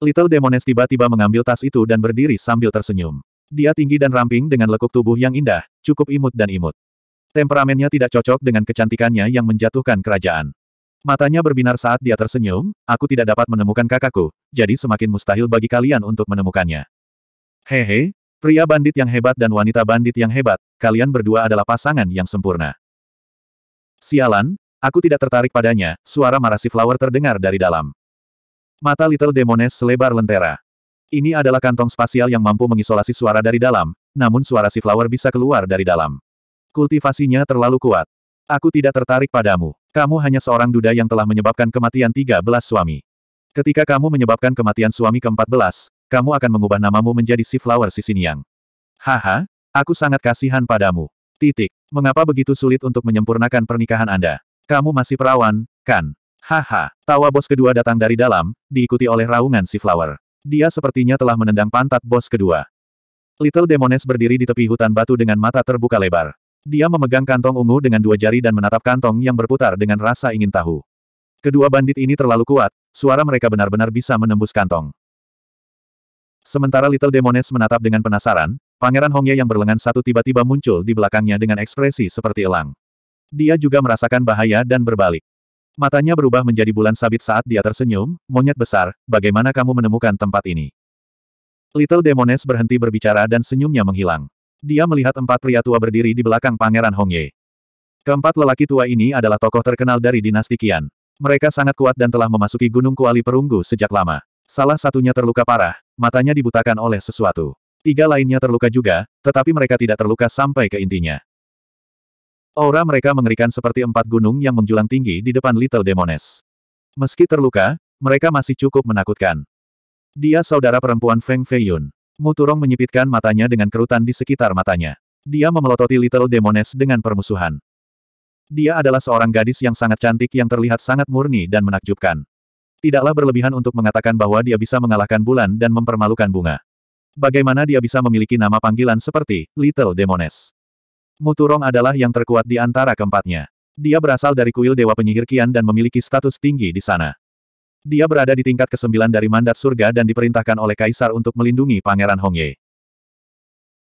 Little Demones tiba-tiba mengambil tas itu dan berdiri sambil tersenyum. Dia tinggi dan ramping dengan lekuk tubuh yang indah, cukup imut dan imut. Temperamennya tidak cocok dengan kecantikannya yang menjatuhkan kerajaan. Matanya berbinar saat dia tersenyum, aku tidak dapat menemukan kakakku, jadi semakin mustahil bagi kalian untuk menemukannya. Hehe, pria bandit yang hebat dan wanita bandit yang hebat, kalian berdua adalah pasangan yang sempurna. Sialan, aku tidak tertarik padanya, suara marasi flower terdengar dari dalam. Mata Little Demones selebar lentera. Ini adalah kantong spasial yang mampu mengisolasi suara dari dalam, namun suara si flower bisa keluar dari dalam. Kultivasinya terlalu kuat. Aku tidak tertarik padamu. Kamu hanya seorang duda yang telah menyebabkan kematian 13 suami. Ketika kamu menyebabkan kematian suami ke-14, kamu akan mengubah namamu menjadi si Flower Sisiniang. Haha, aku sangat kasihan padamu. Titik. Mengapa begitu sulit untuk menyempurnakan pernikahan Anda? Kamu masih perawan, kan? Haha, tawa bos kedua datang dari dalam, diikuti oleh raungan si Flower. Dia sepertinya telah menendang pantat bos kedua. Little Demones berdiri di tepi hutan batu dengan mata terbuka lebar. Dia memegang kantong ungu dengan dua jari dan menatap kantong yang berputar dengan rasa ingin tahu. Kedua bandit ini terlalu kuat, suara mereka benar-benar bisa menembus kantong. Sementara Little Demones menatap dengan penasaran, Pangeran Hongye yang berlengan satu tiba-tiba muncul di belakangnya dengan ekspresi seperti elang. Dia juga merasakan bahaya dan berbalik. Matanya berubah menjadi bulan sabit saat dia tersenyum, monyet besar, bagaimana kamu menemukan tempat ini? Little Demones berhenti berbicara dan senyumnya menghilang dia melihat empat pria tua berdiri di belakang Pangeran Hongye. Keempat lelaki tua ini adalah tokoh terkenal dari dinasti Qian. Mereka sangat kuat dan telah memasuki Gunung Kuali Perunggu sejak lama. Salah satunya terluka parah, matanya dibutakan oleh sesuatu. Tiga lainnya terluka juga, tetapi mereka tidak terluka sampai ke intinya. Aura mereka mengerikan seperti empat gunung yang menjulang tinggi di depan Little Demones. Meski terluka, mereka masih cukup menakutkan. Dia saudara perempuan Feng Feiyun. Muturong menyipitkan matanya dengan kerutan di sekitar matanya. Dia memelototi Little Demones dengan permusuhan. Dia adalah seorang gadis yang sangat cantik yang terlihat sangat murni dan menakjubkan. Tidaklah berlebihan untuk mengatakan bahwa dia bisa mengalahkan bulan dan mempermalukan bunga. Bagaimana dia bisa memiliki nama panggilan seperti Little Demones? Muturong adalah yang terkuat di antara keempatnya. Dia berasal dari kuil Dewa Penyihir Kian dan memiliki status tinggi di sana. Dia berada di tingkat ke-9 dari mandat surga dan diperintahkan oleh kaisar untuk melindungi Pangeran Hongye.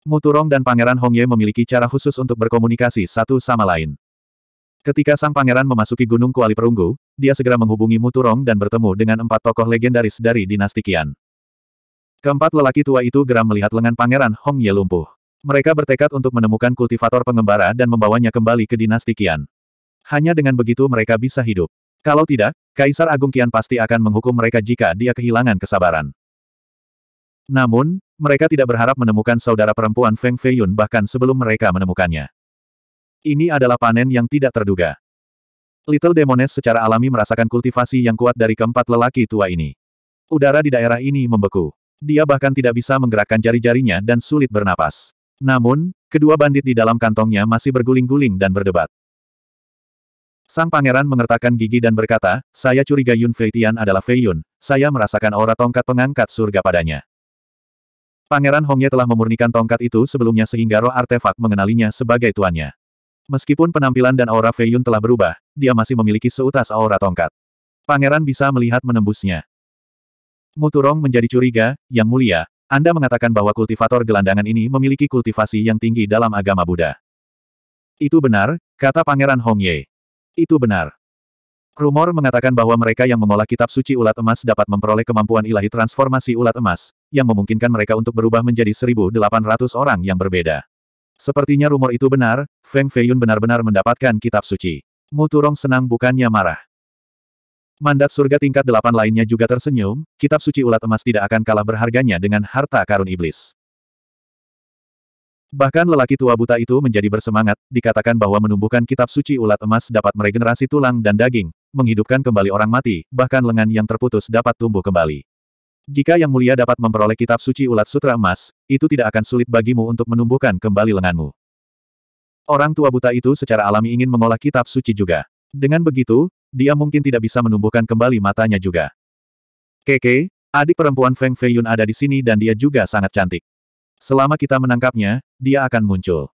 Muturong dan Pangeran Hongye memiliki cara khusus untuk berkomunikasi satu sama lain. Ketika sang pangeran memasuki Gunung Kuali Perunggu, dia segera menghubungi Muturong dan bertemu dengan empat tokoh legendaris dari dinasti Qian. Keempat lelaki tua itu geram melihat lengan pangeran Hongye lumpuh. Mereka bertekad untuk menemukan kultivator pengembara dan membawanya kembali ke dinasti Qian. Hanya dengan begitu mereka bisa hidup. Kalau tidak, Kaisar Agung Kian pasti akan menghukum mereka jika dia kehilangan kesabaran. Namun, mereka tidak berharap menemukan saudara perempuan Feng Feiyun bahkan sebelum mereka menemukannya. Ini adalah panen yang tidak terduga. Little Demones secara alami merasakan kultivasi yang kuat dari keempat lelaki tua ini. Udara di daerah ini membeku. Dia bahkan tidak bisa menggerakkan jari-jarinya dan sulit bernapas. Namun, kedua bandit di dalam kantongnya masih berguling-guling dan berdebat. Sang pangeran mengertakkan gigi dan berkata, saya curiga Yun Feitian adalah Fei Yun, saya merasakan aura tongkat pengangkat surga padanya. Pangeran Hongye telah memurnikan tongkat itu sebelumnya sehingga roh artefak mengenalinya sebagai tuannya. Meskipun penampilan dan aura Fei Yun telah berubah, dia masih memiliki seutas aura tongkat. Pangeran bisa melihat menembusnya. Muturong menjadi curiga, Yang Mulia, Anda mengatakan bahwa kultivator gelandangan ini memiliki kultivasi yang tinggi dalam agama Buddha. Itu benar, kata Pangeran Hongye. Itu benar. Rumor mengatakan bahwa mereka yang mengolah kitab suci ulat emas dapat memperoleh kemampuan ilahi transformasi ulat emas, yang memungkinkan mereka untuk berubah menjadi 1.800 orang yang berbeda. Sepertinya rumor itu benar, Feng Feiyun benar-benar mendapatkan kitab suci. Muturong senang bukannya marah. Mandat surga tingkat delapan lainnya juga tersenyum, kitab suci ulat emas tidak akan kalah berharganya dengan harta karun iblis. Bahkan lelaki tua buta itu menjadi bersemangat, dikatakan bahwa menumbuhkan kitab suci ulat emas dapat meregenerasi tulang dan daging, menghidupkan kembali orang mati, bahkan lengan yang terputus dapat tumbuh kembali. Jika Yang Mulia dapat memperoleh kitab suci ulat sutra emas, itu tidak akan sulit bagimu untuk menumbuhkan kembali lenganmu. Orang tua buta itu secara alami ingin mengolah kitab suci juga. Dengan begitu, dia mungkin tidak bisa menumbuhkan kembali matanya juga. Keke, adik perempuan Feng Feiyun ada di sini dan dia juga sangat cantik. Selama kita menangkapnya, dia akan muncul.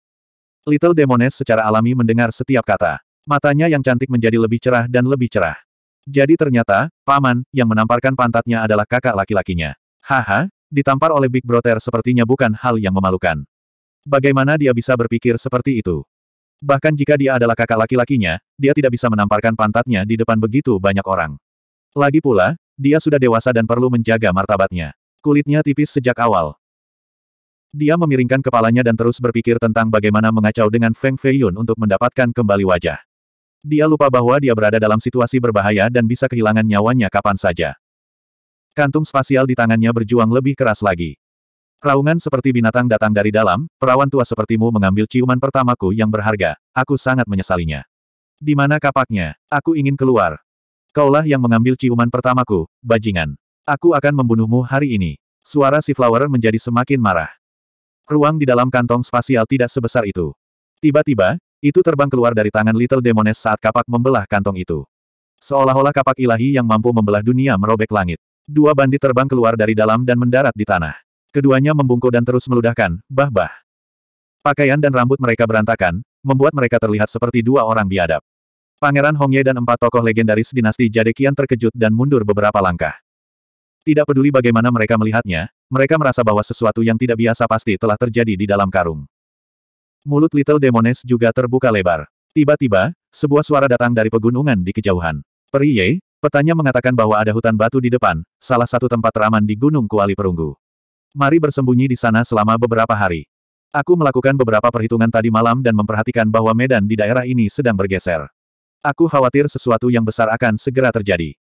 Little Demoness secara alami mendengar setiap kata. Matanya yang cantik menjadi lebih cerah dan lebih cerah. Jadi ternyata, paman, yang menamparkan pantatnya adalah kakak laki-lakinya. Haha, ditampar oleh Big Brother sepertinya bukan hal yang memalukan. Bagaimana dia bisa berpikir seperti itu? Bahkan jika dia adalah kakak laki-lakinya, dia tidak bisa menamparkan pantatnya di depan begitu banyak orang. Lagi pula, dia sudah dewasa dan perlu menjaga martabatnya. Kulitnya tipis sejak awal, dia memiringkan kepalanya dan terus berpikir tentang bagaimana mengacau dengan Feng Feiyun untuk mendapatkan kembali wajah. Dia lupa bahwa dia berada dalam situasi berbahaya dan bisa kehilangan nyawanya kapan saja. Kantung spasial di tangannya berjuang lebih keras lagi. Raungan seperti binatang datang dari dalam, perawan tua sepertimu mengambil ciuman pertamaku yang berharga, aku sangat menyesalinya. Di mana kapaknya? Aku ingin keluar. Kaulah yang mengambil ciuman pertamaku, bajingan. Aku akan membunuhmu hari ini. Suara si Flower menjadi semakin marah. Ruang di dalam kantong spasial tidak sebesar itu. Tiba-tiba, itu terbang keluar dari tangan Little Demoness saat kapak membelah kantong itu. Seolah-olah kapak ilahi yang mampu membelah dunia merobek langit. Dua bandit terbang keluar dari dalam dan mendarat di tanah. Keduanya membungkuk dan terus meludahkan, bah-bah. Pakaian dan rambut mereka berantakan, membuat mereka terlihat seperti dua orang biadab. Pangeran Hongye dan empat tokoh legendaris dinasti Jadekian terkejut dan mundur beberapa langkah. Tidak peduli bagaimana mereka melihatnya, mereka merasa bahwa sesuatu yang tidak biasa pasti telah terjadi di dalam karung. Mulut Little Demones juga terbuka lebar. Tiba-tiba, sebuah suara datang dari pegunungan di kejauhan. Periye, petanya mengatakan bahwa ada hutan batu di depan, salah satu tempat teraman di Gunung Kuali Perunggu. Mari bersembunyi di sana selama beberapa hari. Aku melakukan beberapa perhitungan tadi malam dan memperhatikan bahwa medan di daerah ini sedang bergeser. Aku khawatir sesuatu yang besar akan segera terjadi.